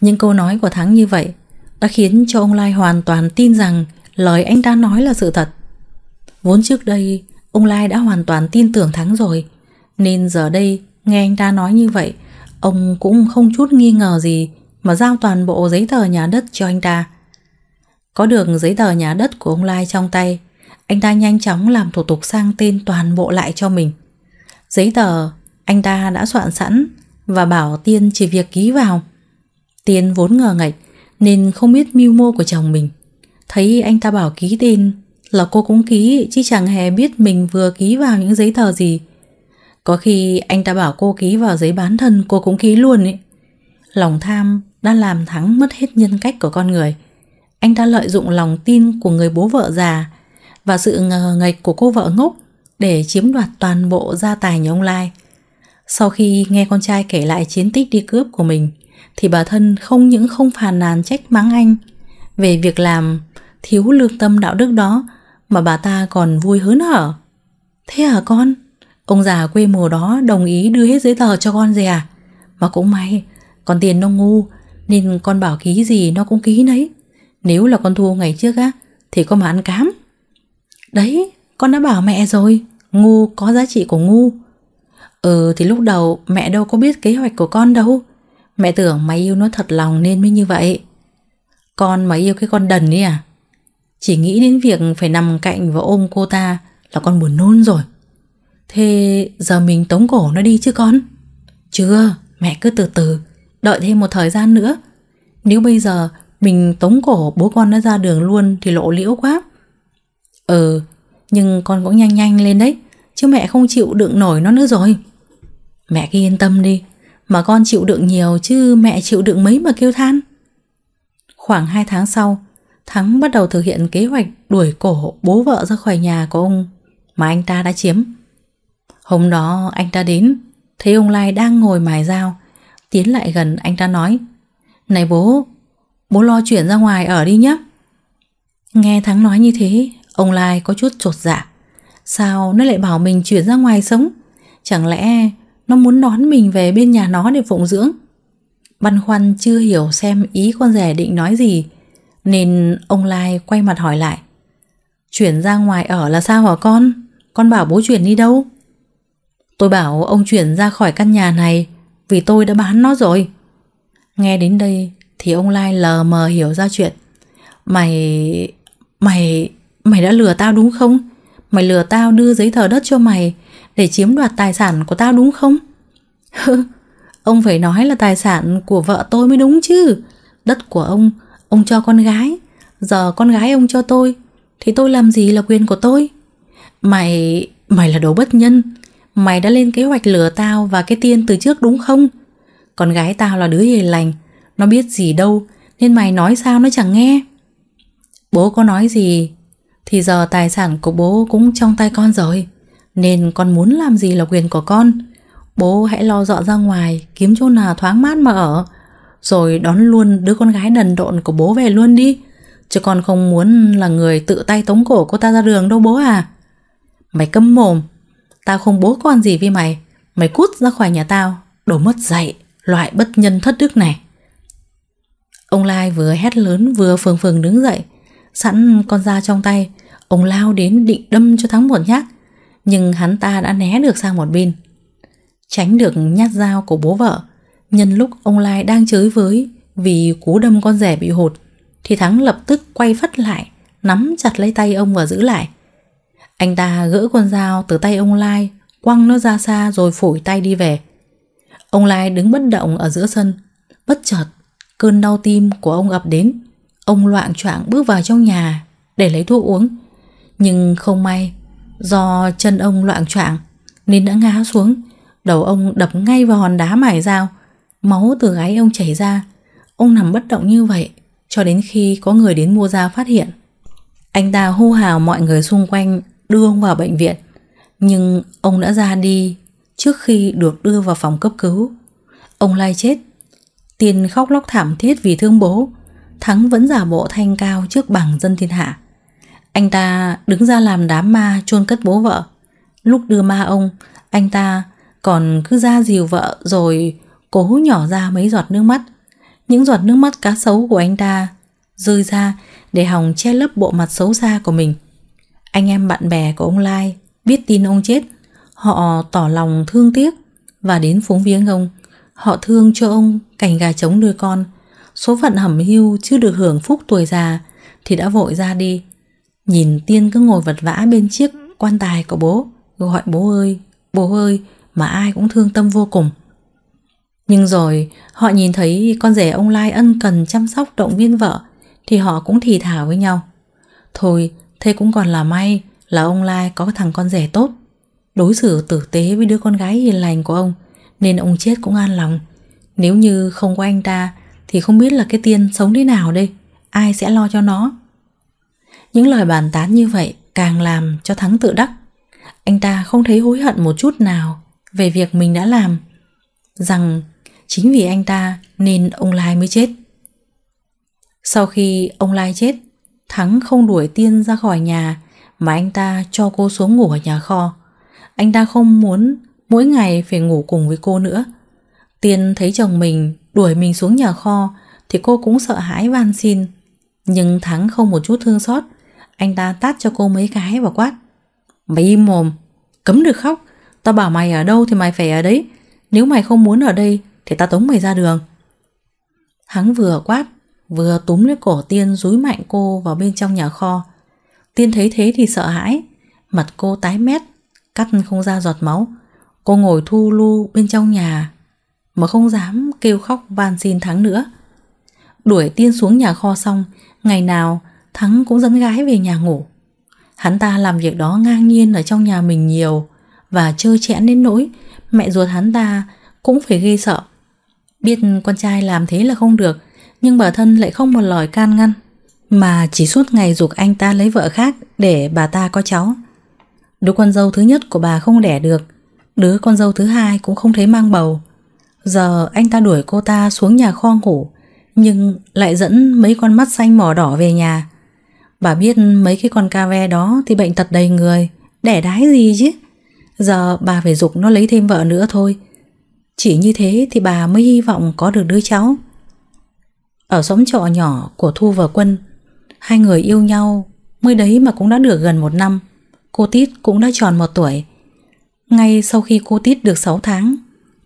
những câu nói của Thắng như vậy đã khiến cho ông Lai hoàn toàn tin rằng lời anh ta nói là sự thật. Vốn trước đây ông Lai đã hoàn toàn tin tưởng Thắng rồi nên giờ đây nghe anh ta nói như vậy ông cũng không chút nghi ngờ gì mà giao toàn bộ giấy tờ nhà đất cho anh ta. Có được giấy tờ nhà đất của ông Lai trong tay, anh ta nhanh chóng làm thủ tục sang tên toàn bộ lại cho mình. Giấy tờ anh ta đã soạn sẵn và bảo Tiên chỉ việc ký vào. Tiên vốn ngờ ngạch nên không biết mưu mô của chồng mình. Thấy anh ta bảo ký tên là cô cũng ký chứ chẳng hề biết mình vừa ký vào những giấy tờ gì. Có khi anh ta bảo cô ký vào giấy bán thân cô cũng ký luôn ấy. Lòng tham đã làm thắng mất hết nhân cách của con người. Anh ta lợi dụng lòng tin của người bố vợ già và sự ngờ nghệch của cô vợ ngốc để chiếm đoạt toàn bộ gia tài nhà ông Lai. Sau khi nghe con trai kể lại chiến tích đi cướp của mình, thì bà thân không những không phàn nàn trách mắng anh về việc làm thiếu lương tâm đạo đức đó mà bà ta còn vui hớn hở. Thế hả con? Ông già quê mùa đó đồng ý đưa hết giấy tờ cho con gì à? Mà cũng may, còn tiền nó ngu nên con bảo ký gì nó cũng ký nấy Nếu là con thua ngày trước á Thì con mà ăn cám Đấy con đã bảo mẹ rồi Ngu có giá trị của ngu Ừ thì lúc đầu mẹ đâu có biết kế hoạch của con đâu Mẹ tưởng mày yêu nó thật lòng nên mới như vậy Con mà yêu cái con đần ấy à Chỉ nghĩ đến việc phải nằm cạnh và ôm cô ta Là con buồn nôn rồi Thế giờ mình tống cổ nó đi chứ con Chưa mẹ cứ từ từ đợi thêm một thời gian nữa. Nếu bây giờ mình tống cổ bố con nó ra đường luôn thì lộ liễu quá. Ừ, nhưng con cũng nhanh nhanh lên đấy, chứ mẹ không chịu đựng nổi nó nữa rồi. Mẹ cứ yên tâm đi, mà con chịu đựng nhiều chứ mẹ chịu đựng mấy mà kêu than. Khoảng 2 tháng sau, Thắng bắt đầu thực hiện kế hoạch đuổi cổ bố vợ ra khỏi nhà của ông mà anh ta đã chiếm. Hôm đó anh ta đến, thấy ông Lai đang ngồi mài dao, Tiến lại gần anh ta nói Này bố, bố lo chuyển ra ngoài ở đi nhé Nghe Thắng nói như thế Ông Lai có chút trột dạ Sao nó lại bảo mình chuyển ra ngoài sống Chẳng lẽ nó muốn đón mình về bên nhà nó để phụng dưỡng Băn khoăn chưa hiểu xem ý con rể định nói gì Nên ông Lai quay mặt hỏi lại Chuyển ra ngoài ở là sao hả con? Con bảo bố chuyển đi đâu? Tôi bảo ông chuyển ra khỏi căn nhà này vì tôi đã bán nó rồi. Nghe đến đây thì ông Lai lờ mờ hiểu ra chuyện. Mày... mày... mày đã lừa tao đúng không? Mày lừa tao đưa giấy tờ đất cho mày để chiếm đoạt tài sản của tao đúng không? ông phải nói là tài sản của vợ tôi mới đúng chứ. Đất của ông, ông cho con gái. Giờ con gái ông cho tôi, thì tôi làm gì là quyền của tôi? Mày... mày là đồ bất nhân mày đã lên kế hoạch lừa tao và cái tiên từ trước đúng không? Con gái tao là đứa hiền lành, nó biết gì đâu, nên mày nói sao nó chẳng nghe. Bố có nói gì, thì giờ tài sản của bố cũng trong tay con rồi, nên con muốn làm gì là quyền của con. Bố hãy lo dọn ra ngoài, kiếm chỗ nào thoáng mát mà ở, rồi đón luôn đứa con gái đần độn của bố về luôn đi. Chứ con không muốn là người tự tay tống cổ cô ta ra đường đâu bố à. Mày câm mồm, Tao không bố con gì với mày Mày cút ra khỏi nhà tao Đồ mất dạy Loại bất nhân thất đức này Ông Lai vừa hét lớn vừa phường phường đứng dậy Sẵn con dao trong tay Ông lao đến định đâm cho thắng một nhát Nhưng hắn ta đã né được sang một bên Tránh được nhát dao của bố vợ Nhân lúc ông Lai đang chới với Vì cú đâm con rể bị hụt Thì Thắng lập tức quay phắt lại Nắm chặt lấy tay ông và giữ lại anh ta gỡ con dao từ tay ông Lai, quăng nó ra xa rồi phủi tay đi về. Ông Lai đứng bất động ở giữa sân. Bất chợt, cơn đau tim của ông ập đến. Ông loạn choạng bước vào trong nhà để lấy thuốc uống. Nhưng không may, do chân ông loạn choạng nên đã ngã xuống. Đầu ông đập ngay vào hòn đá mài dao. Máu từ gáy ông chảy ra. Ông nằm bất động như vậy cho đến khi có người đến mua dao phát hiện. Anh ta hô hào mọi người xung quanh đưa ông vào bệnh viện. Nhưng ông đã ra đi trước khi được đưa vào phòng cấp cứu. Ông Lai chết. tiên khóc lóc thảm thiết vì thương bố. Thắng vẫn giả bộ thanh cao trước bằng dân thiên hạ. Anh ta đứng ra làm đám ma chôn cất bố vợ. Lúc đưa ma ông, anh ta còn cứ ra dìu vợ rồi cố nhỏ ra mấy giọt nước mắt. Những giọt nước mắt cá sấu của anh ta rơi ra để hòng che lấp bộ mặt xấu xa của mình. Anh em bạn bè của ông Lai biết tin ông chết, họ tỏ lòng thương tiếc và đến phúng viếng ông. Họ thương cho ông cành gà trống nuôi con. Số phận hẩm hưu chưa được hưởng phúc tuổi già thì đã vội ra đi. Nhìn Tiên cứ ngồi vật vã bên chiếc quan tài của bố, gọi bố ơi, bố ơi mà ai cũng thương tâm vô cùng. Nhưng rồi họ nhìn thấy con rể ông Lai ân cần chăm sóc động viên vợ thì họ cũng thì thào với nhau. Thôi, Thế cũng còn là may là ông Lai có thằng con rể tốt. Đối xử tử tế với đứa con gái hiền lành của ông nên ông chết cũng an lòng. Nếu như không có anh ta thì không biết là cái tiên sống thế nào đây, ai sẽ lo cho nó. Những lời bàn tán như vậy càng làm cho Thắng tự đắc. Anh ta không thấy hối hận một chút nào về việc mình đã làm. Rằng chính vì anh ta nên ông Lai mới chết. Sau khi ông Lai chết Thắng không đuổi Tiên ra khỏi nhà mà anh ta cho cô xuống ngủ ở nhà kho. Anh ta không muốn mỗi ngày phải ngủ cùng với cô nữa. Tiên thấy chồng mình đuổi mình xuống nhà kho thì cô cũng sợ hãi van xin. Nhưng Thắng không một chút thương xót, anh ta tát cho cô mấy cái và quát. Mày im mồm, cấm được khóc, tao bảo mày ở đâu thì mày phải ở đấy, nếu mày không muốn ở đây thì tao tống mày ra đường. Thắng vừa quát vừa túm lấy cổ Tiên dúi mạnh cô vào bên trong nhà kho. Tiên thấy thế thì sợ hãi, mặt cô tái mét, cắt không ra giọt máu. Cô ngồi thu lu bên trong nhà mà không dám kêu khóc van xin Thắng nữa. Đuổi Tiên xuống nhà kho xong, ngày nào Thắng cũng dẫn gái về nhà ngủ. Hắn ta làm việc đó ngang nhiên ở trong nhà mình nhiều và trơ trẽn đến nỗi mẹ ruột hắn ta cũng phải ghê sợ. Biết con trai làm thế là không được, nhưng bà thân lại không một lời can ngăn, mà chỉ suốt ngày dục anh ta lấy vợ khác để bà ta có cháu. Đứa con dâu thứ nhất của bà không đẻ được, đứa con dâu thứ hai cũng không thấy mang bầu. Giờ anh ta đuổi cô ta xuống nhà kho ngủ, nhưng lại dẫn mấy con mắt xanh mỏ đỏ về nhà. Bà biết mấy cái con ca ve đó thì bệnh tật đầy người, đẻ đái gì chứ. Giờ bà phải dục nó lấy thêm vợ nữa thôi. Chỉ như thế thì bà mới hy vọng có được đứa cháu. Ở xóm trọ nhỏ của Thu và Quân Hai người yêu nhau Mới đấy mà cũng đã được gần một năm Cô Tít cũng đã tròn một tuổi Ngay sau khi cô Tít được 6 tháng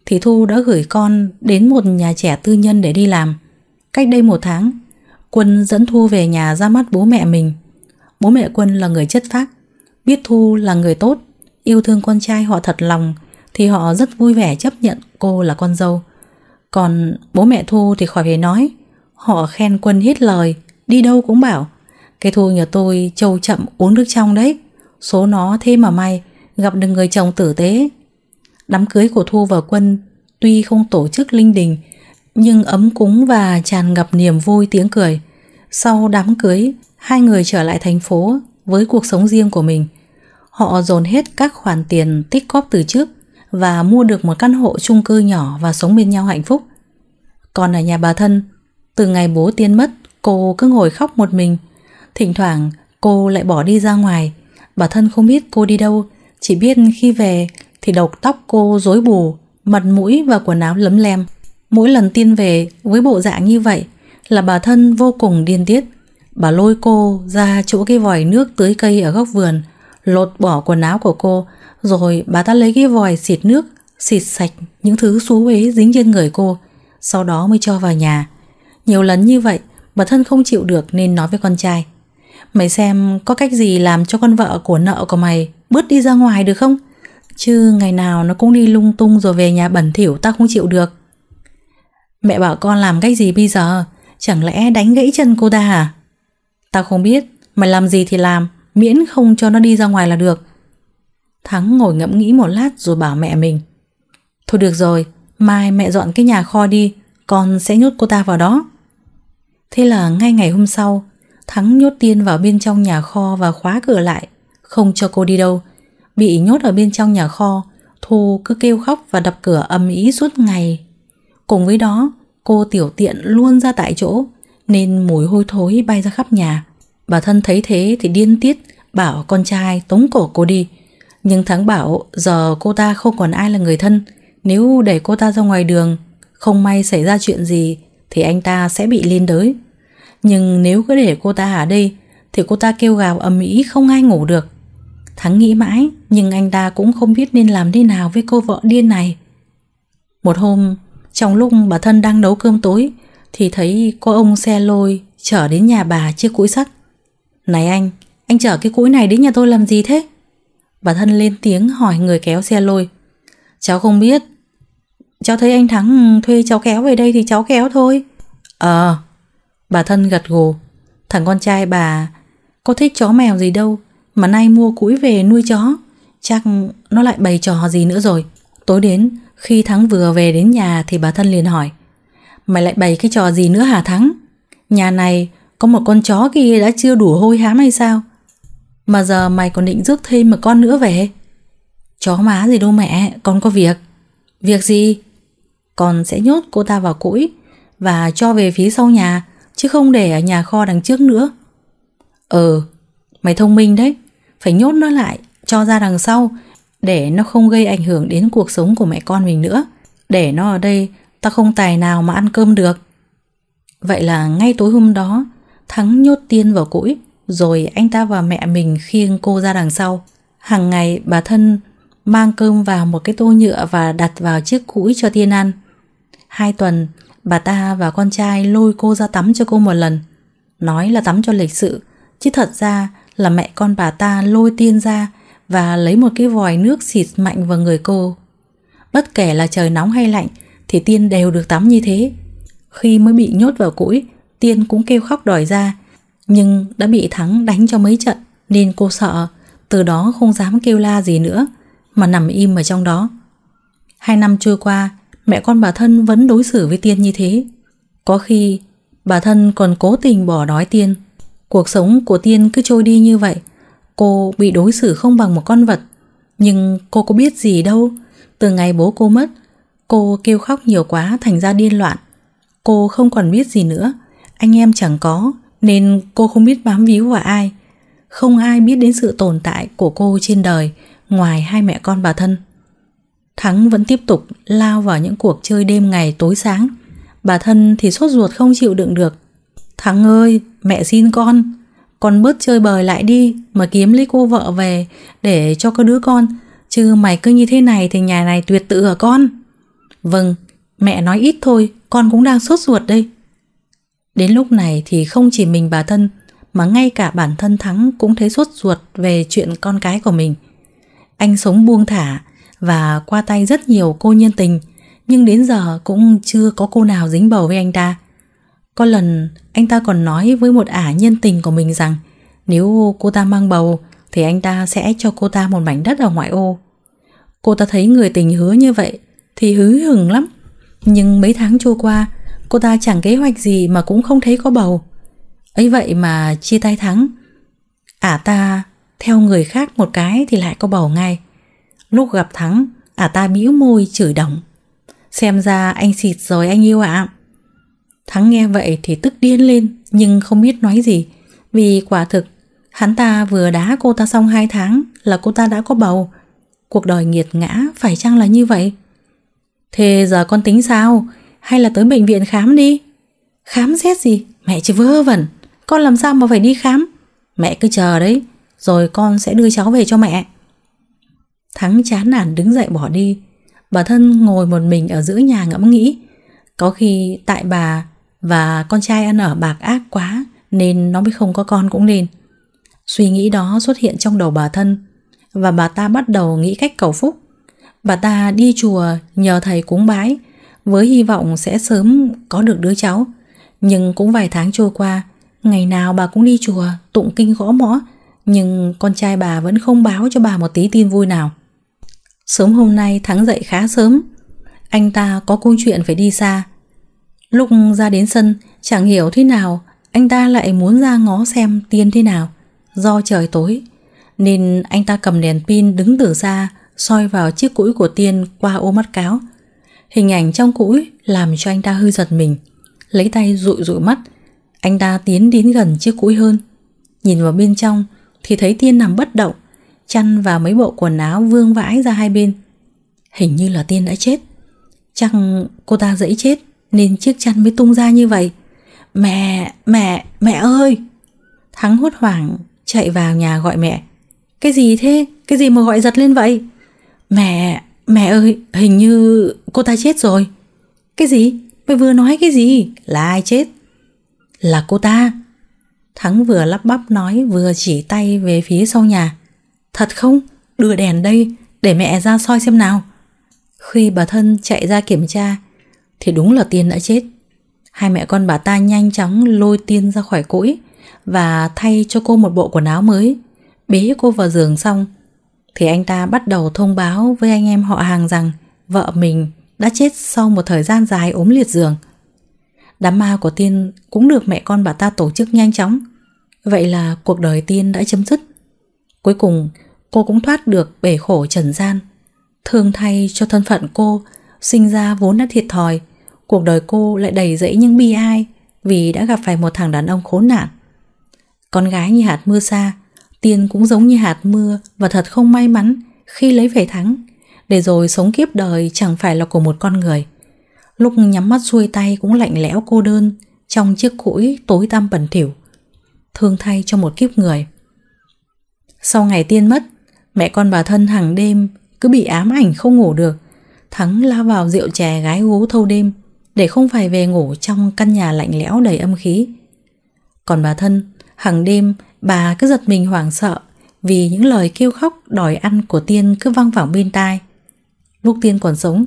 Thì Thu đã gửi con Đến một nhà trẻ tư nhân để đi làm Cách đây một tháng Quân dẫn Thu về nhà ra mắt bố mẹ mình Bố mẹ Quân là người chất phác Biết Thu là người tốt Yêu thương con trai họ thật lòng Thì họ rất vui vẻ chấp nhận cô là con dâu Còn bố mẹ Thu thì khỏi phải nói Họ khen quân hết lời, đi đâu cũng bảo. Cái thua nhà tôi trâu chậm uống nước trong đấy. Số nó thế mà may, gặp được người chồng tử tế. Đám cưới của Thu và Quân tuy không tổ chức linh đình, nhưng ấm cúng và tràn ngập niềm vui tiếng cười. Sau đám cưới, hai người trở lại thành phố với cuộc sống riêng của mình. Họ dồn hết các khoản tiền tích cóp từ trước và mua được một căn hộ chung cư nhỏ và sống bên nhau hạnh phúc. Còn ở nhà bà thân, từ ngày bố Tiên mất, cô cứ ngồi khóc một mình. Thỉnh thoảng cô lại bỏ đi ra ngoài. Bản thân không biết cô đi đâu, chỉ biết khi về thì đầu tóc cô rối bù, mặt mũi và quần áo lấm lem. Mỗi lần Tiên về với bộ dạng như vậy là bà thân vô cùng điên tiết. Bà lôi cô ra chỗ cái vòi nước tưới cây ở góc vườn, lột bỏ quần áo của cô, rồi bà ta lấy cái vòi xịt nước, xịt sạch những thứ xú uế dính trên người cô, sau đó mới cho vào nhà. Nhiều lần như vậy, bà thân không chịu được nên nói với con trai. Mày xem có cách gì làm cho con vợ của nợ của mày bớt đi ra ngoài được không? Chứ ngày nào nó cũng đi lung tung rồi về nhà bẩn thỉu ta không chịu được. Mẹ bảo con làm cách gì bây giờ? Chẳng lẽ đánh gãy chân cô ta hả? Tao không biết, mày làm gì thì làm, miễn không cho nó đi ra ngoài là được. Thắng ngồi ngẫm nghĩ một lát rồi bảo mẹ mình. Thôi được rồi, mai mẹ dọn cái nhà kho đi, con sẽ nhốt cô ta vào đó. Thế là ngay ngày hôm sau, Thắng nhốt Tiên vào bên trong nhà kho và khóa cửa lại, không cho cô đi đâu. Bị nhốt ở bên trong nhà kho, Thu cứ kêu khóc và đập cửa âm ý suốt ngày. Cùng với đó, cô tiểu tiện luôn ra tại chỗ, nên mùi hôi thối bay ra khắp nhà. Bà thân thấy thế thì điên tiết, bảo con trai tống cổ cô đi. Nhưng Thắng bảo giờ cô ta không còn ai là người thân, nếu để cô ta ra ngoài đường, không may xảy ra chuyện gì thì anh ta sẽ bị liên đới. Nhưng nếu cứ để cô ta ở đây thì cô ta kêu gào ầm ĩ không ai ngủ được. Thắng nghĩ mãi nhưng anh ta cũng không biết nên làm thế nào với cô vợ điên này. Một hôm, trong lúc bà thân đang nấu cơm tối thì thấy có ông xe lôi chở đến nhà bà chiếc cũi sắt. Này anh, anh chở cái cũi này đến nhà tôi làm gì thế? Bà thân lên tiếng hỏi người kéo xe lôi. Cháu không biết, Cháu thấy anh Thắng ừ, thuê cháu kéo về đây thì cháu kéo thôi. Ờ, à, bà thân gật gù. Thằng con trai bà có thích chó mèo gì đâu mà nay mua cũi về nuôi chó. Chắc nó lại bày trò gì nữa rồi. Tối đến, khi Thắng vừa về đến nhà thì bà thân liền hỏi. Mày lại bày cái trò gì nữa hả Thắng? Nhà này có một con chó kia đã chưa đủ hôi hám hay sao? Mà giờ mày còn định rước thêm một con nữa về? Chó má gì đâu mẹ, con có việc. Việc gì? còn sẽ nhốt cô ta vào cũi và cho về phía sau nhà, chứ không để ở nhà kho đằng trước nữa. Ờ, mày thông minh đấy, phải nhốt nó lại, cho ra đằng sau, để nó không gây ảnh hưởng đến cuộc sống của mẹ con mình nữa. Để nó ở đây, ta không tài nào mà ăn cơm được. Vậy là ngay tối hôm đó, Thắng nhốt Tiên vào cũi, rồi anh ta và mẹ mình khiêng cô ra đằng sau. Hàng ngày bà thân mang cơm vào một cái tô nhựa và đặt vào chiếc cũi cho Tiên ăn. Hai tuần, bà ta và con trai lôi cô ra tắm cho cô một lần. Nói là tắm cho lịch sự, chứ thật ra là mẹ con bà ta lôi tiên ra và lấy một cái vòi nước xịt mạnh vào người cô. Bất kể là trời nóng hay lạnh thì tiên đều được tắm như thế. Khi mới bị nhốt vào củi, tiên cũng kêu khóc đòi ra, nhưng đã bị thắng đánh cho mấy trận nên cô sợ, từ đó không dám kêu la gì nữa mà nằm im ở trong đó. Hai năm trôi qua, mẹ con bà thân vẫn đối xử với Tiên như thế. Có khi bà thân còn cố tình bỏ đói Tiên. Cuộc sống của Tiên cứ trôi đi như vậy. Cô bị đối xử không bằng một con vật. Nhưng cô có biết gì đâu. Từ ngày bố cô mất, cô kêu khóc nhiều quá thành ra điên loạn. Cô không còn biết gì nữa. Anh em chẳng có, nên cô không biết bám víu vào ai. Không ai biết đến sự tồn tại của cô trên đời ngoài hai mẹ con bà thân. Thắng vẫn tiếp tục lao vào những cuộc chơi đêm ngày tối sáng. Bà thân thì sốt ruột không chịu đựng được. Thắng ơi, mẹ xin con, con bớt chơi bời lại đi mà kiếm lấy cô vợ về để cho có đứa con. Chứ mày cứ như thế này thì nhà này tuyệt tự ở con. Vâng, mẹ nói ít thôi, con cũng đang sốt ruột đây. Đến lúc này thì không chỉ mình bà thân mà ngay cả bản thân Thắng cũng thấy sốt ruột về chuyện con cái của mình. Anh sống buông thả, và qua tay rất nhiều cô nhân tình, nhưng đến giờ cũng chưa có cô nào dính bầu với anh ta. Có lần anh ta còn nói với một ả nhân tình của mình rằng nếu cô ta mang bầu thì anh ta sẽ cho cô ta một mảnh đất ở ngoại ô. Cô ta thấy người tình hứa như vậy thì hứ hừng lắm. Nhưng mấy tháng trôi qua, cô ta chẳng kế hoạch gì mà cũng không thấy có bầu. ấy vậy mà chia tay thắng. Ả ta theo người khác một cái thì lại có bầu ngay. Lúc gặp Thắng, ả à ta bĩu môi chửi đồng. Xem ra anh xịt rồi anh yêu ạ. À. Thắng nghe vậy thì tức điên lên nhưng không biết nói gì. Vì quả thực, hắn ta vừa đá cô ta xong 2 tháng là cô ta đã có bầu. Cuộc đời nghiệt ngã phải chăng là như vậy? Thế giờ con tính sao? Hay là tới bệnh viện khám đi? Khám xét gì? Mẹ chỉ vơ vẩn. Con làm sao mà phải đi khám? Mẹ cứ chờ đấy, rồi con sẽ đưa cháu về cho mẹ. Thắng chán nản đứng dậy bỏ đi. Bà thân ngồi một mình ở giữa nhà ngẫm nghĩ. Có khi tại bà và con trai ăn ở bạc ác quá nên nó mới không có con cũng nên. Suy nghĩ đó xuất hiện trong đầu bà thân và bà ta bắt đầu nghĩ cách cầu phúc. Bà ta đi chùa nhờ thầy cúng bái với hy vọng sẽ sớm có được đứa cháu. Nhưng cũng vài tháng trôi qua, ngày nào bà cũng đi chùa tụng kinh gõ mõ nhưng con trai bà vẫn không báo cho bà một tí tin vui nào. Sớm hôm nay Thắng dậy khá sớm Anh ta có câu chuyện phải đi xa Lúc ra đến sân Chẳng hiểu thế nào Anh ta lại muốn ra ngó xem tiên thế nào Do trời tối Nên anh ta cầm đèn pin đứng từ xa soi vào chiếc cũi của tiên qua ô mắt cáo. Hình ảnh trong cũi làm cho anh ta hơi giật mình. Lấy tay dụi dụi mắt, anh ta tiến đến gần chiếc cũi hơn. Nhìn vào bên trong thì thấy tiên nằm bất động, chăn và mấy bộ quần áo vương vãi ra hai bên. Hình như là Tiên đã chết. Chắc cô ta dẫy chết nên chiếc chăn mới tung ra như vậy. Mẹ, mẹ, mẹ ơi! Thắng hốt hoảng chạy vào nhà gọi mẹ. Cái gì thế? Cái gì mà gọi giật lên vậy? Mẹ, mẹ ơi, hình như cô ta chết rồi. Cái gì? Mày vừa nói cái gì? Là ai chết? Là cô ta. Thắng vừa lắp bắp nói vừa chỉ tay về phía sau nhà. Thật không? Đưa đèn đây, để mẹ ra soi xem nào. Khi bà thân chạy ra kiểm tra, thì đúng là Tiên đã chết. Hai mẹ con bà ta nhanh chóng lôi Tiên ra khỏi cỗi và thay cho cô một bộ quần áo mới. Bế cô vào giường xong, thì anh ta bắt đầu thông báo với anh em họ hàng rằng vợ mình đã chết sau một thời gian dài ốm liệt giường. Đám ma của Tiên cũng được mẹ con bà ta tổ chức nhanh chóng. Vậy là cuộc đời Tiên đã chấm dứt. Cuối cùng, cô cũng thoát được bể khổ trần gian. Thương thay cho thân phận cô, sinh ra vốn đã thiệt thòi, cuộc đời cô lại đầy rẫy những bi ai vì đã gặp phải một thằng đàn ông khốn nạn. Con gái như hạt mưa xa, tiền cũng giống như hạt mưa và thật không may mắn khi lấy về thắng, để rồi sống kiếp đời chẳng phải là của một con người. Lúc nhắm mắt xuôi tay cũng lạnh lẽo cô đơn trong chiếc cũi tối tăm bẩn thỉu. Thương thay cho một kiếp người. Sau ngày tiên mất, Mẹ con bà thân hàng đêm cứ bị ám ảnh không ngủ được. Thắng lao vào rượu chè gái gú thâu đêm để không phải về ngủ trong căn nhà lạnh lẽo đầy âm khí. Còn bà thân, hàng đêm bà cứ giật mình hoảng sợ vì những lời kêu khóc đòi ăn của Tiên cứ văng vẳng bên tai. Lúc Tiên còn sống,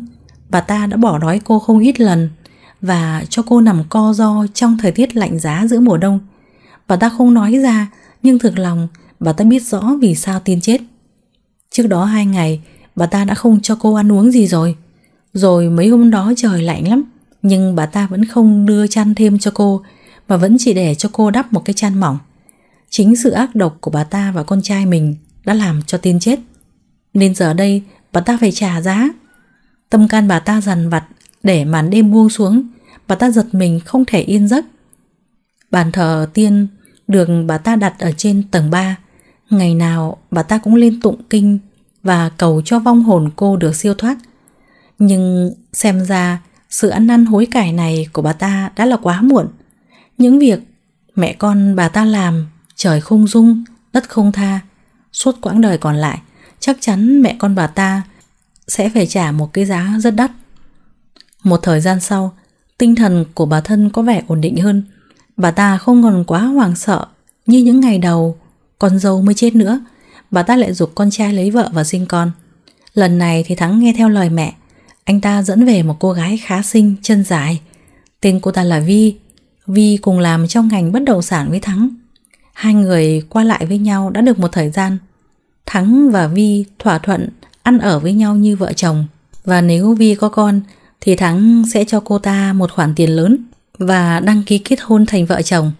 bà ta đã bỏ đói cô không ít lần và cho cô nằm co do trong thời tiết lạnh giá giữa mùa đông. Bà ta không nói ra, nhưng thực lòng bà ta biết rõ vì sao Tiên chết. Trước đó hai ngày Bà ta đã không cho cô ăn uống gì rồi Rồi mấy hôm đó trời lạnh lắm Nhưng bà ta vẫn không đưa chăn thêm cho cô Mà vẫn chỉ để cho cô đắp một cái chăn mỏng Chính sự ác độc của bà ta và con trai mình Đã làm cho tiên chết Nên giờ đây bà ta phải trả giá Tâm can bà ta dằn vặt Để màn đêm buông xuống Bà ta giật mình không thể yên giấc Bàn thờ tiên được bà ta đặt ở trên tầng 3 Ngày nào bà ta cũng lên tụng kinh và cầu cho vong hồn cô được siêu thoát. Nhưng xem ra sự ăn năn hối cải này của bà ta đã là quá muộn. Những việc mẹ con bà ta làm, trời không dung, đất không tha. Suốt quãng đời còn lại, chắc chắn mẹ con bà ta sẽ phải trả một cái giá rất đắt. Một thời gian sau, tinh thần của bà thân có vẻ ổn định hơn. Bà ta không còn quá hoảng sợ như những ngày đầu con dâu mới chết nữa bà ta lại dục con trai lấy vợ và sinh con. Lần này thì Thắng nghe theo lời mẹ, anh ta dẫn về một cô gái khá xinh, chân dài. Tên cô ta là Vi. Vi cùng làm trong ngành bất động sản với Thắng. Hai người qua lại với nhau đã được một thời gian. Thắng và Vi thỏa thuận ăn ở với nhau như vợ chồng. Và nếu Vi có con thì Thắng sẽ cho cô ta một khoản tiền lớn và đăng ký kết hôn thành vợ chồng.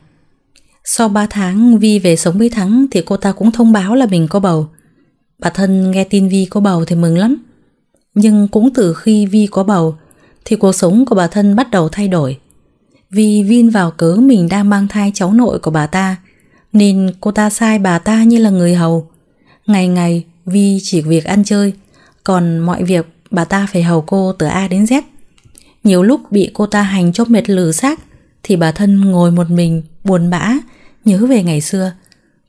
Sau 3 tháng Vi về sống với Thắng thì cô ta cũng thông báo là mình có bầu. Bà thân nghe tin Vi có bầu thì mừng lắm. Nhưng cũng từ khi Vi có bầu thì cuộc sống của bà thân bắt đầu thay đổi. Vì Vin vào cớ mình đang mang thai cháu nội của bà ta nên cô ta sai bà ta như là người hầu. Ngày ngày Vi chỉ việc ăn chơi còn mọi việc bà ta phải hầu cô từ A đến Z. Nhiều lúc bị cô ta hành cho mệt lử xác thì bà thân ngồi một mình buồn bã nhớ về ngày xưa.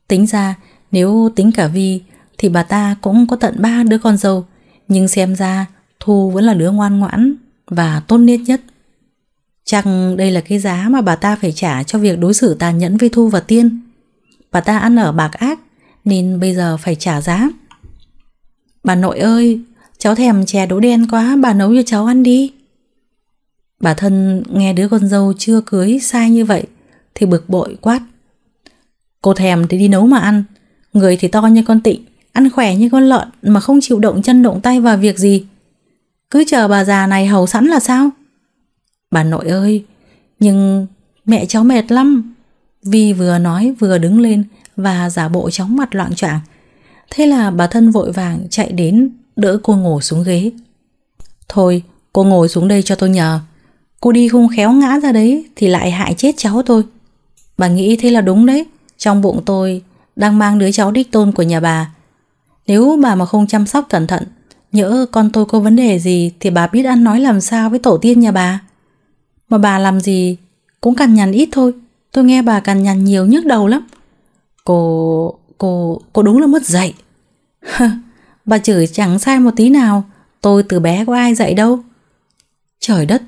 Tính ra nếu tính cả Vi thì bà ta cũng có tận ba đứa con dâu nhưng xem ra Thu vẫn là đứa ngoan ngoãn và tốt nết nhất. chăng đây là cái giá mà bà ta phải trả cho việc đối xử tàn nhẫn với Thu và Tiên. Bà ta ăn ở bạc ác nên bây giờ phải trả giá. Bà nội ơi, cháu thèm chè đỗ đen quá, bà nấu cho cháu ăn đi. Bà thân nghe đứa con dâu chưa cưới sai như vậy thì bực bội quát. Cô thèm thì đi nấu mà ăn, người thì to như con tịnh, ăn khỏe như con lợn mà không chịu động chân động tay vào việc gì. Cứ chờ bà già này hầu sẵn là sao? Bà nội ơi, nhưng mẹ cháu mệt lắm. Vi vừa nói vừa đứng lên và giả bộ chóng mặt loạn choạng. Thế là bà thân vội vàng chạy đến đỡ cô ngồi xuống ghế. Thôi, cô ngồi xuống đây cho tôi nhờ. Cô đi không khéo ngã ra đấy thì lại hại chết cháu tôi. Bà nghĩ thế là đúng đấy. Trong bụng tôi đang mang đứa cháu đích tôn của nhà bà. Nếu bà mà không chăm sóc cẩn thận, nhỡ con tôi có vấn đề gì thì bà biết ăn nói làm sao với tổ tiên nhà bà. Mà bà làm gì cũng cằn nhằn ít thôi. Tôi nghe bà cằn nhằn nhiều nhức đầu lắm. Cô... cô... cô đúng là mất dạy. bà chửi chẳng sai một tí nào. Tôi từ bé có ai dạy đâu. Trời đất,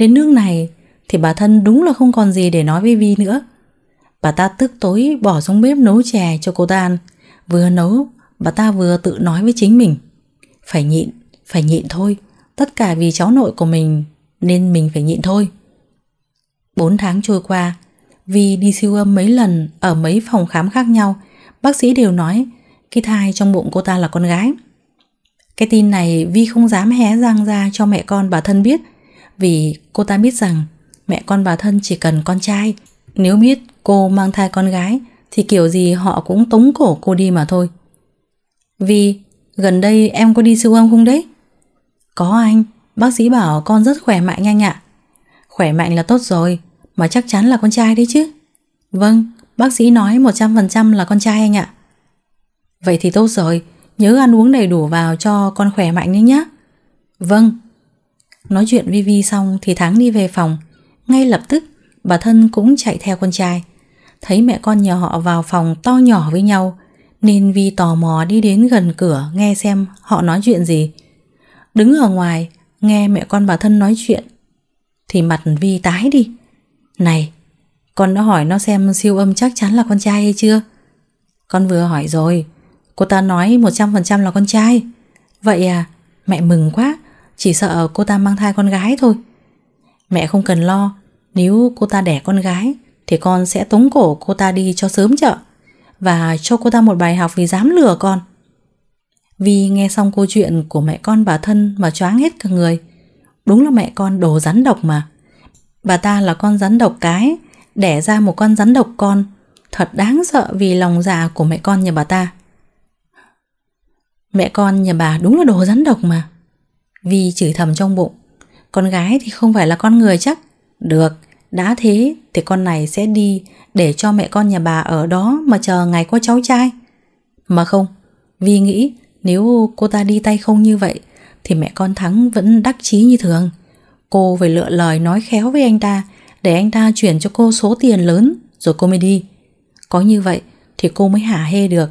Đến nước này thì bà thân đúng là không còn gì để nói với Vi nữa. Bà ta tức tối bỏ xuống bếp nấu chè cho cô ta ăn. Vừa nấu, bà ta vừa tự nói với chính mình. Phải nhịn, phải nhịn thôi. Tất cả vì cháu nội của mình nên mình phải nhịn thôi. Bốn tháng trôi qua, Vi đi siêu âm mấy lần ở mấy phòng khám khác nhau. Bác sĩ đều nói cái thai trong bụng cô ta là con gái. Cái tin này Vi không dám hé răng ra cho mẹ con bà thân biết – vì cô ta biết rằng mẹ con bà thân chỉ cần con trai. Nếu biết cô mang thai con gái thì kiểu gì họ cũng tống cổ cô đi mà thôi. Vì gần đây em có đi siêu âm không đấy? Có anh, bác sĩ bảo con rất khỏe mạnh anh ạ. Khỏe mạnh là tốt rồi, mà chắc chắn là con trai đấy chứ. Vâng, bác sĩ nói 100% là con trai anh ạ. Vậy thì tốt rồi, nhớ ăn uống đầy đủ vào cho con khỏe mạnh đấy nhé. Vâng, Nói chuyện với Vi xong thì Thắng đi về phòng. Ngay lập tức, bà thân cũng chạy theo con trai. Thấy mẹ con nhà họ vào phòng to nhỏ với nhau, nên Vi tò mò đi đến gần cửa nghe xem họ nói chuyện gì. Đứng ở ngoài, nghe mẹ con bà thân nói chuyện, thì mặt Vi tái đi. Này, con đã hỏi nó xem siêu âm chắc chắn là con trai hay chưa? Con vừa hỏi rồi, cô ta nói 100% là con trai. Vậy à, mẹ mừng quá, chỉ sợ cô ta mang thai con gái thôi Mẹ không cần lo Nếu cô ta đẻ con gái Thì con sẽ tống cổ cô ta đi cho sớm chợ Và cho cô ta một bài học vì dám lừa con Vì nghe xong câu chuyện của mẹ con bà thân mà choáng hết cả người Đúng là mẹ con đồ rắn độc mà Bà ta là con rắn độc cái Đẻ ra một con rắn độc con Thật đáng sợ vì lòng dạ của mẹ con nhà bà ta Mẹ con nhà bà đúng là đồ rắn độc mà Vi chửi thầm trong bụng Con gái thì không phải là con người chắc Được, đã thế thì con này sẽ đi để cho mẹ con nhà bà ở đó mà chờ ngày có cháu trai. Mà không, Vi nghĩ nếu cô ta đi tay không như vậy thì mẹ con Thắng vẫn đắc chí như thường. Cô phải lựa lời nói khéo với anh ta để anh ta chuyển cho cô số tiền lớn rồi cô mới đi. Có như vậy thì cô mới hả hê được.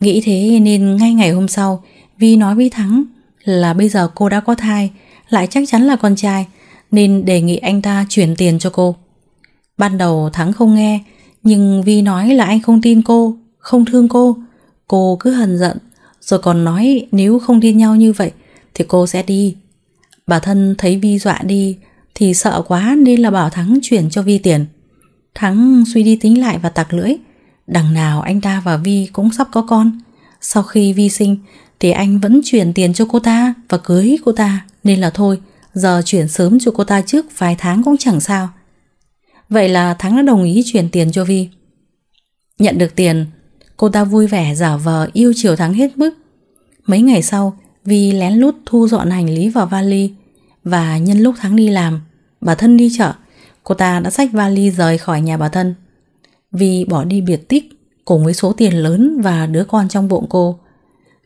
Nghĩ thế nên ngay ngày hôm sau Vi nói với Thắng là bây giờ cô đã có thai, lại chắc chắn là con trai, nên đề nghị anh ta chuyển tiền cho cô. Ban đầu Thắng không nghe, nhưng Vi nói là anh không tin cô, không thương cô. Cô cứ hần giận, rồi còn nói nếu không tin nhau như vậy thì cô sẽ đi. Bà thân thấy Vi dọa đi thì sợ quá nên là bảo Thắng chuyển cho Vi tiền. Thắng suy đi tính lại và tặc lưỡi. Đằng nào anh ta và Vi cũng sắp có con. Sau khi Vi sinh thì anh vẫn chuyển tiền cho cô ta và cưới cô ta. Nên là thôi, giờ chuyển sớm cho cô ta trước vài tháng cũng chẳng sao. Vậy là Thắng đã đồng ý chuyển tiền cho Vi. Nhận được tiền, cô ta vui vẻ giả vờ yêu chiều Thắng hết mức. Mấy ngày sau, Vi lén lút thu dọn hành lý vào vali và nhân lúc Thắng đi làm, bà thân đi chợ, cô ta đã xách vali rời khỏi nhà bà thân. Vi bỏ đi biệt tích cùng với số tiền lớn và đứa con trong bụng cô.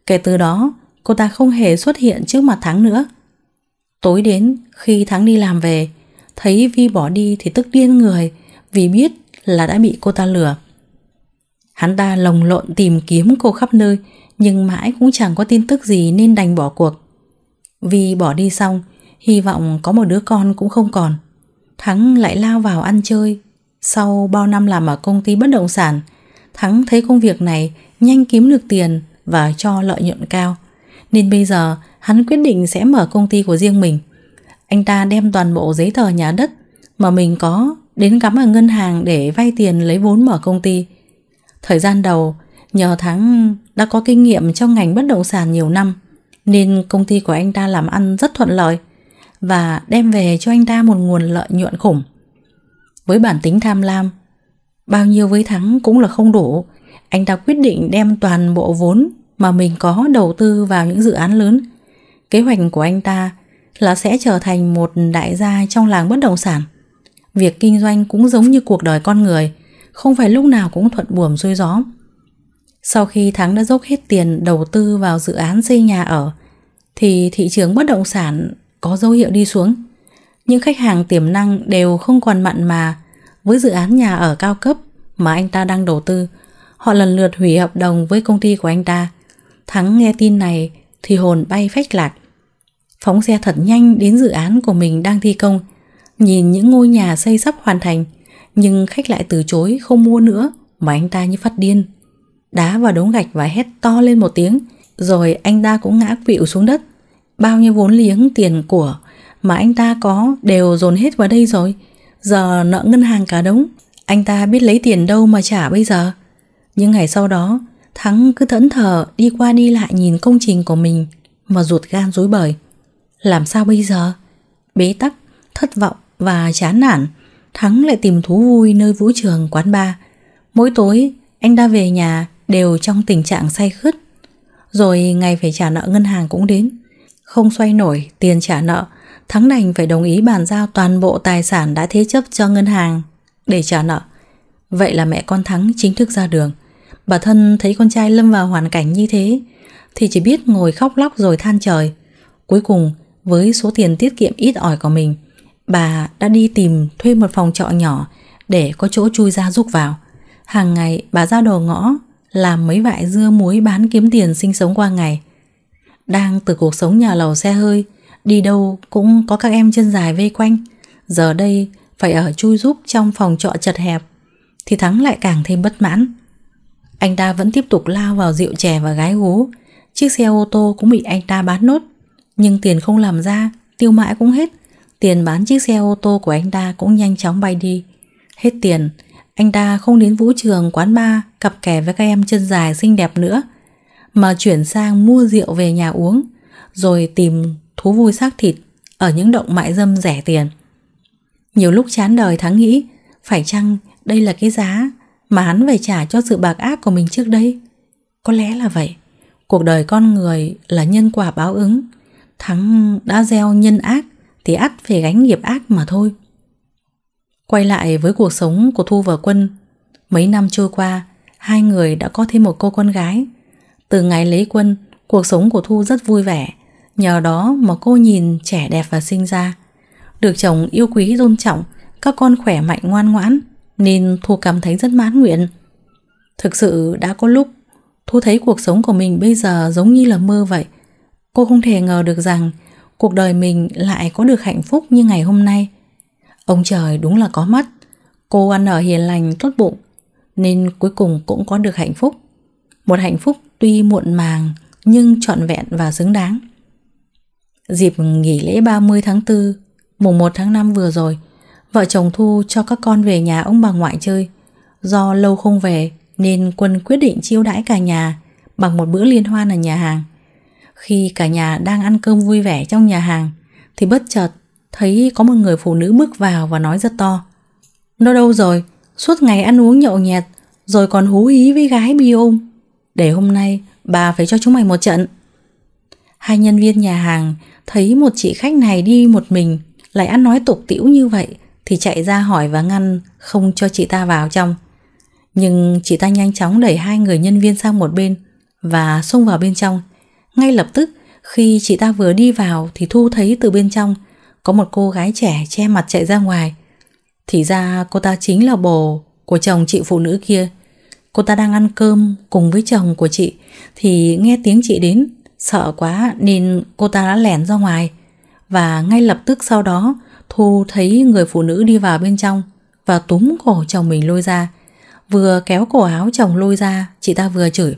Kể từ đó, cô ta không hề xuất hiện trước mặt Thắng nữa. Tối đến, khi Thắng đi làm về, thấy Vi bỏ đi thì tức điên người vì biết là đã bị cô ta lừa. Hắn ta lồng lộn tìm kiếm cô khắp nơi nhưng mãi cũng chẳng có tin tức gì nên đành bỏ cuộc. Vi bỏ đi xong, hy vọng có một đứa con cũng không còn. Thắng lại lao vào ăn chơi. Sau bao năm làm ở công ty bất động sản, Thắng thấy công việc này nhanh kiếm được tiền và cho lợi nhuận cao. Nên bây giờ hắn quyết định sẽ mở công ty của riêng mình. Anh ta đem toàn bộ giấy tờ nhà đất mà mình có đến cắm ở ngân hàng để vay tiền lấy vốn mở công ty. Thời gian đầu, nhờ Thắng đã có kinh nghiệm trong ngành bất động sản nhiều năm, nên công ty của anh ta làm ăn rất thuận lợi và đem về cho anh ta một nguồn lợi nhuận khủng. Với bản tính tham lam, bao nhiêu với Thắng cũng là không đủ anh ta quyết định đem toàn bộ vốn mà mình có đầu tư vào những dự án lớn. Kế hoạch của anh ta là sẽ trở thành một đại gia trong làng bất động sản. Việc kinh doanh cũng giống như cuộc đời con người, không phải lúc nào cũng thuận buồm xuôi gió. Sau khi Thắng đã dốc hết tiền đầu tư vào dự án xây nhà ở, thì thị trường bất động sản có dấu hiệu đi xuống. Những khách hàng tiềm năng đều không còn mặn mà với dự án nhà ở cao cấp mà anh ta đang đầu tư Họ lần lượt hủy hợp đồng với công ty của anh ta. Thắng nghe tin này thì hồn bay phách lạc. Phóng xe thật nhanh đến dự án của mình đang thi công, nhìn những ngôi nhà xây sắp hoàn thành, nhưng khách lại từ chối không mua nữa mà anh ta như phát điên. Đá vào đống gạch và hét to lên một tiếng, rồi anh ta cũng ngã quỵu xuống đất. Bao nhiêu vốn liếng tiền của mà anh ta có đều dồn hết vào đây rồi. Giờ nợ ngân hàng cả đống, anh ta biết lấy tiền đâu mà trả bây giờ. Những ngày sau đó, Thắng cứ thẫn thờ đi qua đi lại nhìn công trình của mình mà ruột gan rối bời. Làm sao bây giờ? Bế tắc, thất vọng và chán nản, Thắng lại tìm thú vui nơi vũ trường quán bar. Mỗi tối, anh đã về nhà đều trong tình trạng say khướt. Rồi ngày phải trả nợ ngân hàng cũng đến. Không xoay nổi tiền trả nợ, Thắng đành phải đồng ý bàn giao toàn bộ tài sản đã thế chấp cho ngân hàng để trả nợ. Vậy là mẹ con Thắng chính thức ra đường – Bà thân thấy con trai lâm vào hoàn cảnh như thế thì chỉ biết ngồi khóc lóc rồi than trời. Cuối cùng, với số tiền tiết kiệm ít ỏi của mình, bà đã đi tìm thuê một phòng trọ nhỏ để có chỗ chui ra rúc vào. Hàng ngày bà ra đồ ngõ, làm mấy vại dưa muối bán kiếm tiền sinh sống qua ngày. Đang từ cuộc sống nhà lầu xe hơi, đi đâu cũng có các em chân dài vây quanh. Giờ đây phải ở chui rúc trong phòng trọ chật hẹp, thì Thắng lại càng thêm bất mãn. Anh ta vẫn tiếp tục lao vào rượu chè và gái gú Chiếc xe ô tô cũng bị anh ta bán nốt Nhưng tiền không làm ra Tiêu mãi cũng hết Tiền bán chiếc xe ô tô của anh ta cũng nhanh chóng bay đi Hết tiền Anh ta không đến vũ trường, quán bar Cặp kè với các em chân dài xinh đẹp nữa Mà chuyển sang mua rượu về nhà uống Rồi tìm thú vui xác thịt Ở những động mại dâm rẻ tiền Nhiều lúc chán đời thắng nghĩ Phải chăng đây là cái giá mà hắn phải trả cho sự bạc ác của mình trước đây. Có lẽ là vậy. Cuộc đời con người là nhân quả báo ứng. Thắng đã gieo nhân ác thì ắt phải gánh nghiệp ác mà thôi. Quay lại với cuộc sống của Thu và Quân, mấy năm trôi qua, hai người đã có thêm một cô con gái. Từ ngày lấy Quân, cuộc sống của Thu rất vui vẻ, nhờ đó mà cô nhìn trẻ đẹp và sinh ra. Được chồng yêu quý tôn trọng, các con khỏe mạnh ngoan ngoãn, nên Thu cảm thấy rất mãn nguyện. Thực sự đã có lúc Thu thấy cuộc sống của mình bây giờ giống như là mơ vậy. Cô không thể ngờ được rằng cuộc đời mình lại có được hạnh phúc như ngày hôm nay. Ông trời đúng là có mắt, cô ăn ở hiền lành tốt bụng, nên cuối cùng cũng có được hạnh phúc. Một hạnh phúc tuy muộn màng nhưng trọn vẹn và xứng đáng. Dịp nghỉ lễ 30 tháng 4, mùng 1 tháng 5 vừa rồi, Vợ chồng Thu cho các con về nhà ông bà ngoại chơi. Do lâu không về nên Quân quyết định chiêu đãi cả nhà bằng một bữa liên hoan ở nhà hàng. Khi cả nhà đang ăn cơm vui vẻ trong nhà hàng thì bất chợt thấy có một người phụ nữ bước vào và nói rất to. Nó đâu rồi? Suốt ngày ăn uống nhậu nhẹt rồi còn hú hí với gái bi ôm. Để hôm nay bà phải cho chúng mày một trận. Hai nhân viên nhà hàng thấy một chị khách này đi một mình lại ăn nói tục tĩu như vậy thì chạy ra hỏi và ngăn không cho chị ta vào trong. Nhưng chị ta nhanh chóng đẩy hai người nhân viên sang một bên và xông vào bên trong. Ngay lập tức khi chị ta vừa đi vào thì Thu thấy từ bên trong có một cô gái trẻ che mặt chạy ra ngoài. Thì ra cô ta chính là bồ của chồng chị phụ nữ kia. Cô ta đang ăn cơm cùng với chồng của chị thì nghe tiếng chị đến, sợ quá nên cô ta đã lẻn ra ngoài. Và ngay lập tức sau đó Thu thấy người phụ nữ đi vào bên trong và túm cổ chồng mình lôi ra. Vừa kéo cổ áo chồng lôi ra, chị ta vừa chửi.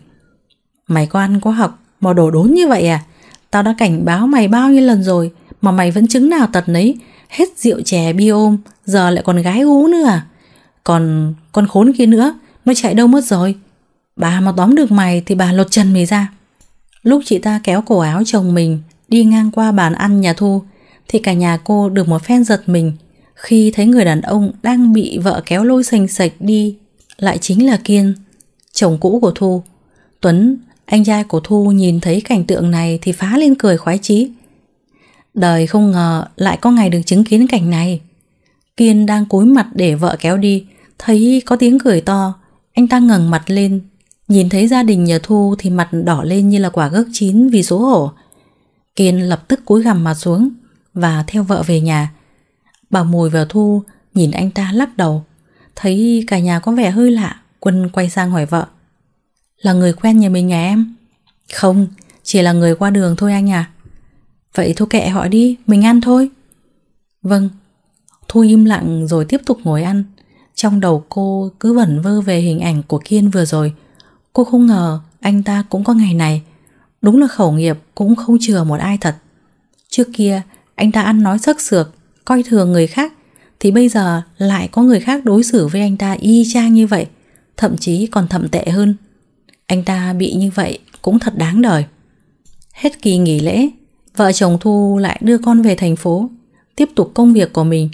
Mày có ăn có học mà đổ đốn như vậy à? Tao đã cảnh báo mày bao nhiêu lần rồi mà mày vẫn chứng nào tật nấy. Hết rượu chè bi ôm, giờ lại còn gái ú nữa à? Còn con khốn kia nữa, nó chạy đâu mất rồi? Bà mà tóm được mày thì bà lột trần mày ra. Lúc chị ta kéo cổ áo chồng mình đi ngang qua bàn ăn nhà Thu thì cả nhà cô được một phen giật mình khi thấy người đàn ông đang bị vợ kéo lôi xanh sạch đi lại chính là Kiên, chồng cũ của Thu. Tuấn, anh trai của Thu nhìn thấy cảnh tượng này thì phá lên cười khoái chí. Đời không ngờ lại có ngày được chứng kiến cảnh này. Kiên đang cúi mặt để vợ kéo đi, thấy có tiếng cười to, anh ta ngẩng mặt lên, nhìn thấy gia đình nhà Thu thì mặt đỏ lên như là quả gấc chín vì số hổ. Kiên lập tức cúi gằm mặt xuống, và theo vợ về nhà. Bà Mùi và Thu nhìn anh ta lắc đầu, thấy cả nhà có vẻ hơi lạ, Quân quay sang hỏi vợ. Là người quen nhà mình à em? Không, chỉ là người qua đường thôi anh à. Vậy thôi kệ họ đi, mình ăn thôi. Vâng, Thu im lặng rồi tiếp tục ngồi ăn. Trong đầu cô cứ vẩn vơ về hình ảnh của Kiên vừa rồi. Cô không ngờ anh ta cũng có ngày này. Đúng là khẩu nghiệp cũng không chừa một ai thật. Trước kia, anh ta ăn nói sắc sược, coi thường người khác thì bây giờ lại có người khác đối xử với anh ta y chang như vậy, thậm chí còn thậm tệ hơn. Anh ta bị như vậy cũng thật đáng đời. Hết kỳ nghỉ lễ, vợ chồng Thu lại đưa con về thành phố, tiếp tục công việc của mình.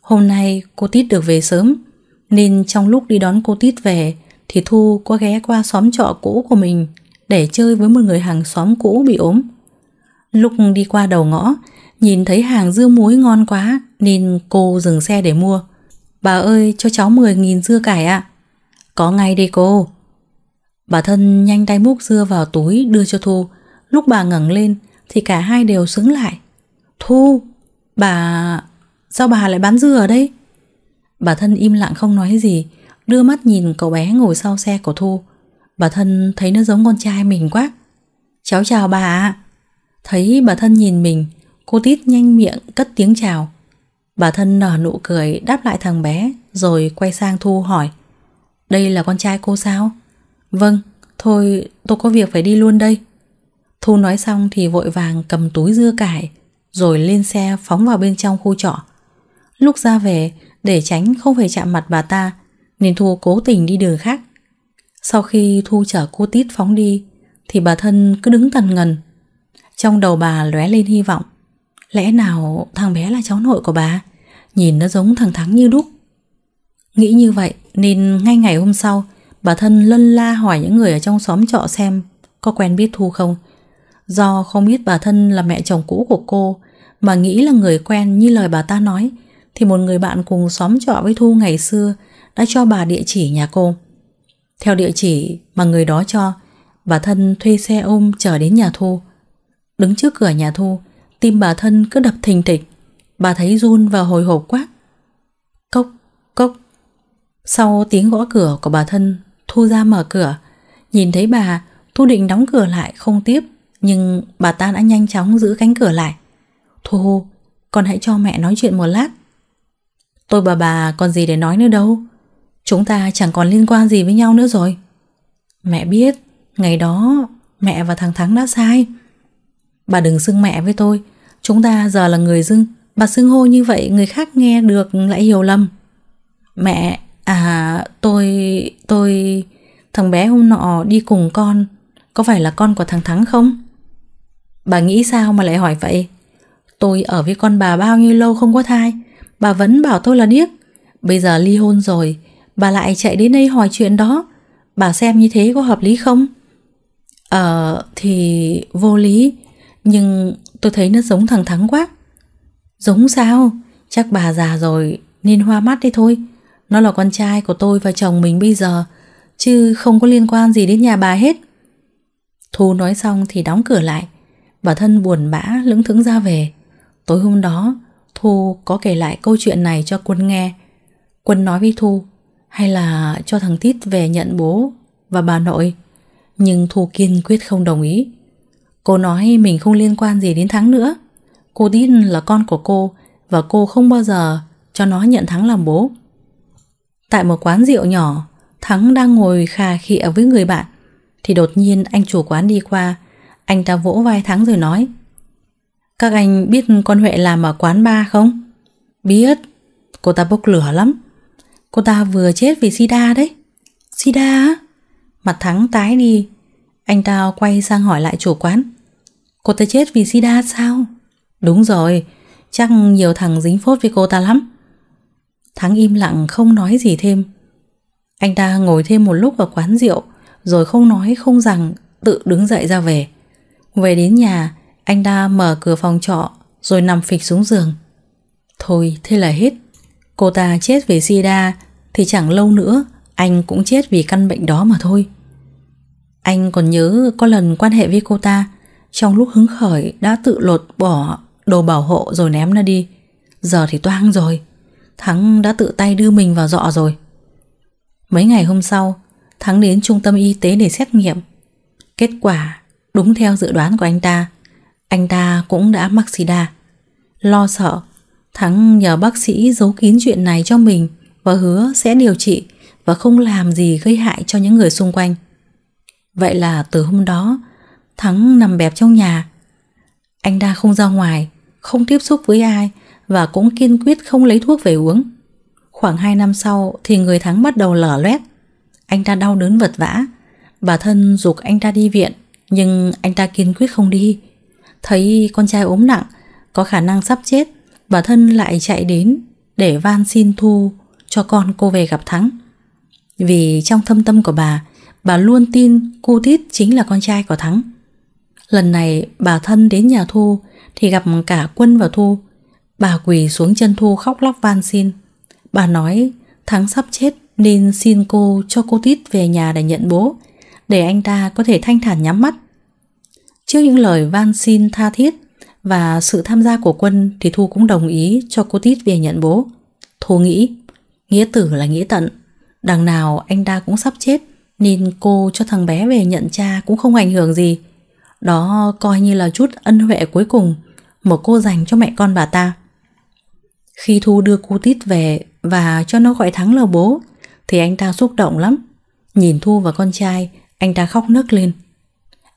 Hôm nay cô Tít được về sớm, nên trong lúc đi đón cô Tít về thì Thu có ghé qua xóm trọ cũ của mình để chơi với một người hàng xóm cũ bị ốm. Lúc đi qua đầu ngõ nhìn thấy hàng dưa muối ngon quá nên cô dừng xe để mua. Bà ơi, cho cháu 10.000 dưa cải ạ. À. Có ngay đây cô. Bà thân nhanh tay múc dưa vào túi đưa cho Thu. Lúc bà ngẩng lên thì cả hai đều sững lại. Thu, bà... Sao bà lại bán dưa ở đây? Bà thân im lặng không nói gì, đưa mắt nhìn cậu bé ngồi sau xe của Thu. Bà thân thấy nó giống con trai mình quá. Cháu chào bà ạ. Thấy bà thân nhìn mình, Cô Tít nhanh miệng cất tiếng chào. Bà thân nở nụ cười đáp lại thằng bé rồi quay sang Thu hỏi. Đây là con trai cô sao? Vâng, thôi tôi có việc phải đi luôn đây. Thu nói xong thì vội vàng cầm túi dưa cải rồi lên xe phóng vào bên trong khu trọ. Lúc ra về, để tránh không phải chạm mặt bà ta, nên Thu cố tình đi đường khác. Sau khi Thu chở cô Tít phóng đi, thì bà thân cứ đứng tần ngần. Trong đầu bà lóe lên hy vọng, Lẽ nào thằng bé là cháu nội của bà? Nhìn nó giống thằng Thắng như đúc. Nghĩ như vậy nên ngay ngày hôm sau, bà thân lân la hỏi những người ở trong xóm trọ xem có quen biết Thu không. Do không biết bà thân là mẹ chồng cũ của cô mà nghĩ là người quen như lời bà ta nói thì một người bạn cùng xóm trọ với Thu ngày xưa đã cho bà địa chỉ nhà cô. Theo địa chỉ mà người đó cho, bà thân thuê xe ôm chở đến nhà Thu. Đứng trước cửa nhà Thu, tim bà thân cứ đập thình thịch. Bà thấy run và hồi hộp quá. Cốc, cốc. Sau tiếng gõ cửa của bà thân, Thu ra mở cửa. Nhìn thấy bà, Thu định đóng cửa lại không tiếp, nhưng bà ta đã nhanh chóng giữ cánh cửa lại. Thu, con hãy cho mẹ nói chuyện một lát. Tôi bà bà còn gì để nói nữa đâu. Chúng ta chẳng còn liên quan gì với nhau nữa rồi. Mẹ biết, ngày đó mẹ và thằng Thắng đã sai. Bà đừng xưng mẹ với tôi Chúng ta giờ là người dưng Bà xưng hô như vậy người khác nghe được lại hiểu lầm Mẹ À tôi Tôi Thằng bé hôm nọ đi cùng con Có phải là con của thằng Thắng không Bà nghĩ sao mà lại hỏi vậy Tôi ở với con bà bao nhiêu lâu không có thai Bà vẫn bảo tôi là điếc Bây giờ ly hôn rồi Bà lại chạy đến đây hỏi chuyện đó Bà xem như thế có hợp lý không Ờ thì vô lý nhưng tôi thấy nó giống thằng Thắng quá Giống sao? Chắc bà già rồi nên hoa mắt đi thôi Nó là con trai của tôi và chồng mình bây giờ Chứ không có liên quan gì đến nhà bà hết Thu nói xong thì đóng cửa lại Bà thân buồn bã lững thững ra về Tối hôm đó Thu có kể lại câu chuyện này cho Quân nghe Quân nói với Thu Hay là cho thằng Tít về nhận bố và bà nội Nhưng Thu kiên quyết không đồng ý Cô nói mình không liên quan gì đến Thắng nữa. Cô tin là con của cô và cô không bao giờ cho nó nhận Thắng làm bố. Tại một quán rượu nhỏ, Thắng đang ngồi khà khịa với người bạn thì đột nhiên anh chủ quán đi qua, anh ta vỗ vai Thắng rồi nói Các anh biết con Huệ làm ở quán ba không? Biết, cô ta bốc lửa lắm. Cô ta vừa chết vì sida đấy. Sida á? Mặt Thắng tái đi, anh ta quay sang hỏi lại chủ quán Cô ta chết vì sida sao? Đúng rồi, chắc nhiều thằng dính phốt với cô ta lắm. Thắng im lặng không nói gì thêm. Anh ta ngồi thêm một lúc ở quán rượu, rồi không nói không rằng tự đứng dậy ra về. Về đến nhà, anh ta mở cửa phòng trọ rồi nằm phịch xuống giường. Thôi, thế là hết. Cô ta chết vì sida thì chẳng lâu nữa anh cũng chết vì căn bệnh đó mà thôi. Anh còn nhớ có lần quan hệ với cô ta, trong lúc hứng khởi đã tự lột bỏ đồ bảo hộ rồi ném nó đi. Giờ thì toang rồi. Thắng đã tự tay đưa mình vào dọ rồi. Mấy ngày hôm sau, Thắng đến trung tâm y tế để xét nghiệm. Kết quả đúng theo dự đoán của anh ta. Anh ta cũng đã mắc sida. Lo sợ, Thắng nhờ bác sĩ giấu kín chuyện này cho mình và hứa sẽ điều trị và không làm gì gây hại cho những người xung quanh. Vậy là từ hôm đó, Thắng nằm bẹp trong nhà. Anh ta không ra ngoài, không tiếp xúc với ai và cũng kiên quyết không lấy thuốc về uống. Khoảng 2 năm sau thì người Thắng bắt đầu lở loét. Anh ta đau đớn vật vã. Bà thân dục anh ta đi viện nhưng anh ta kiên quyết không đi. Thấy con trai ốm nặng, có khả năng sắp chết, bà thân lại chạy đến để van xin Thu cho con cô về gặp Thắng. Vì trong thâm tâm của bà, bà luôn tin cu tít chính là con trai của Thắng. Lần này bà thân đến nhà Thu thì gặp cả Quân và Thu. Bà quỳ xuống chân Thu khóc lóc van xin. Bà nói Thắng sắp chết nên xin cô cho cô Tít về nhà để nhận bố, để anh ta có thể thanh thản nhắm mắt. Trước những lời van xin tha thiết và sự tham gia của Quân thì Thu cũng đồng ý cho cô Tít về nhận bố. Thu nghĩ, nghĩa tử là nghĩa tận, đằng nào anh ta cũng sắp chết nên cô cho thằng bé về nhận cha cũng không ảnh hưởng gì. Đó coi như là chút ân huệ cuối cùng mà cô dành cho mẹ con bà ta. Khi Thu đưa cu tít về và cho nó gọi thắng là bố thì anh ta xúc động lắm. Nhìn Thu và con trai, anh ta khóc nức lên.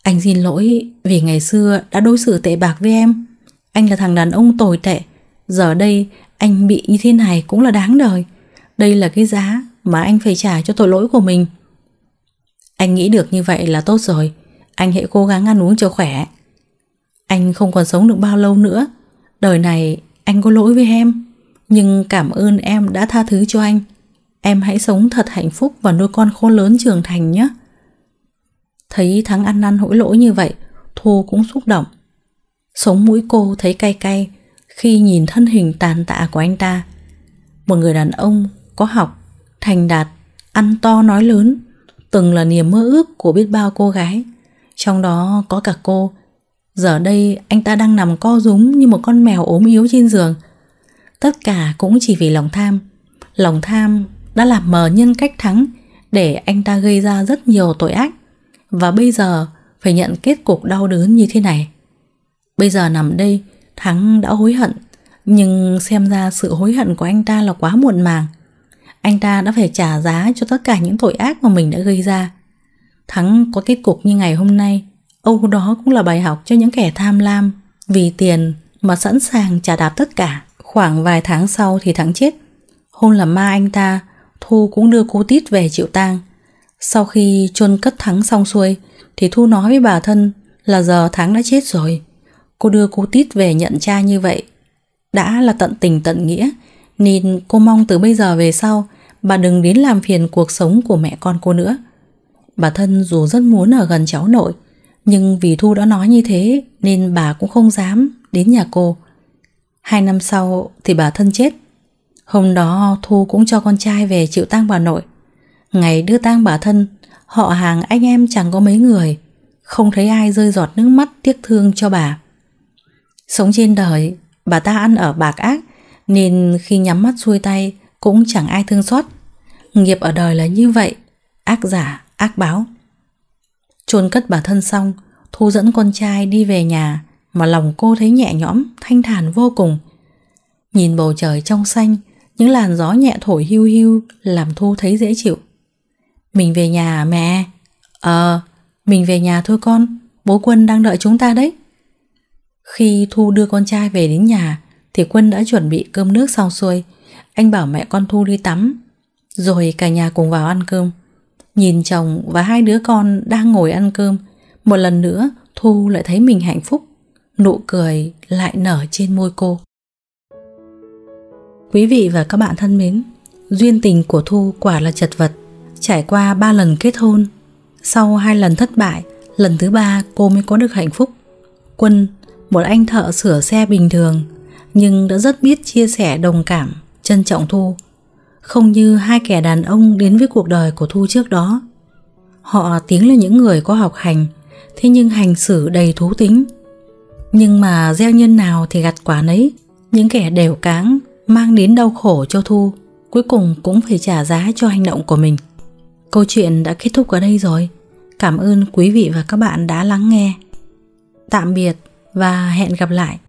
Anh xin lỗi vì ngày xưa đã đối xử tệ bạc với em. Anh là thằng đàn ông tồi tệ. Giờ đây anh bị như thế này cũng là đáng đời. Đây là cái giá mà anh phải trả cho tội lỗi của mình. Anh nghĩ được như vậy là tốt rồi. Anh hãy cố gắng ăn uống cho khỏe Anh không còn sống được bao lâu nữa Đời này anh có lỗi với em Nhưng cảm ơn em đã tha thứ cho anh Em hãy sống thật hạnh phúc Và nuôi con khôn lớn trưởng thành nhé Thấy Thắng ăn năn hỗi lỗi như vậy Thu cũng xúc động Sống mũi cô thấy cay cay Khi nhìn thân hình tàn tạ của anh ta Một người đàn ông có học Thành đạt Ăn to nói lớn Từng là niềm mơ ước của biết bao cô gái trong đó có cả cô Giờ đây anh ta đang nằm co rúm như một con mèo ốm yếu trên giường Tất cả cũng chỉ vì lòng tham Lòng tham đã làm mờ nhân cách thắng Để anh ta gây ra rất nhiều tội ác Và bây giờ phải nhận kết cục đau đớn như thế này Bây giờ nằm đây Thắng đã hối hận Nhưng xem ra sự hối hận của anh ta là quá muộn màng Anh ta đã phải trả giá cho tất cả những tội ác mà mình đã gây ra Thắng có kết cục như ngày hôm nay, Âu đó cũng là bài học cho những kẻ tham lam, vì tiền mà sẵn sàng trả đạp tất cả. Khoảng vài tháng sau thì Thắng chết. Hôn là ma anh ta, Thu cũng đưa cô Tít về chịu tang. Sau khi chôn cất Thắng xong xuôi, thì Thu nói với bà thân là giờ Thắng đã chết rồi. Cô đưa cô Tít về nhận cha như vậy. Đã là tận tình tận nghĩa, nên cô mong từ bây giờ về sau, bà đừng đến làm phiền cuộc sống của mẹ con cô nữa. Bà thân dù rất muốn ở gần cháu nội Nhưng vì Thu đã nói như thế Nên bà cũng không dám đến nhà cô Hai năm sau thì bà thân chết Hôm đó Thu cũng cho con trai về chịu tang bà nội Ngày đưa tang bà thân Họ hàng anh em chẳng có mấy người Không thấy ai rơi giọt nước mắt tiếc thương cho bà Sống trên đời Bà ta ăn ở bạc ác Nên khi nhắm mắt xuôi tay Cũng chẳng ai thương xót Nghiệp ở đời là như vậy Ác giả ác báo. Chôn cất bà thân xong, Thu dẫn con trai đi về nhà mà lòng cô thấy nhẹ nhõm, thanh thản vô cùng. Nhìn bầu trời trong xanh, những làn gió nhẹ thổi hưu hưu làm Thu thấy dễ chịu. Mình về nhà à, mẹ. Ờ, mình về nhà thôi con, bố Quân đang đợi chúng ta đấy. Khi Thu đưa con trai về đến nhà thì Quân đã chuẩn bị cơm nước xong xuôi. Anh bảo mẹ con Thu đi tắm, rồi cả nhà cùng vào ăn cơm. Nhìn chồng và hai đứa con đang ngồi ăn cơm, một lần nữa Thu lại thấy mình hạnh phúc. Nụ cười lại nở trên môi cô. Quý vị và các bạn thân mến, duyên tình của Thu quả là chật vật. Trải qua ba lần kết hôn, sau hai lần thất bại, lần thứ ba cô mới có được hạnh phúc. Quân, một anh thợ sửa xe bình thường, nhưng đã rất biết chia sẻ đồng cảm, trân trọng Thu không như hai kẻ đàn ông đến với cuộc đời của Thu trước đó. Họ tiếng là những người có học hành, thế nhưng hành xử đầy thú tính. Nhưng mà gieo nhân nào thì gặt quả nấy, những kẻ đều cáng, mang đến đau khổ cho Thu, cuối cùng cũng phải trả giá cho hành động của mình. Câu chuyện đã kết thúc ở đây rồi. Cảm ơn quý vị và các bạn đã lắng nghe. Tạm biệt và hẹn gặp lại.